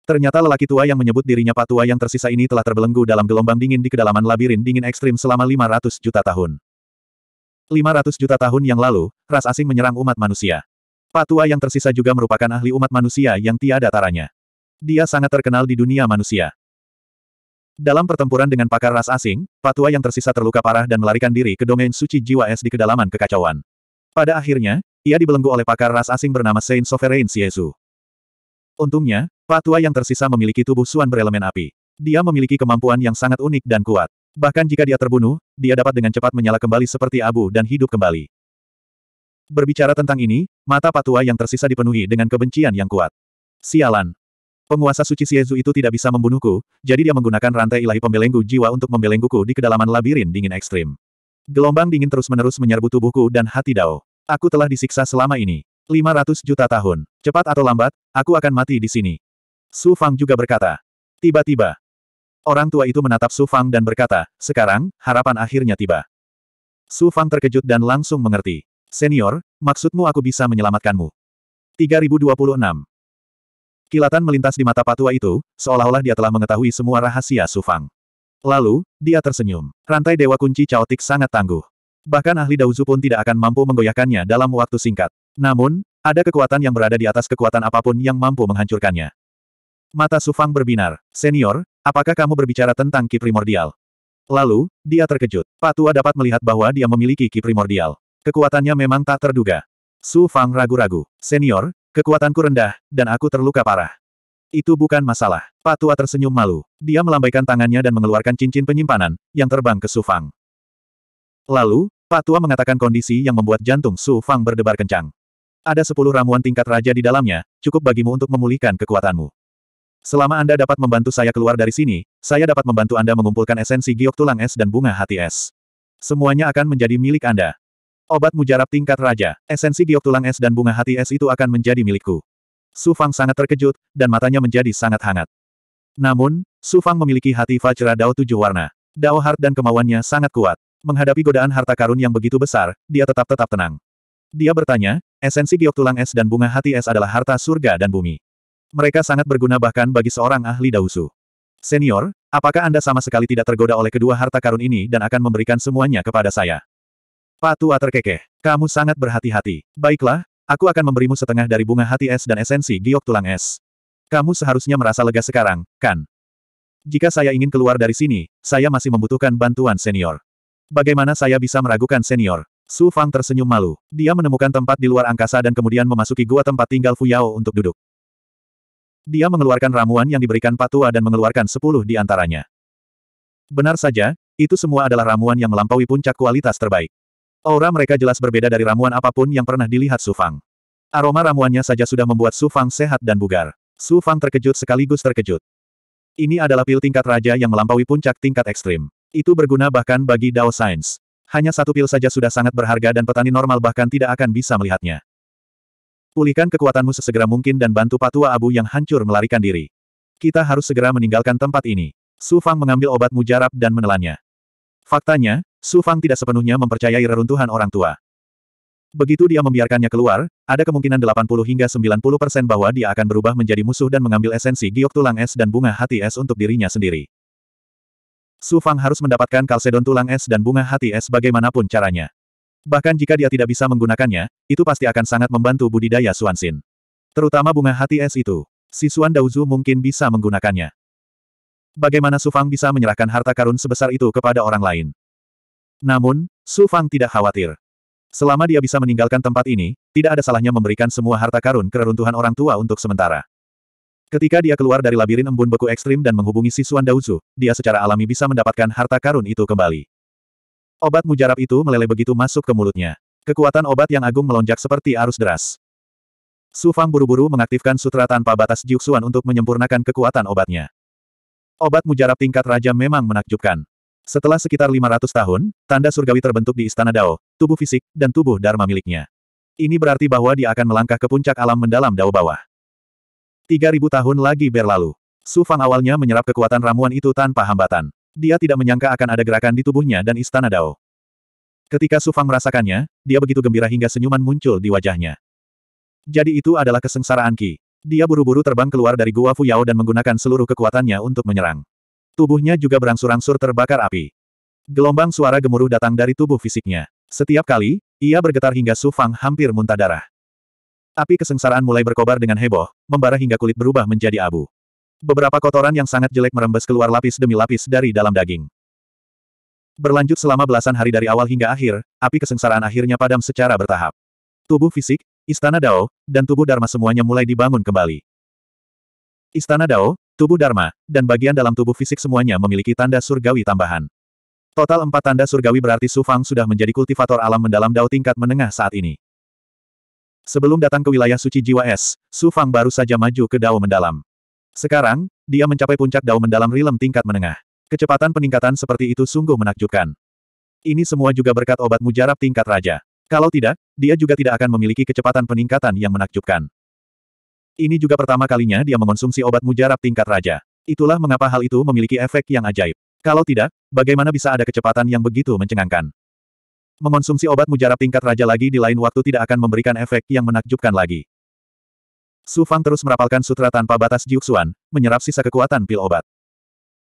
Speaker 1: Ternyata lelaki tua yang menyebut dirinya patua yang tersisa ini telah terbelenggu dalam gelombang dingin di kedalaman labirin dingin ekstrim selama 500 juta tahun. 500 juta tahun yang lalu, ras asing menyerang umat manusia. Patua yang tersisa juga merupakan ahli umat manusia yang tiada taranya. Dia sangat terkenal di dunia manusia. Dalam pertempuran dengan pakar ras asing, Patua yang tersisa terluka parah dan melarikan diri ke domain suci jiwa es di kedalaman kekacauan. Pada akhirnya, ia dibelenggu oleh pakar ras asing bernama Saint Sovereign Siesu. Untungnya, Patua yang tersisa memiliki tubuh suan berelemen api. Dia memiliki kemampuan yang sangat unik dan kuat. Bahkan jika dia terbunuh, dia dapat dengan cepat menyala kembali seperti abu dan hidup kembali. Berbicara tentang ini, mata Patua yang tersisa dipenuhi dengan kebencian yang kuat. Sialan, Penguasa suci Siezu itu tidak bisa membunuhku, jadi dia menggunakan rantai ilahi pembelenggu jiwa untuk membelengguku di kedalaman labirin dingin ekstrim. Gelombang dingin terus-menerus menyerbu tubuhku dan hati Dao. Aku telah disiksa selama ini. 500 juta tahun. Cepat atau lambat, aku akan mati di sini. Su Fang juga berkata. Tiba-tiba. Orang tua itu menatap Su Fang dan berkata, sekarang, harapan akhirnya tiba. Su Fang terkejut dan langsung mengerti. Senior, maksudmu aku bisa menyelamatkanmu. 3026. Kilatan melintas di mata patua itu, seolah-olah dia telah mengetahui semua rahasia Sufang. Lalu, dia tersenyum. Rantai Dewa Kunci Chaotic sangat tangguh. Bahkan ahli Dauzu pun tidak akan mampu menggoyahkannya dalam waktu singkat. Namun, ada kekuatan yang berada di atas kekuatan apapun yang mampu menghancurkannya. Mata Sufang berbinar. Senior, apakah kamu berbicara tentang Ki Primordial? Lalu, dia terkejut. Patua dapat melihat bahwa dia memiliki Ki Primordial. Kekuatannya memang tak terduga. Sufang ragu-ragu. Senior, Kekuatanku rendah, dan aku terluka parah. Itu bukan masalah. Pak Tua tersenyum malu. Dia melambaikan tangannya dan mengeluarkan cincin penyimpanan, yang terbang ke Su Fang. Lalu, Pak Tua mengatakan kondisi yang membuat jantung Su Fang berdebar kencang. Ada sepuluh ramuan tingkat raja di dalamnya, cukup bagimu untuk memulihkan kekuatanmu. Selama Anda dapat membantu saya keluar dari sini, saya dapat membantu Anda mengumpulkan esensi giok tulang es dan bunga hati es. Semuanya akan menjadi milik Anda. Obat mujarab tingkat raja, esensi giok tulang es dan bunga hati es itu akan menjadi milikku. Su Fang sangat terkejut, dan matanya menjadi sangat hangat. Namun, Su Fang memiliki hati Vajra Dao tujuh warna. Dao Heart dan kemauannya sangat kuat. Menghadapi godaan harta karun yang begitu besar, dia tetap-tetap tenang. Dia bertanya, esensi giok tulang es dan bunga hati es adalah harta surga dan bumi. Mereka sangat berguna bahkan bagi seorang ahli dausu. Senior, apakah Anda sama sekali tidak tergoda oleh kedua harta karun ini dan akan memberikan semuanya kepada saya? Pak Tua terkekeh. Kamu sangat berhati-hati. Baiklah, aku akan memberimu setengah dari bunga hati es dan esensi giok tulang es. Kamu seharusnya merasa lega sekarang, kan? Jika saya ingin keluar dari sini, saya masih membutuhkan bantuan senior. Bagaimana saya bisa meragukan senior? Su Fang tersenyum malu. Dia menemukan tempat di luar angkasa dan kemudian memasuki gua tempat tinggal Fu Yao untuk duduk. Dia mengeluarkan ramuan yang diberikan Pak dan mengeluarkan sepuluh di antaranya. Benar saja, itu semua adalah ramuan yang melampaui puncak kualitas terbaik. Aura mereka jelas berbeda dari ramuan apapun yang pernah dilihat Su Fang. Aroma ramuannya saja sudah membuat Su Fang sehat dan bugar. Su Fang terkejut sekaligus terkejut. Ini adalah pil tingkat raja yang melampaui puncak tingkat ekstrim. Itu berguna bahkan bagi Dao Science. Hanya satu pil saja sudah sangat berharga dan petani normal bahkan tidak akan bisa melihatnya. Pulihkan kekuatanmu sesegera mungkin dan bantu patua abu yang hancur melarikan diri. Kita harus segera meninggalkan tempat ini. Su Fang mengambil obat mujarab dan menelannya. Faktanya, Su Fang tidak sepenuhnya mempercayai reruntuhan orang tua. Begitu dia membiarkannya keluar, ada kemungkinan 80 hingga 90 persen bahwa dia akan berubah menjadi musuh dan mengambil esensi giok tulang es dan bunga hati es untuk dirinya sendiri. Su Fang harus mendapatkan kalsedon tulang es dan bunga hati es bagaimanapun caranya. Bahkan jika dia tidak bisa menggunakannya, itu pasti akan sangat membantu budidaya Suansin. Terutama bunga hati es itu. Si Suan Daozu mungkin bisa menggunakannya. Bagaimana Su Fang bisa menyerahkan harta karun sebesar itu kepada orang lain? Namun, Su Fang tidak khawatir. Selama dia bisa meninggalkan tempat ini, tidak ada salahnya memberikan semua harta karun ke reruntuhan orang tua untuk sementara. Ketika dia keluar dari labirin embun beku ekstrim dan menghubungi Sisuan Daozu, dia secara alami bisa mendapatkan harta karun itu kembali. Obat mujarab itu meleleh begitu masuk ke mulutnya. Kekuatan obat yang agung melonjak seperti arus deras. Su Fang buru-buru mengaktifkan sutra tanpa batas Jiuxuan untuk menyempurnakan kekuatan obatnya. Obat mujarab tingkat raja memang menakjubkan. Setelah sekitar 500 tahun, tanda surgawi terbentuk di Istana Dao, tubuh fisik, dan tubuh Dharma miliknya. Ini berarti bahwa dia akan melangkah ke puncak alam mendalam Dao bawah. 3000 tahun lagi berlalu. Su Fang awalnya menyerap kekuatan ramuan itu tanpa hambatan. Dia tidak menyangka akan ada gerakan di tubuhnya dan Istana Dao. Ketika Su Fang merasakannya, dia begitu gembira hingga senyuman muncul di wajahnya. Jadi itu adalah kesengsaraan Ki. Dia buru-buru terbang keluar dari gua Fuyao dan menggunakan seluruh kekuatannya untuk menyerang. Tubuhnya juga berangsur-angsur terbakar api. Gelombang suara gemuruh datang dari tubuh fisiknya. Setiap kali, ia bergetar hingga Su Fang hampir muntah darah. Api kesengsaraan mulai berkobar dengan heboh, membara hingga kulit berubah menjadi abu. Beberapa kotoran yang sangat jelek merembes keluar lapis demi lapis dari dalam daging. Berlanjut selama belasan hari dari awal hingga akhir, api kesengsaraan akhirnya padam secara bertahap. Tubuh fisik, Istana Dao, dan tubuh Dharma semuanya mulai dibangun kembali. Istana Dao, tubuh Dharma, dan bagian dalam tubuh fisik semuanya memiliki tanda surgawi tambahan. Total empat tanda surgawi berarti Su Fang sudah menjadi kultivator alam mendalam Dao tingkat menengah saat ini. Sebelum datang ke wilayah suci jiwa es, Su Fang baru saja maju ke Dao mendalam. Sekarang, dia mencapai puncak Dao mendalam rilem tingkat menengah. Kecepatan peningkatan seperti itu sungguh menakjubkan. Ini semua juga berkat obat mujarab tingkat raja. Kalau tidak, dia juga tidak akan memiliki kecepatan peningkatan yang menakjubkan. Ini juga pertama kalinya dia mengonsumsi obat mujarab tingkat raja. Itulah mengapa hal itu memiliki efek yang ajaib. Kalau tidak, bagaimana bisa ada kecepatan yang begitu mencengangkan? Mengonsumsi obat mujarab tingkat raja lagi di lain waktu tidak akan memberikan efek yang menakjubkan lagi. Su Fang terus merapalkan sutra tanpa batas Jiuxuan, menyerap sisa kekuatan pil obat.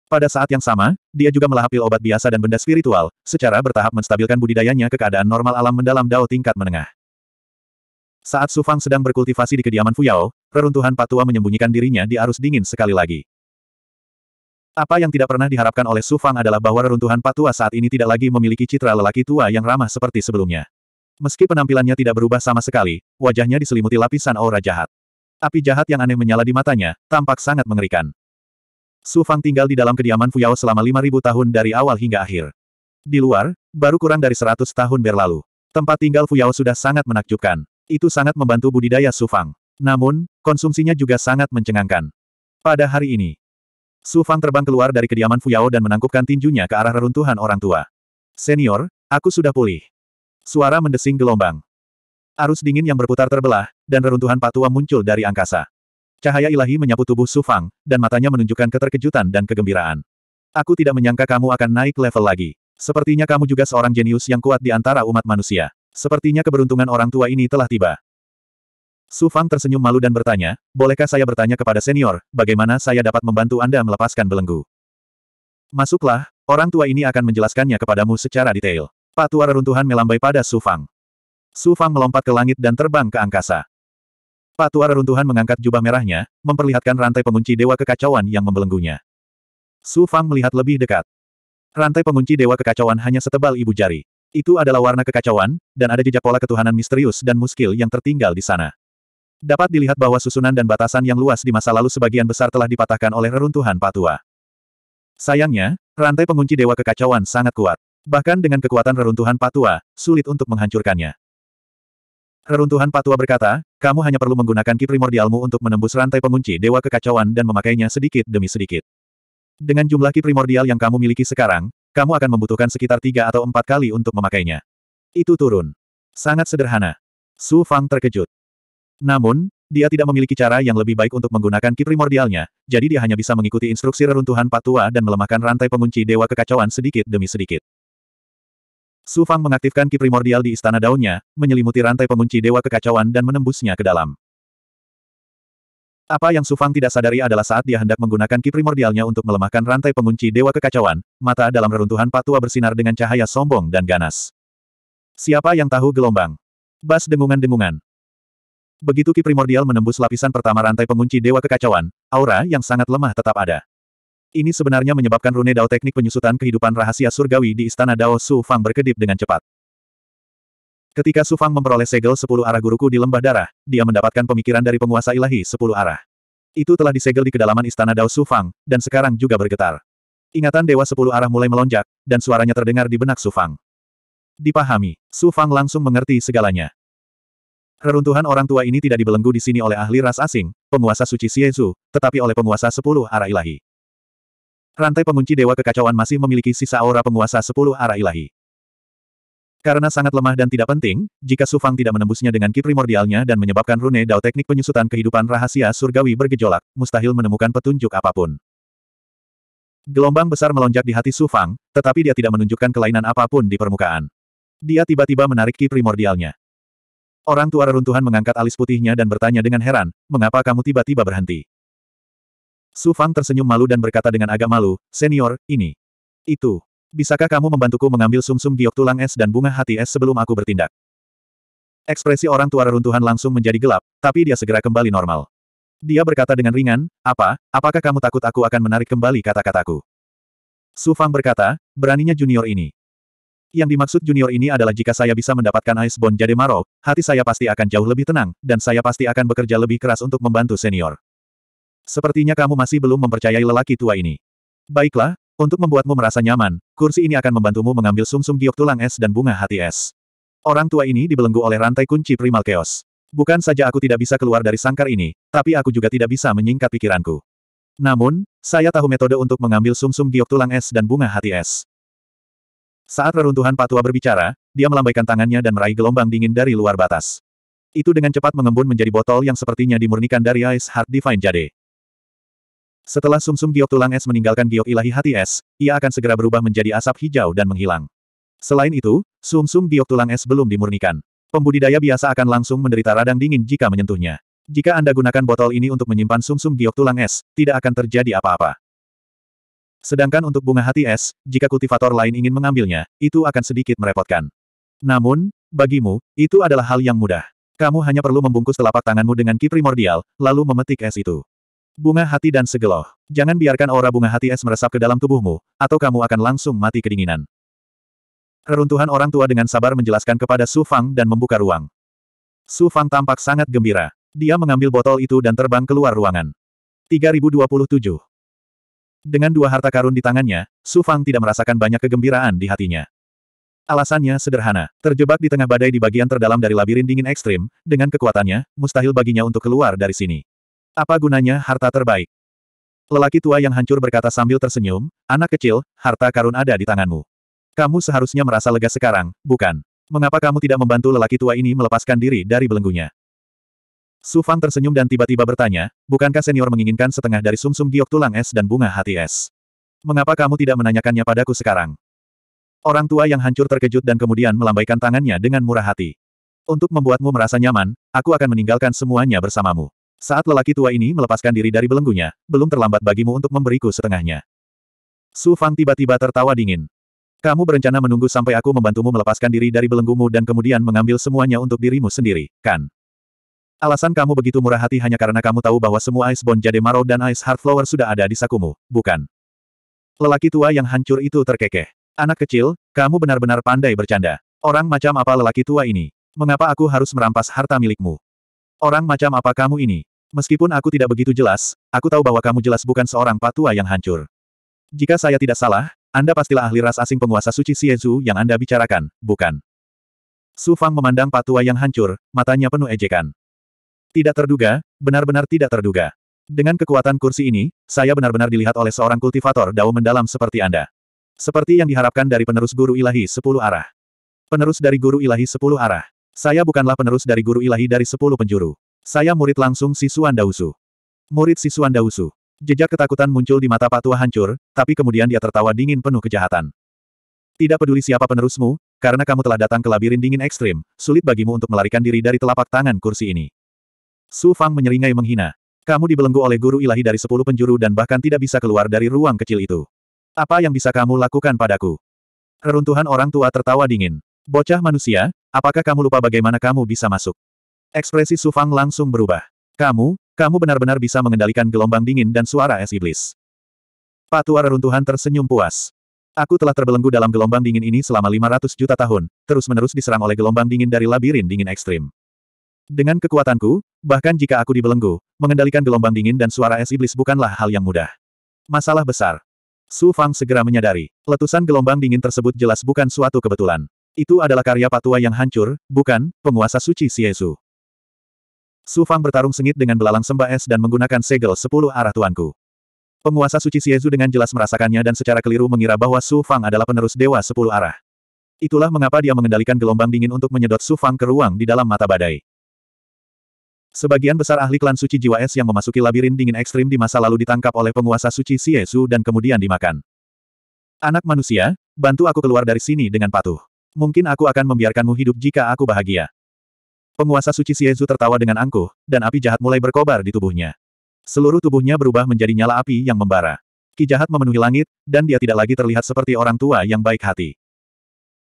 Speaker 1: Pada saat yang sama, dia juga melahap pil obat biasa dan benda spiritual, secara bertahap menstabilkan budidayanya ke keadaan normal alam mendalam Dao tingkat menengah. Saat Su Fang sedang berkultivasi di kediaman Fuyao, reruntuhan patua menyembunyikan dirinya di arus dingin sekali lagi. Apa yang tidak pernah diharapkan oleh Su Fang adalah bahwa reruntuhan patua saat ini tidak lagi memiliki citra lelaki tua yang ramah seperti sebelumnya. Meski penampilannya tidak berubah sama sekali, wajahnya diselimuti lapisan aura jahat. Api jahat yang aneh menyala di matanya, tampak sangat mengerikan. Su Fang tinggal di dalam kediaman Fuyao selama 5.000 tahun dari awal hingga akhir. Di luar, baru kurang dari 100 tahun berlalu. Tempat tinggal Fuyao sudah sangat menakjubkan. Itu sangat membantu budidaya Su Fang. Namun, konsumsinya juga sangat mencengangkan. Pada hari ini, Su Fang terbang keluar dari kediaman Fuyao dan menangkupkan tinjunya ke arah reruntuhan orang tua. Senior, aku sudah pulih. Suara mendesing gelombang. Arus dingin yang berputar terbelah, dan reruntuhan patua muncul dari angkasa. Cahaya ilahi menyapu tubuh Su Fang, dan matanya menunjukkan keterkejutan dan kegembiraan. Aku tidak menyangka kamu akan naik level lagi. Sepertinya kamu juga seorang jenius yang kuat di antara umat manusia. Sepertinya keberuntungan orang tua ini telah tiba. Su Fang tersenyum malu dan bertanya, bolehkah saya bertanya kepada senior, bagaimana saya dapat membantu Anda melepaskan belenggu? Masuklah, orang tua ini akan menjelaskannya kepadamu secara detail. Patua reruntuhan melambai pada Su Fang melompat ke langit dan terbang ke angkasa. Patua reruntuhan mengangkat jubah merahnya, memperlihatkan rantai pengunci Dewa Kekacauan yang membelenggunya. Su Fang melihat lebih dekat. Rantai pengunci Dewa Kekacauan hanya setebal ibu jari. Itu adalah warna kekacauan, dan ada jejak pola ketuhanan misterius dan muskil yang tertinggal di sana. Dapat dilihat bahwa susunan dan batasan yang luas di masa lalu sebagian besar telah dipatahkan oleh reruntuhan patua. Sayangnya, rantai pengunci Dewa Kekacauan sangat kuat. Bahkan dengan kekuatan reruntuhan patua, sulit untuk menghancurkannya. Reruntuhan Patua berkata, kamu hanya perlu menggunakan ki primordialmu untuk menembus rantai pengunci Dewa Kekacauan dan memakainya sedikit demi sedikit. Dengan jumlah ki primordial yang kamu miliki sekarang, kamu akan membutuhkan sekitar tiga atau empat kali untuk memakainya. Itu turun. Sangat sederhana. Su Fang terkejut. Namun, dia tidak memiliki cara yang lebih baik untuk menggunakan ki primordialnya, jadi dia hanya bisa mengikuti instruksi reruntuhan patua dan melemahkan rantai pengunci Dewa Kekacauan sedikit demi sedikit. Su Fang mengaktifkan ki primordial di istana daunnya, menyelimuti rantai pengunci dewa kekacauan dan menembusnya ke dalam. Apa yang Su Fang tidak sadari adalah saat dia hendak menggunakan ki primordialnya untuk melemahkan rantai pengunci dewa kekacauan, mata dalam reruntuhan patua bersinar dengan cahaya sombong dan ganas. Siapa yang tahu gelombang? Bas dengungan-dengungan. Begitu ki primordial menembus lapisan pertama rantai pengunci dewa kekacauan, aura yang sangat lemah tetap ada. Ini sebenarnya menyebabkan Rune Dao teknik penyusutan kehidupan rahasia surgawi di istana Dao Su Fang berkedip dengan cepat. Ketika Su Fang memperoleh segel sepuluh arah guruku di lembah darah, dia mendapatkan pemikiran dari penguasa ilahi sepuluh arah. Itu telah disegel di kedalaman istana Dao Su Fang, dan sekarang juga bergetar. Ingatan Dewa sepuluh arah mulai melonjak, dan suaranya terdengar di benak Su Fang. Dipahami, Su Fang langsung mengerti segalanya. Reruntuhan orang tua ini tidak dibelenggu di sini oleh ahli ras asing, penguasa suci Xiezu, tetapi oleh penguasa sepuluh arah ilahi. Rantai pengunci Dewa Kekacauan masih memiliki sisa aura penguasa sepuluh arah ilahi. Karena sangat lemah dan tidak penting, jika Sufang tidak menembusnya dengan ki primordialnya dan menyebabkan rune dao teknik penyusutan kehidupan rahasia surgawi bergejolak, mustahil menemukan petunjuk apapun. Gelombang besar melonjak di hati Sufang, tetapi dia tidak menunjukkan kelainan apapun di permukaan. Dia tiba-tiba menarik ki primordialnya. Orang tua reruntuhan mengangkat alis putihnya dan bertanya dengan heran, mengapa kamu tiba-tiba berhenti? Su Fang tersenyum malu dan berkata dengan agak malu, Senior, ini. Itu. Bisakah kamu membantuku mengambil sumsum -sum giok tulang es dan bunga hati es sebelum aku bertindak? Ekspresi orang tua reruntuhan langsung menjadi gelap, tapi dia segera kembali normal. Dia berkata dengan ringan, apa, apakah kamu takut aku akan menarik kembali kata-kataku? Su Fang berkata, beraninya junior ini. Yang dimaksud junior ini adalah jika saya bisa mendapatkan Ice Bond Jade Marok, hati saya pasti akan jauh lebih tenang, dan saya pasti akan bekerja lebih keras untuk membantu senior. Sepertinya kamu masih belum mempercayai lelaki tua ini. Baiklah, untuk membuatmu merasa nyaman, kursi ini akan membantumu mengambil sumsum -sum giok tulang es dan bunga hati es. Orang tua ini dibelenggu oleh rantai kunci primal chaos. Bukan saja aku tidak bisa keluar dari sangkar ini, tapi aku juga tidak bisa menyingkat pikiranku. Namun, saya tahu metode untuk mengambil sumsum -sum giok tulang es dan bunga hati es. Saat reruntuhan patua berbicara, dia melambaikan tangannya dan meraih gelombang dingin dari luar batas. Itu dengan cepat mengembun menjadi botol yang sepertinya dimurnikan dari Ice Heart Divine Jade. Setelah sumsum giok tulang es meninggalkan giok ilahi hati es, ia akan segera berubah menjadi asap hijau dan menghilang. Selain itu, sumsum giok tulang es belum dimurnikan. Pembudidaya biasa akan langsung menderita radang dingin jika menyentuhnya. Jika Anda gunakan botol ini untuk menyimpan sumsum giok tulang es, tidak akan terjadi apa-apa. Sedangkan untuk bunga hati es, jika kultivator lain ingin mengambilnya, itu akan sedikit merepotkan. Namun, bagimu, itu adalah hal yang mudah. Kamu hanya perlu membungkus telapak tanganmu dengan ki primordial, lalu memetik es itu. Bunga hati dan segeloh. Jangan biarkan aura bunga hati es meresap ke dalam tubuhmu, atau kamu akan langsung mati kedinginan. Reruntuhan orang tua dengan sabar menjelaskan kepada Su Fang dan membuka ruang. Su Fang tampak sangat gembira. Dia mengambil botol itu dan terbang keluar ruangan. 3027 Dengan dua harta karun di tangannya, Su Fang tidak merasakan banyak kegembiraan di hatinya. Alasannya sederhana, terjebak di tengah badai di bagian terdalam dari labirin dingin ekstrim, dengan kekuatannya, mustahil baginya untuk keluar dari sini. Apa gunanya harta terbaik? Lelaki tua yang hancur berkata sambil tersenyum, anak kecil, harta karun ada di tanganmu. Kamu seharusnya merasa lega sekarang, bukan? Mengapa kamu tidak membantu lelaki tua ini melepaskan diri dari belenggunya? Su Fang tersenyum dan tiba-tiba bertanya, bukankah senior menginginkan setengah dari sumsum -sum giok tulang es dan bunga hati es? Mengapa kamu tidak menanyakannya padaku sekarang? Orang tua yang hancur terkejut dan kemudian melambaikan tangannya dengan murah hati. Untuk membuatmu merasa nyaman, aku akan meninggalkan semuanya bersamamu. Saat lelaki tua ini melepaskan diri dari belenggunya, belum terlambat bagimu untuk memberiku setengahnya. Su Fang tiba-tiba tertawa dingin. Kamu berencana menunggu sampai aku membantumu melepaskan diri dari belenggumu dan kemudian mengambil semuanya untuk dirimu sendiri, kan? Alasan kamu begitu murah hati hanya karena kamu tahu bahwa semua Ice Bond Jade Marrow dan Ice Heart Flower sudah ada di sakumu, bukan? Lelaki tua yang hancur itu terkekeh. Anak kecil, kamu benar-benar pandai bercanda. Orang macam apa lelaki tua ini? Mengapa aku harus merampas harta milikmu? Orang macam apa kamu ini? Meskipun aku tidak begitu jelas, aku tahu bahwa kamu jelas bukan seorang patua yang hancur. Jika saya tidak salah, Anda pastilah ahli ras asing penguasa suci Siezu yang Anda bicarakan, bukan? Su Fang memandang patua yang hancur, matanya penuh ejekan. Tidak terduga, benar-benar tidak terduga. Dengan kekuatan kursi ini, saya benar-benar dilihat oleh seorang kultivator dao mendalam seperti Anda. Seperti yang diharapkan dari penerus guru ilahi sepuluh arah. Penerus dari guru ilahi sepuluh arah. Saya bukanlah penerus dari guru ilahi dari sepuluh penjuru. Saya murid langsung Sisuan Dausu. Murid Sisuan Dausu. Jejak ketakutan muncul di mata patua hancur, tapi kemudian dia tertawa dingin penuh kejahatan. Tidak peduli siapa penerusmu, karena kamu telah datang ke labirin dingin ekstrim, sulit bagimu untuk melarikan diri dari telapak tangan kursi ini. Su Fang menyeringai menghina. Kamu dibelenggu oleh guru ilahi dari sepuluh penjuru dan bahkan tidak bisa keluar dari ruang kecil itu. Apa yang bisa kamu lakukan padaku? Reruntuhan orang tua tertawa dingin. Bocah manusia, Apakah kamu lupa bagaimana kamu bisa masuk? Ekspresi Su Fang langsung berubah. Kamu, kamu benar-benar bisa mengendalikan gelombang dingin dan suara es iblis. Patua reruntuhan tersenyum puas. Aku telah terbelenggu dalam gelombang dingin ini selama 500 juta tahun, terus-menerus diserang oleh gelombang dingin dari labirin dingin ekstrim. Dengan kekuatanku, bahkan jika aku dibelenggu, mengendalikan gelombang dingin dan suara es iblis bukanlah hal yang mudah. Masalah besar. Su Fang segera menyadari, letusan gelombang dingin tersebut jelas bukan suatu kebetulan. Itu adalah karya patua yang hancur, bukan, penguasa suci Siesu. Su Fang bertarung sengit dengan belalang sembah es dan menggunakan segel sepuluh arah tuanku. Penguasa suci Siesu dengan jelas merasakannya dan secara keliru mengira bahwa Su Fang adalah penerus dewa sepuluh arah. Itulah mengapa dia mengendalikan gelombang dingin untuk menyedot Su Fang ke ruang di dalam mata badai. Sebagian besar ahli klan suci jiwa es yang memasuki labirin dingin ekstrim di masa lalu ditangkap oleh penguasa suci Siesu dan kemudian dimakan. Anak manusia, bantu aku keluar dari sini dengan patuh mungkin aku akan membiarkanmu hidup jika aku bahagia. Penguasa suci Siezu tertawa dengan angkuh, dan api jahat mulai berkobar di tubuhnya. Seluruh tubuhnya berubah menjadi nyala api yang membara. Ki jahat memenuhi langit, dan dia tidak lagi terlihat seperti orang tua yang baik hati.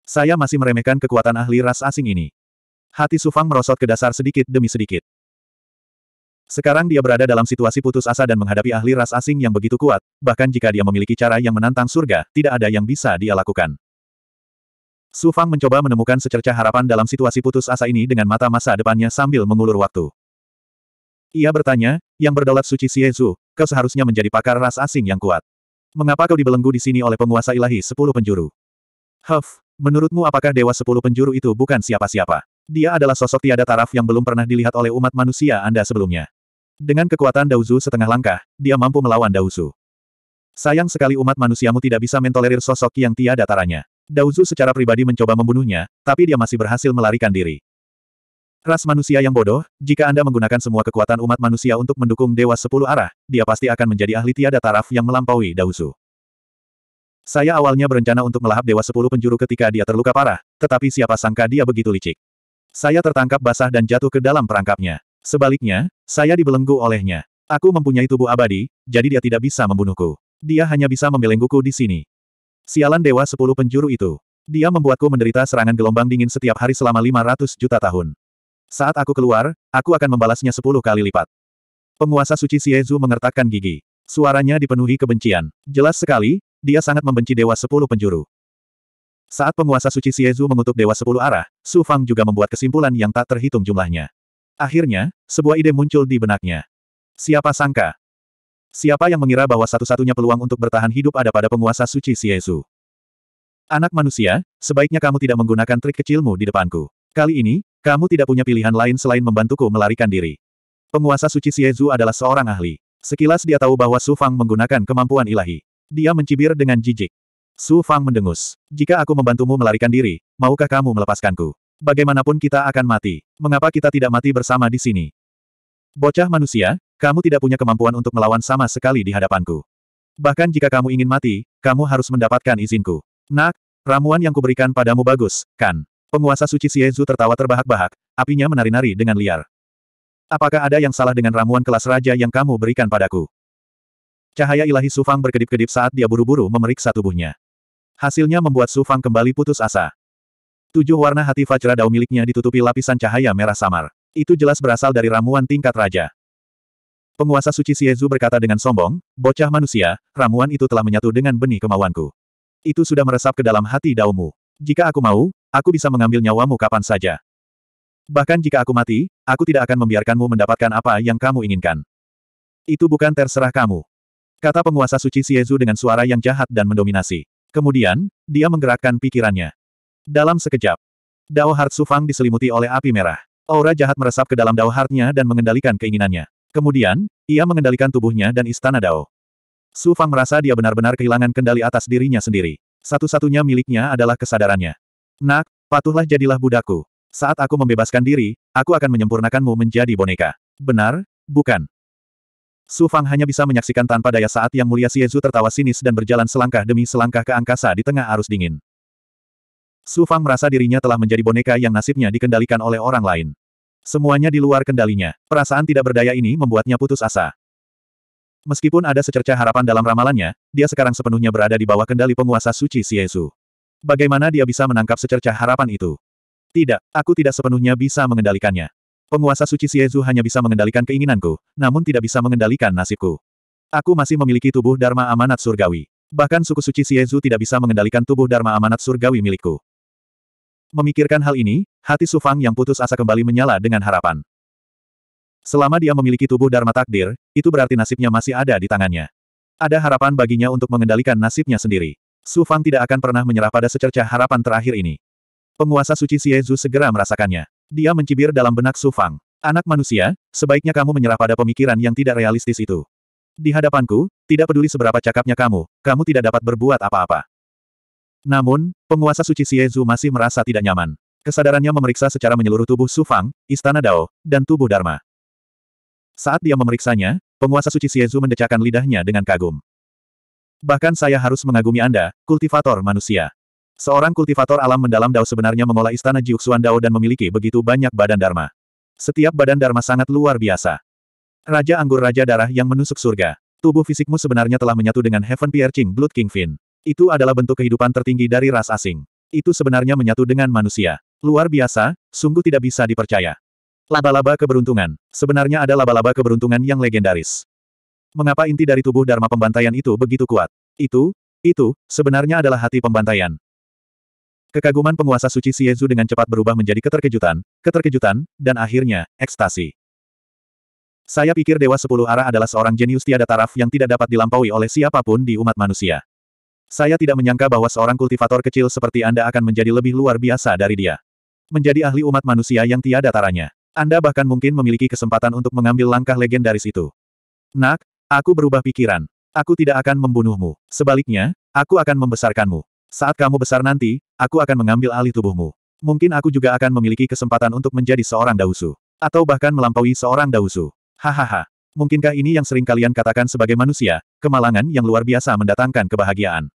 Speaker 1: Saya masih meremehkan kekuatan ahli ras asing ini. Hati Sufang merosot ke dasar sedikit demi sedikit. Sekarang dia berada dalam situasi putus asa dan menghadapi ahli ras asing yang begitu kuat, bahkan jika dia memiliki cara yang menantang surga, tidak ada yang bisa dia lakukan. Su Fang mencoba menemukan secerca harapan dalam situasi putus asa ini dengan mata masa depannya sambil mengulur waktu. Ia bertanya, yang berdaulat suci Zhu, kau seharusnya menjadi pakar ras asing yang kuat. Mengapa kau dibelenggu di sini oleh penguasa ilahi sepuluh penjuru? Huff, menurutmu apakah dewa sepuluh penjuru itu bukan siapa-siapa? Dia adalah sosok tiada taraf yang belum pernah dilihat oleh umat manusia Anda sebelumnya. Dengan kekuatan Dauzu setengah langkah, dia mampu melawan Dauzu. Sayang sekali umat manusiamu tidak bisa mentolerir sosok yang tiada taranya. Dauzu secara pribadi mencoba membunuhnya, tapi dia masih berhasil melarikan diri. Ras manusia yang bodoh, jika Anda menggunakan semua kekuatan umat manusia untuk mendukung Dewa Sepuluh Arah, dia pasti akan menjadi ahli tiada taraf yang melampaui Dauzu. Saya awalnya berencana untuk melahap Dewa Sepuluh Penjuru ketika dia terluka parah, tetapi siapa sangka dia begitu licik. Saya tertangkap basah dan jatuh ke dalam perangkapnya. Sebaliknya, saya dibelenggu olehnya. Aku mempunyai tubuh abadi, jadi dia tidak bisa membunuhku. Dia hanya bisa membelengguku di sini. Sialan Dewa Sepuluh Penjuru itu. Dia membuatku menderita serangan gelombang dingin setiap hari selama lima ratus juta tahun. Saat aku keluar, aku akan membalasnya sepuluh kali lipat. Penguasa suci Siezu mengertakkan gigi. Suaranya dipenuhi kebencian. Jelas sekali, dia sangat membenci Dewa Sepuluh Penjuru. Saat penguasa suci Siezu mengutuk Dewa Sepuluh Arah, Su Fang juga membuat kesimpulan yang tak terhitung jumlahnya. Akhirnya, sebuah ide muncul di benaknya. Siapa sangka, Siapa yang mengira bahwa satu-satunya peluang untuk bertahan hidup ada pada penguasa suci Siesu? Anak manusia, sebaiknya kamu tidak menggunakan trik kecilmu di depanku. Kali ini, kamu tidak punya pilihan lain selain membantuku melarikan diri. Penguasa suci Siezu adalah seorang ahli. Sekilas dia tahu bahwa Su Fang menggunakan kemampuan ilahi. Dia mencibir dengan jijik. Su Fang mendengus. Jika aku membantumu melarikan diri, maukah kamu melepaskanku? Bagaimanapun kita akan mati. Mengapa kita tidak mati bersama di sini? Bocah manusia, kamu tidak punya kemampuan untuk melawan sama sekali di hadapanku. Bahkan jika kamu ingin mati, kamu harus mendapatkan izinku. Nak, ramuan yang kuberikan padamu bagus, kan? Penguasa suci Siezu tertawa terbahak-bahak, apinya menari-nari dengan liar. Apakah ada yang salah dengan ramuan kelas raja yang kamu berikan padaku? Cahaya ilahi Sufang berkedip-kedip saat dia buru-buru memeriksa tubuhnya. Hasilnya membuat Sufang kembali putus asa. Tujuh warna hati Fajra Dao miliknya ditutupi lapisan cahaya merah samar. Itu jelas berasal dari ramuan tingkat raja. Penguasa suci Siezu berkata dengan sombong, bocah manusia, ramuan itu telah menyatu dengan benih kemauanku. Itu sudah meresap ke dalam hati daumu. Jika aku mau, aku bisa mengambil nyawamu kapan saja. Bahkan jika aku mati, aku tidak akan membiarkanmu mendapatkan apa yang kamu inginkan. Itu bukan terserah kamu. Kata penguasa suci Siezu dengan suara yang jahat dan mendominasi. Kemudian, dia menggerakkan pikirannya. Dalam sekejap, Dao Heart Sufang diselimuti oleh api merah. Aura jahat meresap ke dalam Dao Heartnya dan mengendalikan keinginannya. Kemudian, ia mengendalikan tubuhnya dan istana Dao. Su Fang merasa dia benar-benar kehilangan kendali atas dirinya sendiri. Satu-satunya miliknya adalah kesadarannya. Nak, patuhlah jadilah budaku. Saat aku membebaskan diri, aku akan menyempurnakanmu menjadi boneka. Benar, bukan? Su Fang hanya bisa menyaksikan tanpa daya saat Yang Mulia Zhu tertawa sinis dan berjalan selangkah demi selangkah ke angkasa di tengah arus dingin. Su Fang merasa dirinya telah menjadi boneka yang nasibnya dikendalikan oleh orang lain. Semuanya di luar kendalinya. Perasaan tidak berdaya ini membuatnya putus asa. Meskipun ada secerca harapan dalam ramalannya, dia sekarang sepenuhnya berada di bawah kendali penguasa suci Yesu. Bagaimana dia bisa menangkap secerca harapan itu? Tidak, aku tidak sepenuhnya bisa mengendalikannya. Penguasa suci Yesu hanya bisa mengendalikan keinginanku, namun tidak bisa mengendalikan nasibku. Aku masih memiliki tubuh Dharma Amanat Surgawi. Bahkan suku suci Yesu tidak bisa mengendalikan tubuh Dharma Amanat Surgawi milikku. Memikirkan hal ini, Hati Sufang yang putus asa kembali menyala dengan harapan. Selama dia memiliki tubuh Dharma Takdir, itu berarti nasibnya masih ada di tangannya. Ada harapan baginya untuk mengendalikan nasibnya sendiri. Sufang tidak akan pernah menyerah pada secercah harapan terakhir ini. Penguasa suci Siezu segera merasakannya. Dia mencibir dalam benak Sufang. Anak manusia, sebaiknya kamu menyerah pada pemikiran yang tidak realistis itu. Di hadapanku, tidak peduli seberapa cakapnya kamu, kamu tidak dapat berbuat apa-apa. Namun, penguasa suci Siezu masih merasa tidak nyaman. Kesadarannya memeriksa secara menyeluruh tubuh Su Fang, Istana Dao, dan tubuh Dharma. Saat dia memeriksanya, penguasa suci Siezu mendecakkan lidahnya dengan kagum. Bahkan saya harus mengagumi Anda, kultivator manusia. Seorang kultivator alam mendalam Dao sebenarnya mengolah istana Jiuxuan Dao dan memiliki begitu banyak badan Dharma. Setiap badan Dharma sangat luar biasa. Raja Anggur Raja Darah yang menusuk surga. Tubuh fisikmu sebenarnya telah menyatu dengan Heaven Piercing Blood King Kingfin. Itu adalah bentuk kehidupan tertinggi dari ras asing. Itu sebenarnya menyatu dengan manusia. Luar biasa, sungguh tidak bisa dipercaya. Laba-laba keberuntungan. Sebenarnya ada laba-laba keberuntungan yang legendaris. Mengapa inti dari tubuh Dharma pembantaian itu begitu kuat? Itu, itu, sebenarnya adalah hati pembantaian. Kekaguman penguasa suci Siezu dengan cepat berubah menjadi keterkejutan, keterkejutan, dan akhirnya, ekstasi. Saya pikir Dewa Sepuluh Arah adalah seorang jenius tiada taraf yang tidak dapat dilampaui oleh siapapun di umat manusia. Saya tidak menyangka bahwa seorang kultivator kecil seperti Anda akan menjadi lebih luar biasa dari dia. Menjadi ahli umat manusia yang tiada taranya. Anda bahkan mungkin memiliki kesempatan untuk mengambil langkah legendaris itu. Nak, aku berubah pikiran. Aku tidak akan membunuhmu. Sebaliknya, aku akan membesarkanmu. Saat kamu besar nanti, aku akan mengambil alih tubuhmu. Mungkin aku juga akan memiliki kesempatan untuk menjadi seorang dausu. Atau bahkan melampaui seorang dausu. Hahaha. Mungkinkah ini yang sering kalian katakan sebagai manusia, kemalangan yang luar biasa mendatangkan kebahagiaan.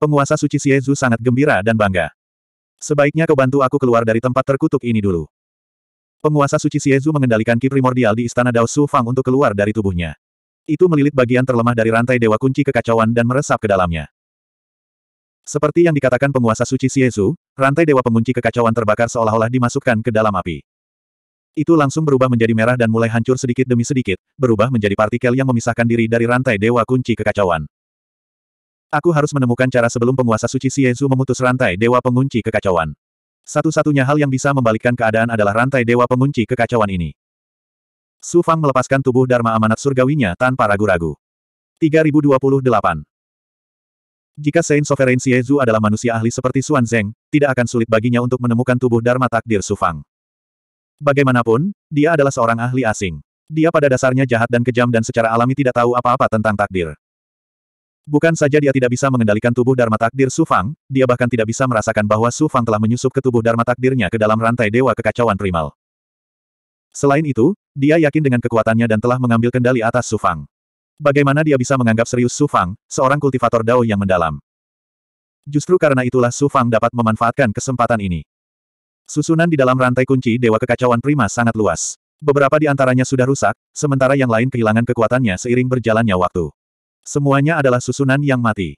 Speaker 1: Penguasa suci Siezu sangat gembira dan bangga. Sebaiknya kau bantu aku keluar dari tempat terkutuk ini dulu. Penguasa suci Siezu mengendalikan ki primordial di istana Dao Su Fang untuk keluar dari tubuhnya. Itu melilit bagian terlemah dari rantai dewa kunci kekacauan dan meresap ke dalamnya. Seperti yang dikatakan penguasa suci Siezu, rantai dewa pengunci kekacauan terbakar seolah-olah dimasukkan ke dalam api. Itu langsung berubah menjadi merah dan mulai hancur sedikit demi sedikit, berubah menjadi partikel yang memisahkan diri dari rantai dewa kunci kekacauan. Aku harus menemukan cara sebelum penguasa suci Siezu memutus rantai Dewa Pengunci Kekacauan. Satu-satunya hal yang bisa membalikkan keadaan adalah rantai Dewa Pengunci Kekacauan ini. Su Fang melepaskan tubuh Dharma amanat surgawinya tanpa ragu-ragu. 3028 Jika Saint Sovereign Siezu adalah manusia ahli seperti Xuan Zeng, tidak akan sulit baginya untuk menemukan tubuh Dharma takdir Su Fang. Bagaimanapun, dia adalah seorang ahli asing. Dia pada dasarnya jahat dan kejam dan secara alami tidak tahu apa-apa tentang takdir. Bukan saja dia tidak bisa mengendalikan tubuh Dharma Takdir Su Fang, dia bahkan tidak bisa merasakan bahwa Su Fang telah menyusup ke tubuh Dharma Takdirnya ke dalam rantai Dewa Kekacauan Primal. Selain itu, dia yakin dengan kekuatannya dan telah mengambil kendali atas Su Fang. Bagaimana dia bisa menganggap serius Su Fang, seorang kultivator Dao yang mendalam? Justru karena itulah Su Fang dapat memanfaatkan kesempatan ini. Susunan di dalam rantai kunci Dewa Kekacauan Prima sangat luas. Beberapa di antaranya sudah rusak, sementara yang lain kehilangan kekuatannya seiring berjalannya waktu. Semuanya adalah susunan yang mati.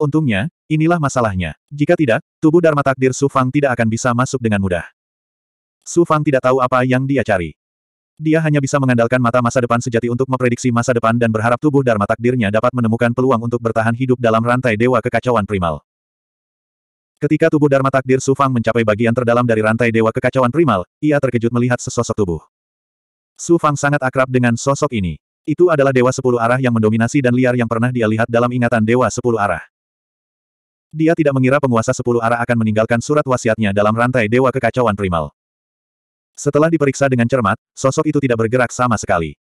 Speaker 1: Untungnya, inilah masalahnya. Jika tidak, tubuh Dharma Takdir Su Fang tidak akan bisa masuk dengan mudah. Su Fang tidak tahu apa yang dia cari. Dia hanya bisa mengandalkan mata masa depan sejati untuk memprediksi masa depan dan berharap tubuh Dharma Takdirnya dapat menemukan peluang untuk bertahan hidup dalam rantai Dewa Kekacauan Primal. Ketika tubuh Dharma Takdir Su Fang mencapai bagian terdalam dari rantai Dewa Kekacauan Primal, ia terkejut melihat sesosok tubuh. Su Fang sangat akrab dengan sosok ini. Itu adalah Dewa Sepuluh Arah yang mendominasi dan liar yang pernah dia lihat dalam ingatan Dewa Sepuluh Arah. Dia tidak mengira penguasa Sepuluh Arah akan meninggalkan surat wasiatnya dalam rantai Dewa Kekacauan Primal. Setelah diperiksa dengan cermat, sosok itu tidak bergerak sama sekali.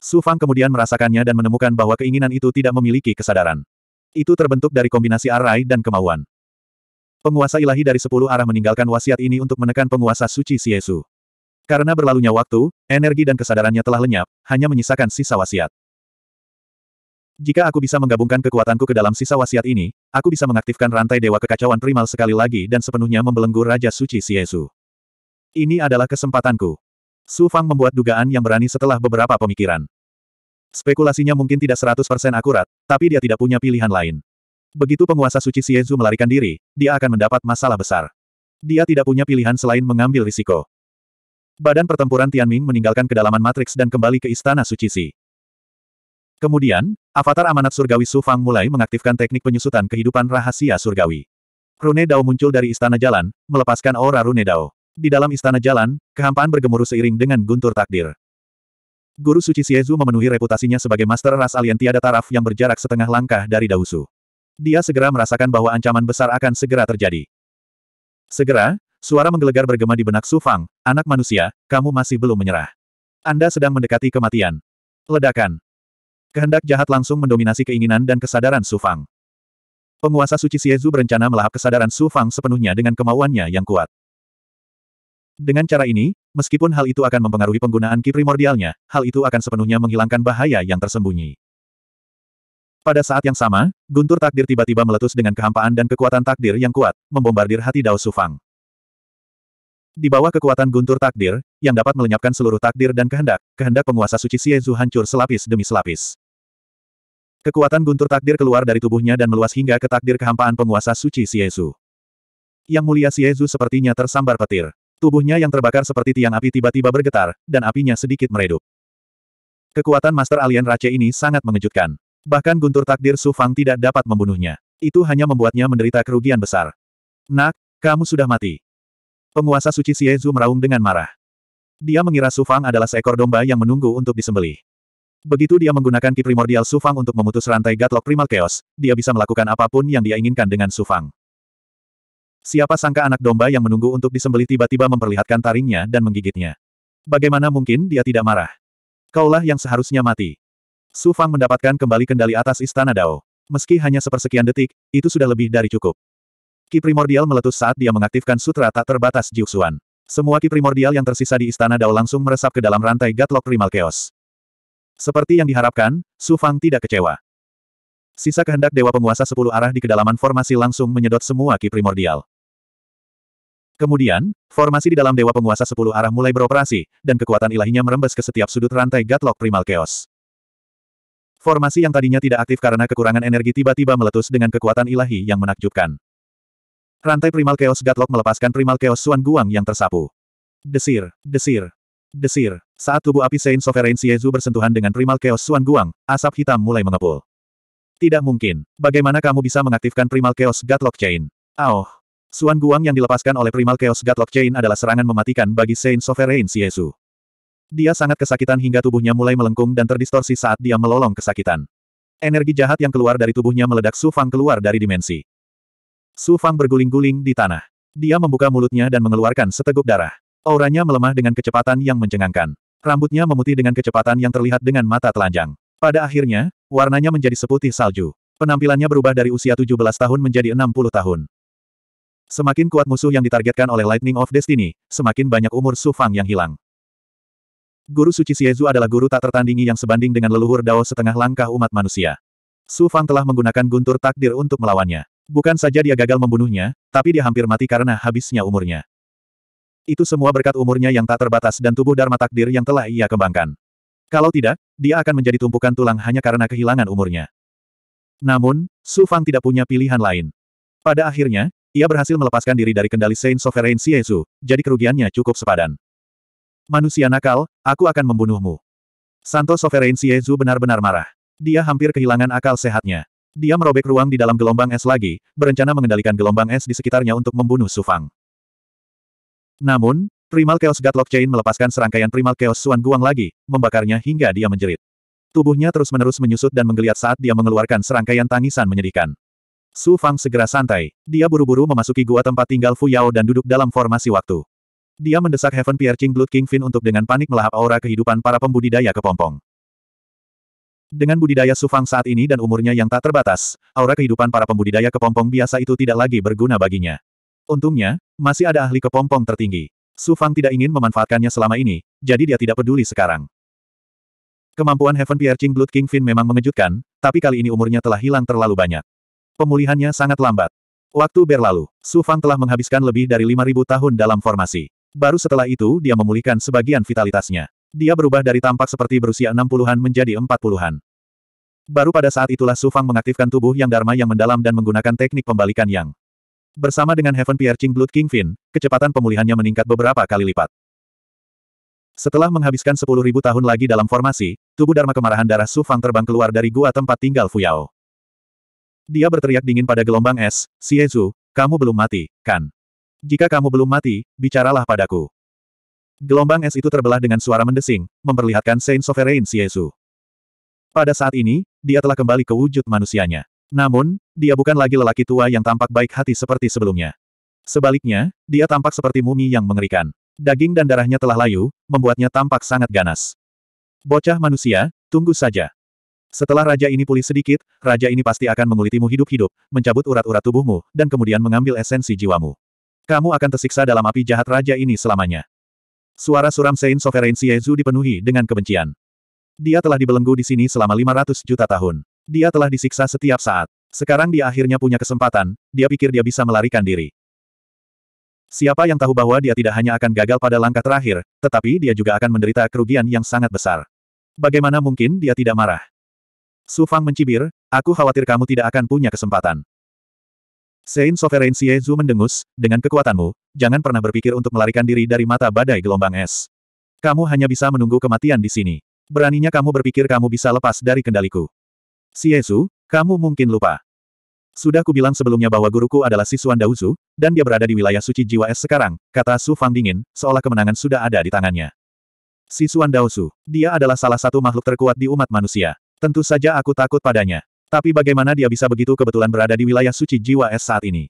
Speaker 1: Su Fang kemudian merasakannya dan menemukan bahwa keinginan itu tidak memiliki kesadaran. Itu terbentuk dari kombinasi arai dan kemauan. Penguasa ilahi dari sepuluh arah meninggalkan wasiat ini untuk menekan penguasa suci Siesu. Karena berlalunya waktu, energi dan kesadarannya telah lenyap, hanya menyisakan sisa wasiat. Jika aku bisa menggabungkan kekuatanku ke dalam sisa wasiat ini, aku bisa mengaktifkan rantai dewa kekacauan primal sekali lagi dan sepenuhnya membelenggu Raja Suci Siesu. Ini adalah kesempatanku. Su Fang membuat dugaan yang berani setelah beberapa pemikiran. Spekulasinya mungkin tidak 100% akurat, tapi dia tidak punya pilihan lain. Begitu penguasa suci Siezu melarikan diri, dia akan mendapat masalah besar. Dia tidak punya pilihan selain mengambil risiko. Badan pertempuran Tianming meninggalkan kedalaman matriks dan kembali ke Istana Suci Si. Kemudian, avatar amanat surgawi Su Fang mulai mengaktifkan teknik penyusutan kehidupan rahasia surgawi. Rune Dao muncul dari Istana Jalan, melepaskan aura Rune Dao. Di dalam Istana Jalan, kehampaan bergemuruh seiring dengan guntur takdir. Guru Suci Siezu memenuhi reputasinya sebagai master ras alien tiada taraf yang berjarak setengah langkah dari Dausu. Dia segera merasakan bahwa ancaman besar akan segera terjadi. Segera, Suara menggelegar bergema di benak Su Fang, anak manusia, kamu masih belum menyerah. Anda sedang mendekati kematian. Ledakan. Kehendak jahat langsung mendominasi keinginan dan kesadaran Su Fang. Penguasa suci Siezu berencana melahap kesadaran Su Fang sepenuhnya dengan kemauannya yang kuat. Dengan cara ini, meskipun hal itu akan mempengaruhi penggunaan ki primordialnya, hal itu akan sepenuhnya menghilangkan bahaya yang tersembunyi. Pada saat yang sama, guntur takdir tiba-tiba meletus dengan kehampaan dan kekuatan takdir yang kuat, membombardir hati Dao Su Fang. Di bawah kekuatan guntur takdir, yang dapat melenyapkan seluruh takdir dan kehendak, kehendak penguasa suci Siezu hancur selapis demi selapis. Kekuatan guntur takdir keluar dari tubuhnya dan meluas hingga ke takdir kehampaan penguasa suci Siezu. Yang mulia Siezu sepertinya tersambar petir. Tubuhnya yang terbakar seperti tiang api tiba-tiba bergetar, dan apinya sedikit meredup. Kekuatan Master Alien Race ini sangat mengejutkan. Bahkan guntur takdir Su Fang tidak dapat membunuhnya. Itu hanya membuatnya menderita kerugian besar. Nak, kamu sudah mati. Penguasa suci Siezu meraung dengan marah. Dia mengira Sufang adalah seekor domba yang menunggu untuk disembelih. Begitu dia menggunakan ki primordial Sufang untuk memutus rantai Gatlok Primal Chaos, dia bisa melakukan apapun yang dia inginkan dengan Sufang. Siapa sangka anak domba yang menunggu untuk disembelih tiba-tiba memperlihatkan taringnya dan menggigitnya. Bagaimana mungkin dia tidak marah? Kaulah yang seharusnya mati. Sufang mendapatkan kembali kendali atas istana Dao. Meski hanya sepersekian detik, itu sudah lebih dari cukup. Ki primordial meletus saat dia mengaktifkan sutra tak terbatas Jiuxuan. Semua ki primordial yang tersisa di istana Dao langsung meresap ke dalam rantai Gatlok Primal Chaos. Seperti yang diharapkan, Su Fang tidak kecewa. Sisa kehendak Dewa Penguasa Sepuluh Arah di kedalaman formasi langsung menyedot semua ki primordial. Kemudian, formasi di dalam Dewa Penguasa Sepuluh Arah mulai beroperasi, dan kekuatan ilahinya merembes ke setiap sudut rantai Gatlok Primal Chaos. Formasi yang tadinya tidak aktif karena kekurangan energi tiba-tiba meletus dengan kekuatan ilahi yang menakjubkan. Rantai primal Chaos Gatlock melepaskan primal Chaos Suan Guang yang tersapu. Desir, desir, desir. Saat tubuh api Saint Sovereign Siezu bersentuhan dengan primal Chaos Suan Guang, asap hitam mulai mengepul. Tidak mungkin. Bagaimana kamu bisa mengaktifkan primal Chaos Gatlock Chain? Aoh. Xuan Guang yang dilepaskan oleh primal Chaos Gatlock Chain adalah serangan mematikan bagi Saint Sovereign Siezu. Dia sangat kesakitan hingga tubuhnya mulai melengkung dan terdistorsi saat dia melolong kesakitan. Energi jahat yang keluar dari tubuhnya meledak Su keluar dari dimensi. Su Fang berguling-guling di tanah. Dia membuka mulutnya dan mengeluarkan seteguk darah. Auranya melemah dengan kecepatan yang mencengangkan. Rambutnya memutih dengan kecepatan yang terlihat dengan mata telanjang. Pada akhirnya, warnanya menjadi seputih salju. Penampilannya berubah dari usia 17 tahun menjadi 60 tahun. Semakin kuat musuh yang ditargetkan oleh Lightning of Destiny, semakin banyak umur Su Fang yang hilang. Guru Suci Siezu adalah guru tak tertandingi yang sebanding dengan leluhur Dao setengah langkah umat manusia. Su Fang telah menggunakan guntur takdir untuk melawannya. Bukan saja dia gagal membunuhnya, tapi dia hampir mati karena habisnya umurnya. Itu semua berkat umurnya yang tak terbatas dan tubuh Dharma takdir yang telah ia kembangkan. Kalau tidak, dia akan menjadi tumpukan tulang hanya karena kehilangan umurnya. Namun, Su Fang tidak punya pilihan lain. Pada akhirnya, ia berhasil melepaskan diri dari kendali Saint Sovereign Siesu, jadi kerugiannya cukup sepadan. Manusia nakal, aku akan membunuhmu. Santo Sovereign Siesu benar-benar marah. Dia hampir kehilangan akal sehatnya. Dia merobek ruang di dalam gelombang es lagi, berencana mengendalikan gelombang es di sekitarnya untuk membunuh Sufang. Namun, Primal Chaos Godlock Chain melepaskan serangkaian Primal Chaos Suan Guang lagi, membakarnya hingga dia menjerit. Tubuhnya terus-menerus menyusut dan menggeliat saat dia mengeluarkan serangkaian tangisan menyedihkan. Su Fang segera santai. Dia buru-buru memasuki gua tempat tinggal Fu Yao dan duduk dalam formasi waktu. Dia mendesak Heaven Piercing Blood King Fin untuk dengan panik melahap aura kehidupan para pembudidaya kepompong. Dengan budidaya Sufang saat ini dan umurnya yang tak terbatas, aura kehidupan para pembudidaya kepompong biasa itu tidak lagi berguna baginya. Untungnya, masih ada ahli kepompong tertinggi. Sufang tidak ingin memanfaatkannya selama ini, jadi dia tidak peduli sekarang. Kemampuan Heaven Piercing Blood King Finn memang mengejutkan, tapi kali ini umurnya telah hilang terlalu banyak. Pemulihannya sangat lambat. Waktu berlalu, Su Fang telah menghabiskan lebih dari 5.000 tahun dalam formasi. Baru setelah itu dia memulihkan sebagian vitalitasnya. Dia berubah dari tampak seperti berusia 60-an menjadi 40-an. Baru pada saat itulah Su Fang mengaktifkan tubuh yang Dharma yang mendalam dan menggunakan teknik pembalikan yang. Bersama dengan Heaven Piercing Blood King Fin. kecepatan pemulihannya meningkat beberapa kali lipat. Setelah menghabiskan 10.000 tahun lagi dalam formasi, tubuh Dharma kemarahan darah Su Fang terbang keluar dari gua tempat tinggal Fuyao. Dia berteriak dingin pada gelombang es, Zhu, kamu belum mati, kan? Jika kamu belum mati, bicaralah padaku. Gelombang es itu terbelah dengan suara mendesing, memperlihatkan Saint Sovereign Siesu. Pada saat ini, dia telah kembali ke wujud manusianya. Namun, dia bukan lagi lelaki tua yang tampak baik hati seperti sebelumnya. Sebaliknya, dia tampak seperti mumi yang mengerikan. Daging dan darahnya telah layu, membuatnya tampak sangat ganas. Bocah manusia, tunggu saja. Setelah raja ini pulih sedikit, raja ini pasti akan mengulitimu hidup-hidup, mencabut urat-urat tubuhmu, dan kemudian mengambil esensi jiwamu. Kamu akan tersiksa dalam api jahat raja ini selamanya. Suara suram Sein Sovereign Siezu dipenuhi dengan kebencian. Dia telah dibelenggu di sini selama 500 juta tahun. Dia telah disiksa setiap saat. Sekarang dia akhirnya punya kesempatan, dia pikir dia bisa melarikan diri. Siapa yang tahu bahwa dia tidak hanya akan gagal pada langkah terakhir, tetapi dia juga akan menderita kerugian yang sangat besar. Bagaimana mungkin dia tidak marah? Su Fang mencibir, aku khawatir kamu tidak akan punya kesempatan. Saint Sovereign Xiezu mendengus, dengan kekuatanmu, jangan pernah berpikir untuk melarikan diri dari mata badai gelombang es. Kamu hanya bisa menunggu kematian di sini. Beraninya kamu berpikir kamu bisa lepas dari kendaliku. Xiezu, kamu mungkin lupa. Sudah kubilang sebelumnya bahwa guruku adalah Sisuan Dauzu, dan dia berada di wilayah suci jiwa es sekarang, kata Su Fang dingin, seolah kemenangan sudah ada di tangannya. Sisuan Dauzu, dia adalah salah satu makhluk terkuat di umat manusia. Tentu saja aku takut padanya. Tapi bagaimana dia bisa begitu kebetulan berada di wilayah suci jiwa es saat ini?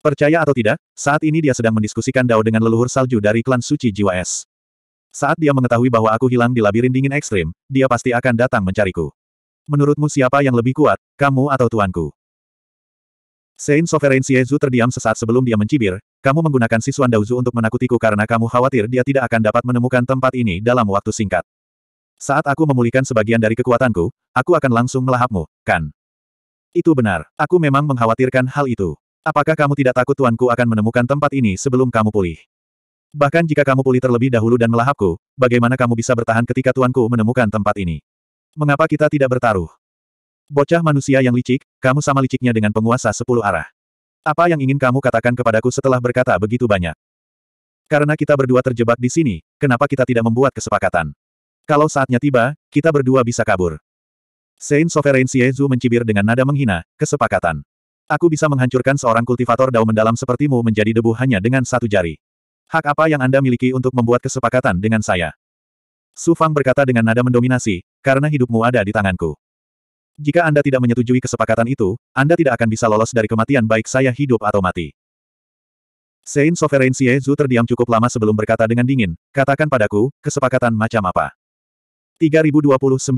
Speaker 1: Percaya atau tidak, saat ini dia sedang mendiskusikan Dao dengan leluhur salju dari klan suci jiwa es. Saat dia mengetahui bahwa aku hilang di labirin dingin ekstrim, dia pasti akan datang mencariku. Menurutmu siapa yang lebih kuat, kamu atau tuanku? Sein Sovereign Siezu terdiam sesaat sebelum dia mencibir, kamu menggunakan sisuan Daozu untuk menakutiku karena kamu khawatir dia tidak akan dapat menemukan tempat ini dalam waktu singkat. Saat aku memulihkan sebagian dari kekuatanku, aku akan langsung melahapmu, kan? Itu benar, aku memang mengkhawatirkan hal itu. Apakah kamu tidak takut tuanku akan menemukan tempat ini sebelum kamu pulih? Bahkan jika kamu pulih terlebih dahulu dan melahapku, bagaimana kamu bisa bertahan ketika tuanku menemukan tempat ini? Mengapa kita tidak bertaruh? Bocah manusia yang licik, kamu sama liciknya dengan penguasa sepuluh arah. Apa yang ingin kamu katakan kepadaku setelah berkata begitu banyak? Karena kita berdua terjebak di sini, kenapa kita tidak membuat kesepakatan? Kalau saatnya tiba, kita berdua bisa kabur. Saint Sovereign Siezu mencibir dengan nada menghina, kesepakatan. Aku bisa menghancurkan seorang kultivator dao mendalam sepertimu menjadi debu hanya dengan satu jari. Hak apa yang Anda miliki untuk membuat kesepakatan dengan saya? Su Fang berkata dengan nada mendominasi, karena hidupmu ada di tanganku. Jika Anda tidak menyetujui kesepakatan itu, Anda tidak akan bisa lolos dari kematian baik saya hidup atau mati. Saint Sovereign Siezu terdiam cukup lama sebelum berkata dengan dingin, katakan padaku, kesepakatan macam apa? 3029.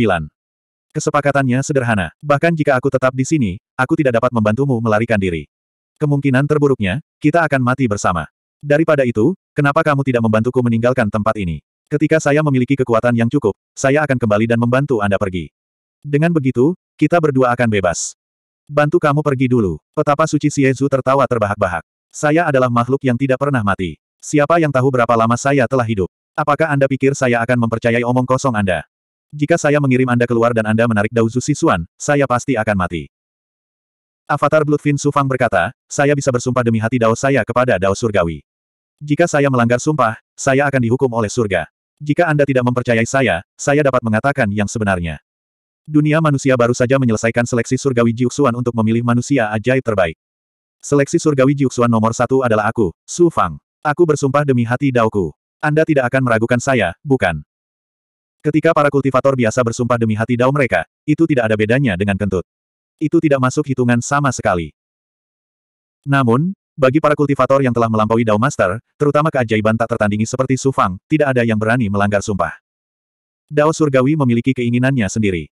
Speaker 1: Kesepakatannya sederhana, bahkan jika aku tetap di sini, aku tidak dapat membantumu melarikan diri. Kemungkinan terburuknya, kita akan mati bersama. Daripada itu, kenapa kamu tidak membantuku meninggalkan tempat ini? Ketika saya memiliki kekuatan yang cukup, saya akan kembali dan membantu Anda pergi. Dengan begitu, kita berdua akan bebas. Bantu kamu pergi dulu. Petapa suci Siezu tertawa terbahak-bahak. Saya adalah makhluk yang tidak pernah mati. Siapa yang tahu berapa lama saya telah hidup? Apakah Anda pikir saya akan mempercayai omong kosong Anda? Jika saya mengirim Anda keluar dan Anda menarik Dauzu Sisuan, saya pasti akan mati. Avatar Bloodfin Sufang berkata, saya bisa bersumpah demi hati Dao saya kepada Dao Surgawi. Jika saya melanggar sumpah, saya akan dihukum oleh surga. Jika Anda tidak mempercayai saya, saya dapat mengatakan yang sebenarnya. Dunia manusia baru saja menyelesaikan seleksi surgawi Jiuxuan untuk memilih manusia ajaib terbaik. Seleksi surgawi Jiuxuan nomor satu adalah aku, Su Fang. Aku bersumpah demi hati Daoku. Anda tidak akan meragukan saya, bukan? Ketika para kultivator biasa bersumpah demi hati dao mereka, itu tidak ada bedanya dengan kentut. Itu tidak masuk hitungan sama sekali. Namun, bagi para kultivator yang telah melampaui Dao Master, terutama keajaiban tak tertandingi seperti Sufang, tidak ada yang berani melanggar sumpah. Dao Surgawi memiliki keinginannya sendiri.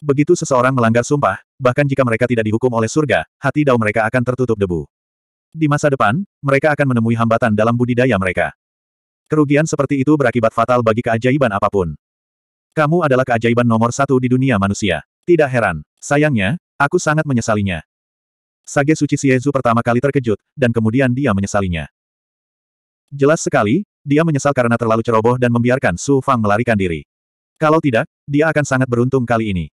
Speaker 1: Begitu seseorang melanggar sumpah, bahkan jika mereka tidak dihukum oleh surga, hati Dao mereka akan tertutup debu. Di masa depan, mereka akan menemui hambatan dalam budidaya mereka. Kerugian seperti itu berakibat fatal bagi keajaiban apapun. Kamu adalah keajaiban nomor satu di dunia manusia. Tidak heran. Sayangnya, aku sangat menyesalinya. Sage Suci Siezu pertama kali terkejut, dan kemudian dia menyesalinya. Jelas sekali, dia menyesal karena terlalu ceroboh dan membiarkan Su Fang melarikan diri. Kalau tidak, dia akan sangat beruntung kali ini.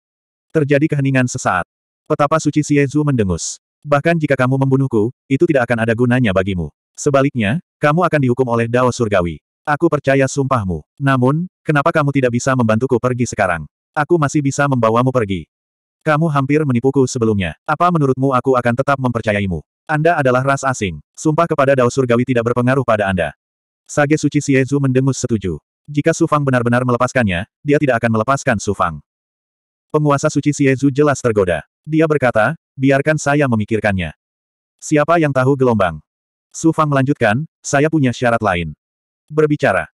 Speaker 1: Terjadi keheningan sesaat. Petapa Suci Siezu mendengus. Bahkan jika kamu membunuhku, itu tidak akan ada gunanya bagimu. Sebaliknya, kamu akan dihukum oleh Dao Surgawi. Aku percaya sumpahmu. Namun, kenapa kamu tidak bisa membantuku pergi sekarang? Aku masih bisa membawamu pergi. Kamu hampir menipuku sebelumnya. Apa menurutmu aku akan tetap mempercayaimu? Anda adalah ras asing. Sumpah kepada Dao Surgawi tidak berpengaruh pada Anda. Sage Suci Siezu mendengus setuju. Jika Sufang benar-benar melepaskannya, dia tidak akan melepaskan Sufang. Penguasa Suci Siezu jelas tergoda. Dia berkata, biarkan saya memikirkannya. Siapa yang tahu gelombang? Su Fang melanjutkan, saya punya syarat lain. Berbicara.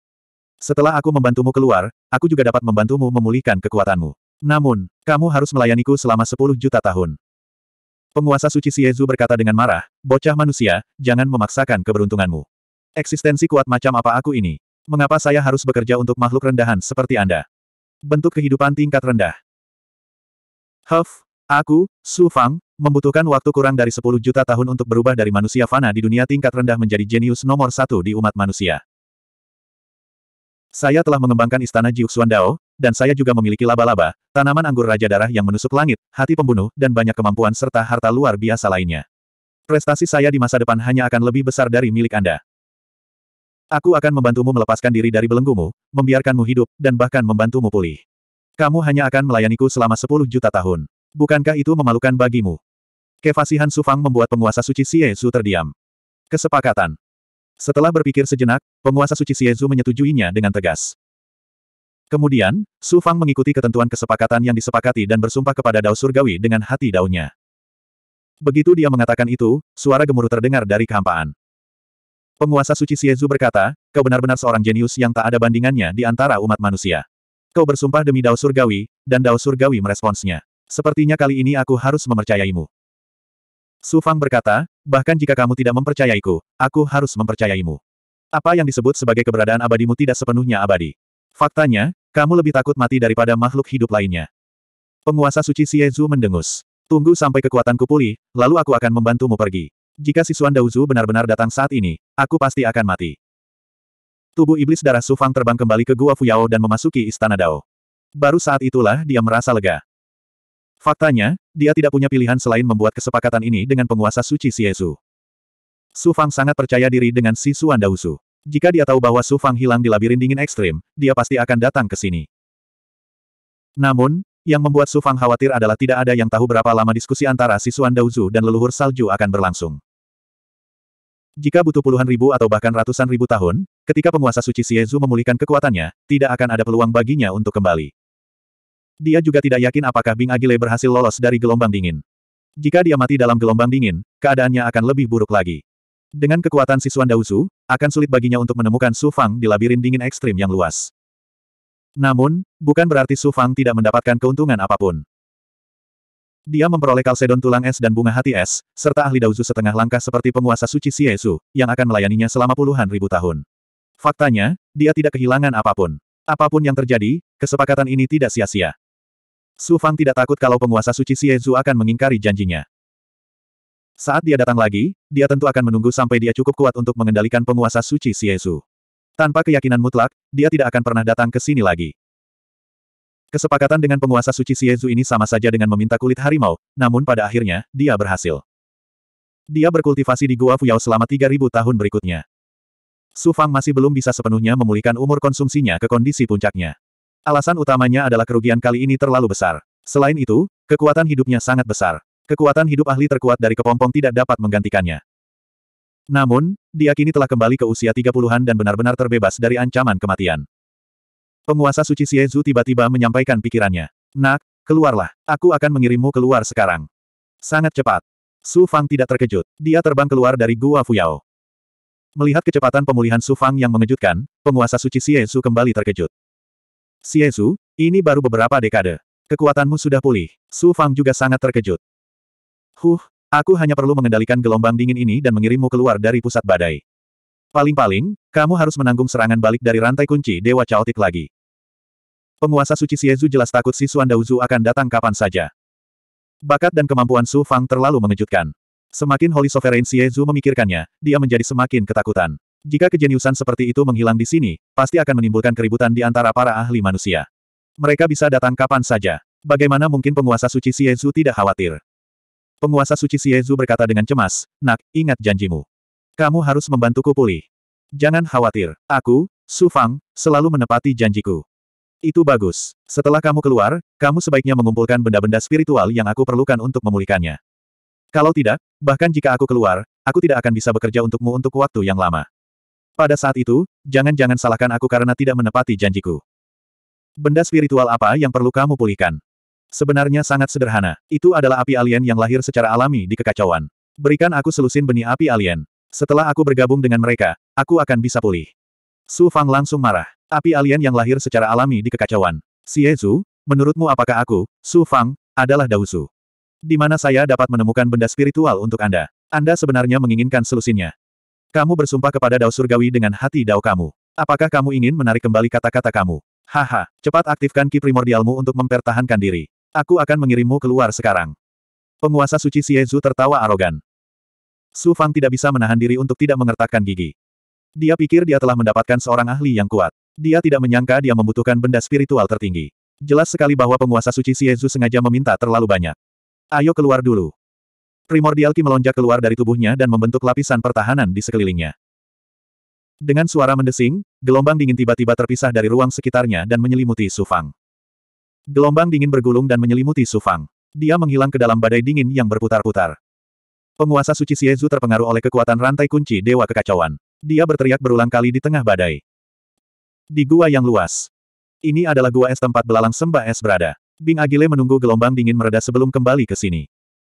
Speaker 1: Setelah aku membantumu keluar, aku juga dapat membantumu memulihkan kekuatanmu. Namun, kamu harus melayaniku selama 10 juta tahun. Penguasa suci Siezu berkata dengan marah, bocah manusia, jangan memaksakan keberuntunganmu. Eksistensi kuat macam apa aku ini? Mengapa saya harus bekerja untuk makhluk rendahan seperti Anda? Bentuk kehidupan tingkat rendah. Huff, Aku, Su Fang, membutuhkan waktu kurang dari 10 juta tahun untuk berubah dari manusia fana di dunia tingkat rendah menjadi jenius nomor satu di umat manusia. Saya telah mengembangkan istana Jiuxuan Dao, dan saya juga memiliki laba-laba, tanaman anggur raja darah yang menusuk langit, hati pembunuh, dan banyak kemampuan serta harta luar biasa lainnya. Prestasi saya di masa depan hanya akan lebih besar dari milik Anda. Aku akan membantumu melepaskan diri dari belenggumu, membiarkanmu hidup, dan bahkan membantumu pulih. Kamu hanya akan melayaniku selama 10 juta tahun. Bukankah itu memalukan bagimu? Kefasihan Sufang membuat penguasa suci Siezu terdiam. Kesepakatan. Setelah berpikir sejenak, penguasa suci Siezu menyetujuinya dengan tegas. Kemudian, Sufang mengikuti ketentuan kesepakatan yang disepakati dan bersumpah kepada Dao Surgawi dengan hati daunnya. Begitu dia mengatakan itu, suara gemuruh terdengar dari kehampaan. Penguasa suci Siezu berkata, kau benar-benar seorang jenius yang tak ada bandingannya di antara umat manusia. Kau bersumpah demi Dao Surgawi, dan Dao Surgawi meresponsnya. Sepertinya kali ini aku harus mempercayaimu. Su Fang berkata, bahkan jika kamu tidak mempercayaiku, aku harus mempercayaimu. Apa yang disebut sebagai keberadaan abadimu tidak sepenuhnya abadi. Faktanya, kamu lebih takut mati daripada makhluk hidup lainnya. Penguasa suci Zhu mendengus. Tunggu sampai kekuatanku pulih, lalu aku akan membantumu pergi. Jika si Suan Daozu benar-benar datang saat ini, aku pasti akan mati. Tubuh iblis darah Su Fang terbang kembali ke Gua Fuyao dan memasuki Istana Dao. Baru saat itulah dia merasa lega. Faktanya, dia tidak punya pilihan selain membuat kesepakatan ini dengan penguasa suci Yesu. Su Fang sangat percaya diri dengan si Suan Dausu. Jika dia tahu bahwa Su Fang hilang di labirin dingin ekstrim, dia pasti akan datang ke sini. Namun, yang membuat Su Fang khawatir adalah tidak ada yang tahu berapa lama diskusi antara si Suan Dausu dan leluhur salju akan berlangsung. Jika butuh puluhan ribu atau bahkan ratusan ribu tahun, ketika penguasa suci Yesu memulihkan kekuatannya, tidak akan ada peluang baginya untuk kembali. Dia juga tidak yakin apakah Bing Agile berhasil lolos dari gelombang dingin. Jika dia mati dalam gelombang dingin, keadaannya akan lebih buruk lagi. Dengan kekuatan siswan dausu, akan sulit baginya untuk menemukan Su Fang di labirin dingin ekstrim yang luas. Namun, bukan berarti Su Fang tidak mendapatkan keuntungan apapun. Dia memperoleh kalsedon tulang es dan bunga hati es, serta ahli dausu setengah langkah seperti penguasa suci Siesu, yang akan melayaninya selama puluhan ribu tahun. Faktanya, dia tidak kehilangan apapun. Apapun yang terjadi, kesepakatan ini tidak sia-sia. Su Fang tidak takut kalau penguasa suci Zhu akan mengingkari janjinya. Saat dia datang lagi, dia tentu akan menunggu sampai dia cukup kuat untuk mengendalikan penguasa suci Zhu. Tanpa keyakinan mutlak, dia tidak akan pernah datang ke sini lagi. Kesepakatan dengan penguasa suci Zhu ini sama saja dengan meminta kulit harimau, namun pada akhirnya, dia berhasil. Dia berkultivasi di Gua Fuyao selama 3000 tahun berikutnya. Su Fang masih belum bisa sepenuhnya memulihkan umur konsumsinya ke kondisi puncaknya. Alasan utamanya adalah kerugian kali ini terlalu besar. Selain itu, kekuatan hidupnya sangat besar. Kekuatan hidup ahli terkuat dari kepompong tidak dapat menggantikannya. Namun, dia kini telah kembali ke usia 30-an dan benar-benar terbebas dari ancaman kematian. Penguasa suci Siezu tiba-tiba menyampaikan pikirannya. Nak, keluarlah. Aku akan mengirimmu keluar sekarang. Sangat cepat. Su Fang tidak terkejut. Dia terbang keluar dari Gua Fuyao. Melihat kecepatan pemulihan Su Fang yang mengejutkan, penguasa suci Siezu kembali terkejut. Xiezu, ini baru beberapa dekade. Kekuatanmu sudah pulih. Su Fang juga sangat terkejut. Huh, aku hanya perlu mengendalikan gelombang dingin ini dan mengirimmu keluar dari pusat badai. Paling-paling, kamu harus menanggung serangan balik dari rantai kunci Dewa Chaotic lagi. Penguasa suci Xiezu jelas takut si Suan Daozu akan datang kapan saja. Bakat dan kemampuan Su Fang terlalu mengejutkan. Semakin Holy Sovereign Xiezu memikirkannya, dia menjadi semakin ketakutan. Jika kejeniusan seperti itu menghilang di sini, pasti akan menimbulkan keributan di antara para ahli manusia. Mereka bisa datang kapan saja. Bagaimana mungkin penguasa suci Siezu tidak khawatir? Penguasa suci Siezu berkata dengan cemas, Nak, ingat janjimu. Kamu harus membantuku pulih. Jangan khawatir, aku, Su Fang, selalu menepati janjiku. Itu bagus. Setelah kamu keluar, kamu sebaiknya mengumpulkan benda-benda spiritual yang aku perlukan untuk memulihkannya. Kalau tidak, bahkan jika aku keluar, aku tidak akan bisa bekerja untukmu untuk waktu yang lama. Pada saat itu, jangan-jangan salahkan aku karena tidak menepati janjiku. Benda spiritual apa yang perlu kamu pulihkan? Sebenarnya sangat sederhana. Itu adalah api alien yang lahir secara alami di kekacauan. Berikan aku selusin benih api alien. Setelah aku bergabung dengan mereka, aku akan bisa pulih. Su Fang langsung marah. Api alien yang lahir secara alami di kekacauan. Si Yezu, menurutmu apakah aku, Su Fang, adalah Dausu? Di mana saya dapat menemukan benda spiritual untuk Anda? Anda sebenarnya menginginkan selusinnya. Kamu bersumpah kepada dao surgawi dengan hati dao kamu. Apakah kamu ingin menarik kembali kata-kata kamu? Haha, cepat aktifkan ki primordialmu untuk mempertahankan diri. Aku akan mengirimmu keluar sekarang. Penguasa suci Siezu tertawa arogan. Su Fang tidak bisa menahan diri untuk tidak mengertakkan gigi. Dia pikir dia telah mendapatkan seorang ahli yang kuat. Dia tidak menyangka dia membutuhkan benda spiritual tertinggi. Jelas sekali bahwa penguasa suci Siezu sengaja meminta terlalu banyak. Ayo keluar dulu. Primordial Ki melonjak keluar dari tubuhnya dan membentuk lapisan pertahanan di sekelilingnya. Dengan suara mendesing, gelombang dingin tiba-tiba terpisah dari ruang sekitarnya dan menyelimuti Sufang. Gelombang dingin bergulung dan menyelimuti Sufang. Dia menghilang ke dalam badai dingin yang berputar-putar. Penguasa suci Siezu terpengaruh oleh kekuatan rantai kunci Dewa Kekacauan. Dia berteriak berulang kali di tengah badai. Di gua yang luas. Ini adalah gua es tempat belalang sembah es berada. Bing Agile menunggu gelombang dingin mereda sebelum kembali ke sini.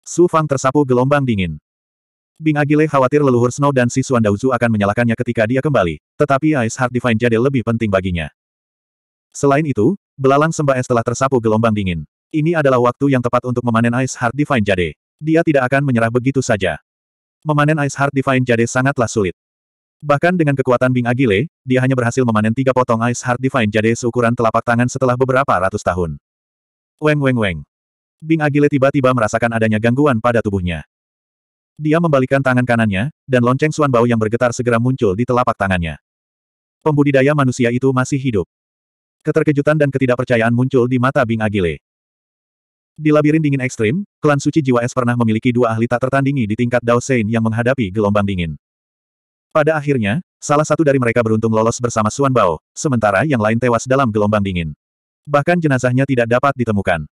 Speaker 1: Su Fang tersapu gelombang dingin. Bing Agile khawatir leluhur Snow dan si Suan Daozu akan menyalakannya ketika dia kembali, tetapi Ice Heart Divine Jade lebih penting baginya. Selain itu, belalang sembah es telah tersapu gelombang dingin. Ini adalah waktu yang tepat untuk memanen Ice Heart Divine Jade. Dia tidak akan menyerah begitu saja. Memanen Ice Heart Divine Jade sangatlah sulit. Bahkan dengan kekuatan Bing Agile, dia hanya berhasil memanen tiga potong Ice Heart Divine Jade seukuran telapak tangan setelah beberapa ratus tahun. Weng weng weng. Bing Agile tiba-tiba merasakan adanya gangguan pada tubuhnya. Dia membalikkan tangan kanannya, dan lonceng suan bao yang bergetar segera muncul di telapak tangannya. Pembudidaya manusia itu masih hidup. Keterkejutan dan ketidakpercayaan muncul di mata Bing Agile. Di labirin dingin ekstrim, klan suci jiwa es pernah memiliki dua ahli tak tertandingi di tingkat Dao Sein yang menghadapi gelombang dingin. Pada akhirnya, salah satu dari mereka beruntung lolos bersama Suan Bao, sementara yang lain tewas dalam gelombang dingin. Bahkan jenazahnya tidak dapat ditemukan.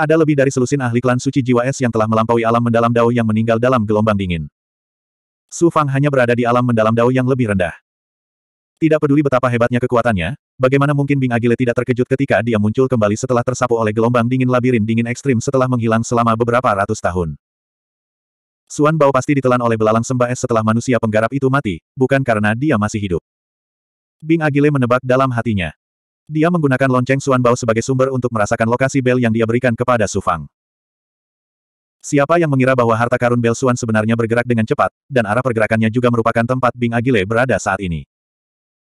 Speaker 1: Ada lebih dari selusin ahli klan suci jiwa es yang telah melampaui alam mendalam dao yang meninggal dalam gelombang dingin. Su Fang hanya berada di alam mendalam dao yang lebih rendah. Tidak peduli betapa hebatnya kekuatannya, bagaimana mungkin Bing Agile tidak terkejut ketika dia muncul kembali setelah tersapu oleh gelombang dingin labirin dingin ekstrim setelah menghilang selama beberapa ratus tahun. Suan Bao pasti ditelan oleh belalang sembah es setelah manusia penggarap itu mati, bukan karena dia masih hidup. Bing Agile menebak dalam hatinya. Dia menggunakan lonceng Suan Bao sebagai sumber untuk merasakan lokasi bel yang dia berikan kepada Su Fang. Siapa yang mengira bahwa harta karun bel Suan sebenarnya bergerak dengan cepat, dan arah pergerakannya juga merupakan tempat Bing Agile berada saat ini.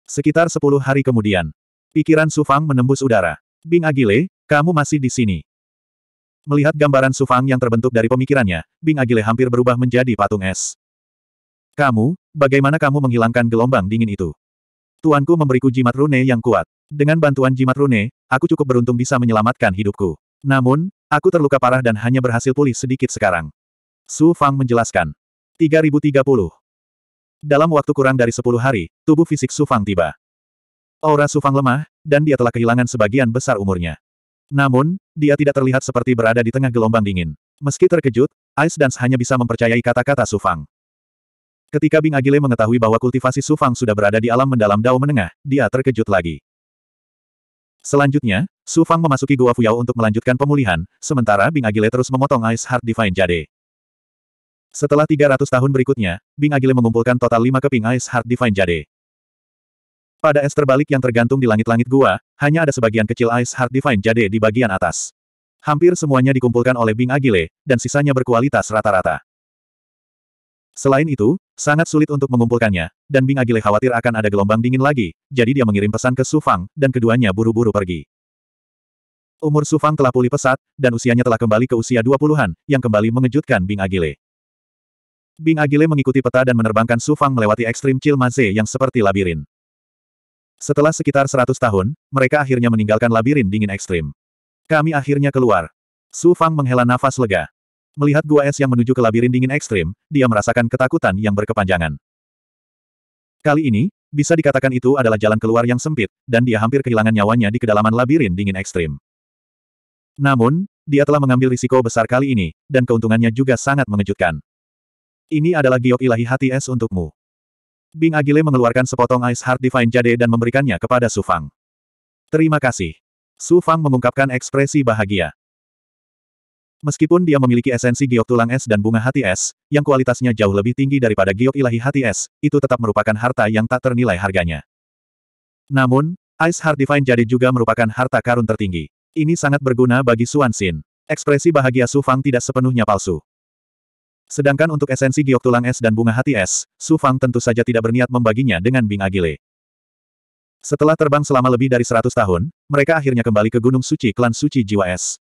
Speaker 1: Sekitar sepuluh hari kemudian, pikiran Su Fang menembus udara. Bing Agile, kamu masih di sini. Melihat gambaran Su Fang yang terbentuk dari pemikirannya, Bing Agile hampir berubah menjadi patung es. Kamu, bagaimana kamu menghilangkan gelombang dingin itu? Tuanku memberiku jimat rune yang kuat. Dengan bantuan jimat rune, aku cukup beruntung bisa menyelamatkan hidupku. Namun, aku terluka parah dan hanya berhasil pulih sedikit sekarang. Su Fang menjelaskan. 3030. Dalam waktu kurang dari 10 hari, tubuh fisik Su Fang tiba. Aura Su Fang lemah, dan dia telah kehilangan sebagian besar umurnya. Namun, dia tidak terlihat seperti berada di tengah gelombang dingin. Meski terkejut, Ice Dance hanya bisa mempercayai kata-kata Su Fang. Ketika Bing Agile mengetahui bahwa kultivasi Su Fang sudah berada di alam mendalam Dao Menengah, dia terkejut lagi. Selanjutnya, Su Fang memasuki Gua Fuyao untuk melanjutkan pemulihan, sementara Bing Agile terus memotong Ice Heart Divine Jade. Setelah 300 tahun berikutnya, Bing Agile mengumpulkan total 5 keping Ice Heart Divine Jade. Pada es terbalik yang tergantung di langit-langit gua, hanya ada sebagian kecil Ice Heart Divine Jade di bagian atas. Hampir semuanya dikumpulkan oleh Bing Agile, dan sisanya berkualitas rata-rata. Selain itu, Sangat sulit untuk mengumpulkannya, dan Bing Agile khawatir akan ada gelombang dingin lagi, jadi dia mengirim pesan ke Sufang, dan keduanya buru-buru pergi. Umur Sufang telah pulih pesat, dan usianya telah kembali ke usia 20-an, yang kembali mengejutkan Bing Agile. Bing Agile mengikuti peta dan menerbangkan Sufang melewati ekstrim Cilmaze yang seperti labirin. Setelah sekitar 100 tahun, mereka akhirnya meninggalkan labirin dingin ekstrim. Kami akhirnya keluar. Sufang menghela nafas lega. Melihat gua es yang menuju ke labirin dingin ekstrim, dia merasakan ketakutan yang berkepanjangan. Kali ini, bisa dikatakan itu adalah jalan keluar yang sempit, dan dia hampir kehilangan nyawanya di kedalaman labirin dingin ekstrim. Namun, dia telah mengambil risiko besar kali ini, dan keuntungannya juga sangat mengejutkan. Ini adalah giok ilahi hati es untukmu. Bing Agile mengeluarkan sepotong Ice Heart Divine Jade dan memberikannya kepada Su Fang. Terima kasih. Su Fang mengungkapkan ekspresi bahagia. Meskipun dia memiliki esensi giok tulang es dan bunga hati es, yang kualitasnya jauh lebih tinggi daripada giok ilahi hati es, itu tetap merupakan harta yang tak ternilai harganya. Namun, Ice Heart Divine Jade juga merupakan harta karun tertinggi. Ini sangat berguna bagi Suan Xin. Ekspresi bahagia Su Fang tidak sepenuhnya palsu. Sedangkan untuk esensi giok tulang es dan bunga hati es, Su Fang tentu saja tidak berniat membaginya dengan Bing Agile. Setelah terbang selama lebih dari 100 tahun, mereka akhirnya kembali ke Gunung Suci Klan Suci Jiwa Es.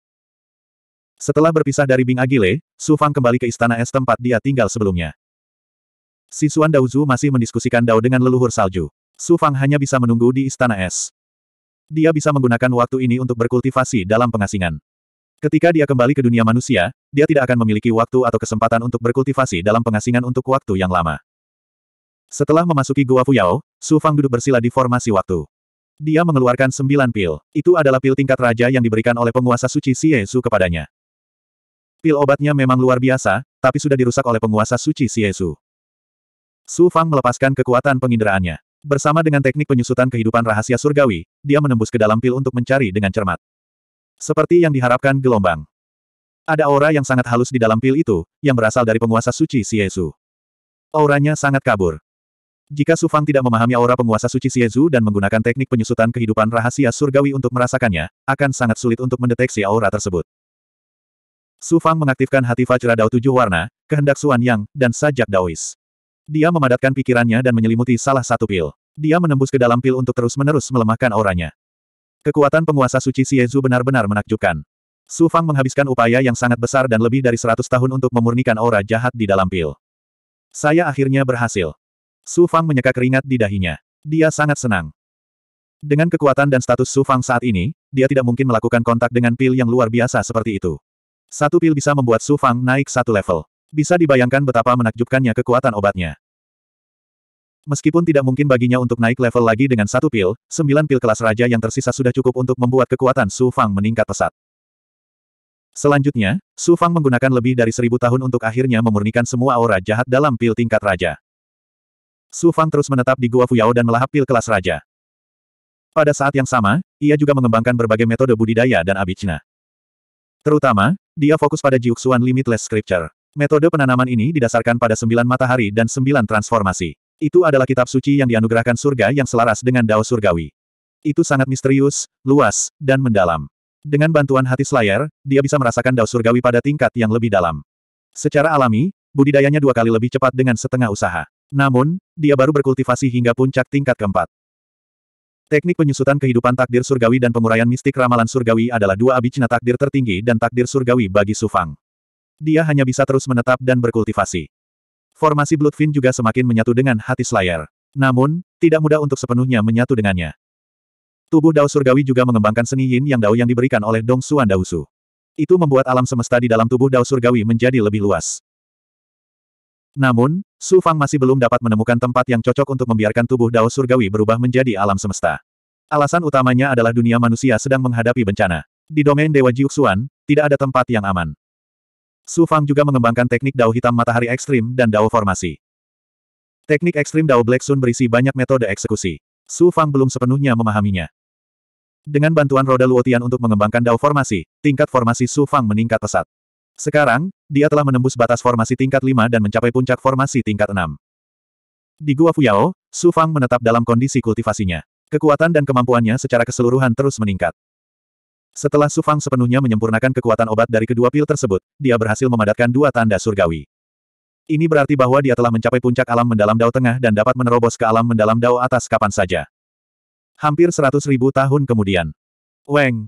Speaker 1: Setelah berpisah dari Bing Agile, Su Fang kembali ke istana es tempat dia tinggal sebelumnya. Sisuan Daozu masih mendiskusikan Dao dengan leluhur salju. Su Fang hanya bisa menunggu di istana es. Dia bisa menggunakan waktu ini untuk berkultivasi dalam pengasingan. Ketika dia kembali ke dunia manusia, dia tidak akan memiliki waktu atau kesempatan untuk berkultivasi dalam pengasingan untuk waktu yang lama. Setelah memasuki Gua Fuyao, Su Fang duduk bersila di formasi waktu. dia mengeluarkan sembilan pil. Itu adalah pil tingkat raja yang diberikan oleh penguasa suci Xie Su kepadanya. Pil obatnya memang luar biasa, tapi sudah dirusak oleh penguasa suci Siesu. Su Fang melepaskan kekuatan penginderaannya. Bersama dengan teknik penyusutan kehidupan rahasia surgawi, dia menembus ke dalam pil untuk mencari dengan cermat. Seperti yang diharapkan gelombang. Ada aura yang sangat halus di dalam pil itu, yang berasal dari penguasa suci Yesu. Auranya sangat kabur. Jika Su Fang tidak memahami aura penguasa suci Yesu dan menggunakan teknik penyusutan kehidupan rahasia surgawi untuk merasakannya, akan sangat sulit untuk mendeteksi aura tersebut. Su Fang mengaktifkan hati Fajra Dao tujuh warna, kehendak Suan Yang, dan sajak Daois. Dia memadatkan pikirannya dan menyelimuti salah satu pil. Dia menembus ke dalam pil untuk terus-menerus melemahkan auranya. Kekuatan penguasa suci Siezu benar-benar menakjubkan. Su Fang menghabiskan upaya yang sangat besar dan lebih dari seratus tahun untuk memurnikan aura jahat di dalam pil. Saya akhirnya berhasil. Su Fang menyeka keringat di dahinya. Dia sangat senang. Dengan kekuatan dan status Su Fang saat ini, dia tidak mungkin melakukan kontak dengan pil yang luar biasa seperti itu. Satu pil bisa membuat Su Fang naik satu level. Bisa dibayangkan betapa menakjubkannya kekuatan obatnya. Meskipun tidak mungkin baginya untuk naik level lagi dengan satu pil, sembilan pil kelas raja yang tersisa sudah cukup untuk membuat kekuatan Su Fang meningkat pesat. Selanjutnya, Su Fang menggunakan lebih dari seribu tahun untuk akhirnya memurnikan semua aura jahat dalam pil tingkat raja. Su Fang terus menetap di Gua Fuyao dan melahap pil kelas raja. Pada saat yang sama, ia juga mengembangkan berbagai metode budidaya dan abicna. Terutama, dia fokus pada Jiuxuan Limitless Scripture. Metode penanaman ini didasarkan pada sembilan matahari dan sembilan transformasi. Itu adalah kitab suci yang dianugerahkan surga yang selaras dengan Dao Surgawi. Itu sangat misterius, luas, dan mendalam. Dengan bantuan hati Slayer, dia bisa merasakan Dao Surgawi pada tingkat yang lebih dalam. Secara alami, budidayanya dua kali lebih cepat dengan setengah usaha. Namun, dia baru berkultivasi hingga puncak tingkat keempat. Teknik penyusutan kehidupan takdir surgawi dan penguraian mistik ramalan surgawi adalah dua abicina takdir tertinggi dan takdir surgawi bagi Sufang. Dia hanya bisa terus menetap dan berkultivasi. Formasi Bloodfin juga semakin menyatu dengan hati Slayer. Namun, tidak mudah untuk sepenuhnya menyatu dengannya. Tubuh Dao Surgawi juga mengembangkan seni yin yang Dao yang diberikan oleh Dong Xuan Daosu. Itu membuat alam semesta di dalam tubuh Dao Surgawi menjadi lebih luas. Namun, Su Fang masih belum dapat menemukan tempat yang cocok untuk membiarkan tubuh Dao Surgawi berubah menjadi alam semesta. Alasan utamanya adalah dunia manusia sedang menghadapi bencana. Di domain Dewa Jiuxuan, tidak ada tempat yang aman. Su Fang juga mengembangkan teknik Dao Hitam Matahari Ekstrim dan Dao Formasi. Teknik ekstrim Dao Black Sun berisi banyak metode eksekusi. Su Fang belum sepenuhnya memahaminya. Dengan bantuan roda Luotian untuk mengembangkan Dao Formasi, tingkat formasi Su Fang meningkat pesat. Sekarang, dia telah menembus batas formasi tingkat 5 dan mencapai puncak formasi tingkat 6. Di Gua Fuyao, Su Fang menetap dalam kondisi kultivasinya. Kekuatan dan kemampuannya secara keseluruhan terus meningkat. Setelah Su Fang sepenuhnya menyempurnakan kekuatan obat dari kedua pil tersebut, dia berhasil memadatkan dua tanda surgawi. Ini berarti bahwa dia telah mencapai puncak alam mendalam Dao Tengah dan dapat menerobos ke alam mendalam Dao atas kapan saja. Hampir seratus ribu tahun kemudian. Weng.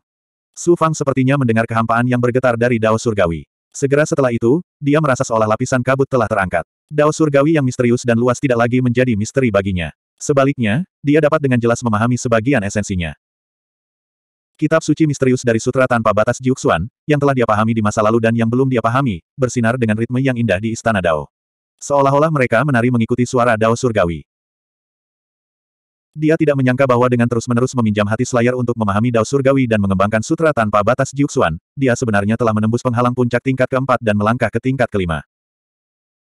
Speaker 1: Su Fang sepertinya mendengar kehampaan yang bergetar dari Dao Surgawi. Segera setelah itu, dia merasa seolah lapisan kabut telah terangkat. Dao surgawi yang misterius dan luas tidak lagi menjadi misteri baginya. Sebaliknya, dia dapat dengan jelas memahami sebagian esensinya. Kitab suci misterius dari Sutra Tanpa Batas Jiuxuan, yang telah dia pahami di masa lalu dan yang belum dia pahami, bersinar dengan ritme yang indah di Istana Dao. Seolah-olah mereka menari mengikuti suara Dao Surgawi. Dia tidak menyangka bahwa dengan terus-menerus meminjam hati Slayer untuk memahami Dao Surgawi dan mengembangkan sutra tanpa batas Jiuxuan, dia sebenarnya telah menembus penghalang puncak tingkat keempat dan melangkah ke tingkat kelima.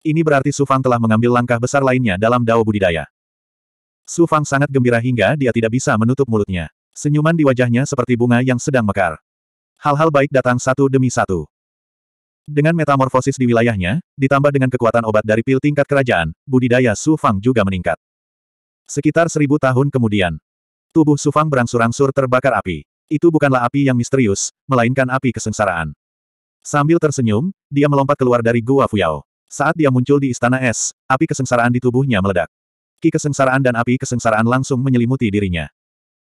Speaker 1: Ini berarti Su Fang telah mengambil langkah besar lainnya dalam Dao budidaya. Su Fang sangat gembira hingga dia tidak bisa menutup mulutnya. Senyuman di wajahnya seperti bunga yang sedang mekar. Hal-hal baik datang satu demi satu. Dengan metamorfosis di wilayahnya, ditambah dengan kekuatan obat dari pil tingkat kerajaan, budidaya Su Fang juga meningkat. Sekitar seribu tahun kemudian, tubuh Sufang berangsur-angsur terbakar api. Itu bukanlah api yang misterius, melainkan api kesengsaraan. Sambil tersenyum, dia melompat keluar dari Gua Fuyao. Saat dia muncul di istana es, api kesengsaraan di tubuhnya meledak. Ki kesengsaraan dan api kesengsaraan langsung menyelimuti dirinya.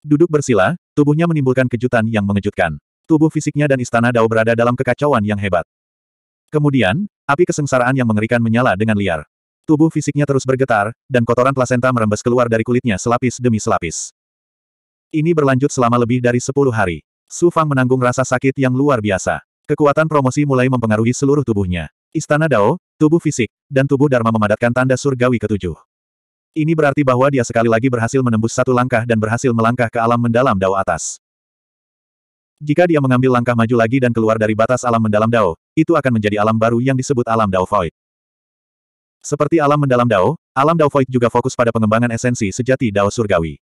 Speaker 1: Duduk bersila, tubuhnya menimbulkan kejutan yang mengejutkan. Tubuh fisiknya dan istana Dao berada dalam kekacauan yang hebat. Kemudian, api kesengsaraan yang mengerikan menyala dengan liar. Tubuh fisiknya terus bergetar, dan kotoran plasenta merembes keluar dari kulitnya selapis demi selapis. Ini berlanjut selama lebih dari 10 hari. Su Fang menanggung rasa sakit yang luar biasa. Kekuatan promosi mulai mempengaruhi seluruh tubuhnya. Istana Dao, tubuh fisik, dan tubuh Dharma memadatkan tanda surgawi ketujuh. Ini berarti bahwa dia sekali lagi berhasil menembus satu langkah dan berhasil melangkah ke alam mendalam Dao atas. Jika dia mengambil langkah maju lagi dan keluar dari batas alam mendalam Dao, itu akan menjadi alam baru yang disebut alam Dao Void. Seperti alam mendalam Dao, alam Dao Void juga fokus pada pengembangan esensi sejati Dao Surgawi.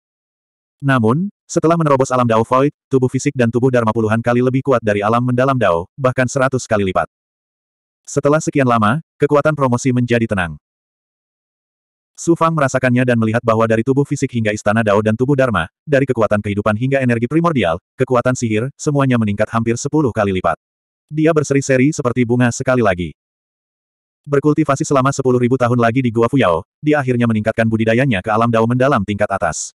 Speaker 1: Namun, setelah menerobos alam Dao Void, tubuh fisik dan tubuh Dharma puluhan kali lebih kuat dari alam mendalam Dao, bahkan seratus kali lipat. Setelah sekian lama, kekuatan promosi menjadi tenang. Su Fang merasakannya dan melihat bahwa dari tubuh fisik hingga istana Dao dan tubuh Dharma, dari kekuatan kehidupan hingga energi primordial, kekuatan sihir, semuanya meningkat hampir sepuluh kali lipat. Dia berseri-seri seperti bunga sekali lagi. Berkultivasi selama 10.000 tahun lagi di Gua Fuyao, dia akhirnya meningkatkan budidayanya ke alam dao mendalam tingkat atas.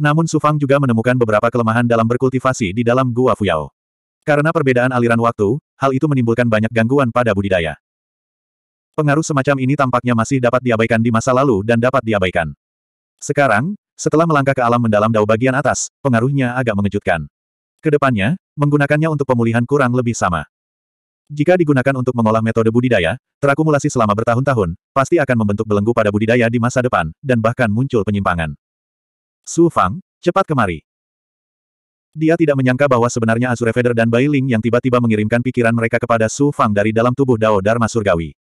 Speaker 1: Namun Sufang juga menemukan beberapa kelemahan dalam berkultivasi di dalam Gua Fuyao. Karena perbedaan aliran waktu, hal itu menimbulkan banyak gangguan pada budidaya. Pengaruh semacam ini tampaknya masih dapat diabaikan di masa lalu dan dapat diabaikan. Sekarang, setelah melangkah ke alam mendalam dao bagian atas, pengaruhnya agak mengejutkan. Kedepannya, menggunakannya untuk pemulihan kurang lebih sama. Jika digunakan untuk mengolah metode budidaya, terakumulasi selama bertahun-tahun, pasti akan membentuk belenggu pada budidaya di masa depan, dan bahkan muncul penyimpangan. Su Fang, cepat kemari. Dia tidak menyangka bahwa sebenarnya Azure Feather dan Bai Ling yang tiba-tiba mengirimkan pikiran mereka kepada Su Fang dari dalam tubuh Dao Dharma Surgawi.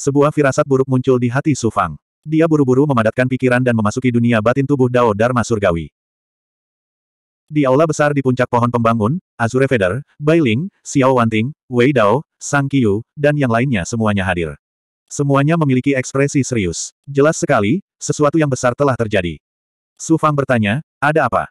Speaker 1: Sebuah firasat buruk muncul di hati Su Fang. Dia buru-buru memadatkan pikiran dan memasuki dunia batin tubuh Dao Dharma Surgawi. Di aula besar di puncak pohon pembangun, Azure Feather, Bai Ling, Xiao Wanting, Wei Dao, Sang Qiu, dan yang lainnya semuanya hadir. Semuanya memiliki ekspresi serius. Jelas sekali, sesuatu yang besar telah terjadi. Su Fang bertanya, ada apa?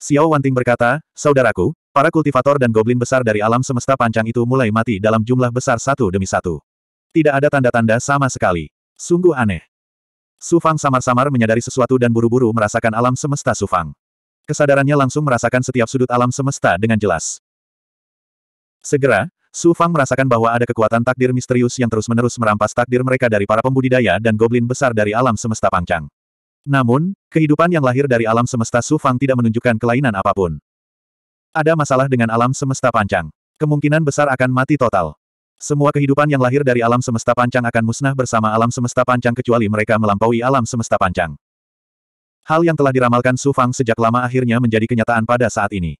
Speaker 1: Xiao Wanting berkata, saudaraku, para kultivator dan goblin besar dari alam semesta pancang itu mulai mati dalam jumlah besar satu demi satu. Tidak ada tanda-tanda sama sekali. Sungguh aneh. Su Fang samar-samar menyadari sesuatu dan buru-buru merasakan alam semesta Su Fang. Kesadarannya langsung merasakan setiap sudut alam semesta dengan jelas. Segera, Su Fang merasakan bahwa ada kekuatan takdir misterius yang terus-menerus merampas takdir mereka dari para pembudidaya dan goblin besar dari alam semesta pangcang. Namun, kehidupan yang lahir dari alam semesta Su Fang tidak menunjukkan kelainan apapun. Ada masalah dengan alam semesta pancang. Kemungkinan besar akan mati total. Semua kehidupan yang lahir dari alam semesta pancang akan musnah bersama alam semesta pancang kecuali mereka melampaui alam semesta pancang. Hal yang telah diramalkan Su Fang sejak lama akhirnya menjadi kenyataan pada saat ini.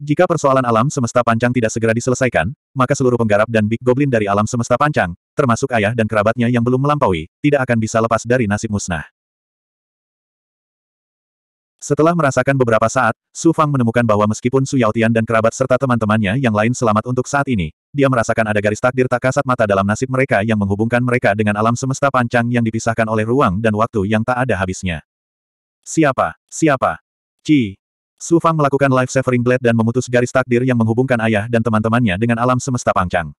Speaker 1: Jika persoalan alam semesta panjang tidak segera diselesaikan, maka seluruh penggarap dan Big Goblin dari alam semesta panjang, termasuk ayah dan kerabatnya yang belum melampaui, tidak akan bisa lepas dari nasib musnah. Setelah merasakan beberapa saat, Su Fang menemukan bahwa meskipun Su Yaotian dan kerabat serta teman-temannya yang lain selamat untuk saat ini, dia merasakan ada garis takdir tak kasat mata dalam nasib mereka yang menghubungkan mereka dengan alam semesta pancang yang dipisahkan oleh ruang dan waktu yang tak ada habisnya. Siapa? Siapa? Ci. Su Fang melakukan life severing blade dan memutus garis takdir yang menghubungkan ayah dan teman-temannya dengan alam semesta pancang.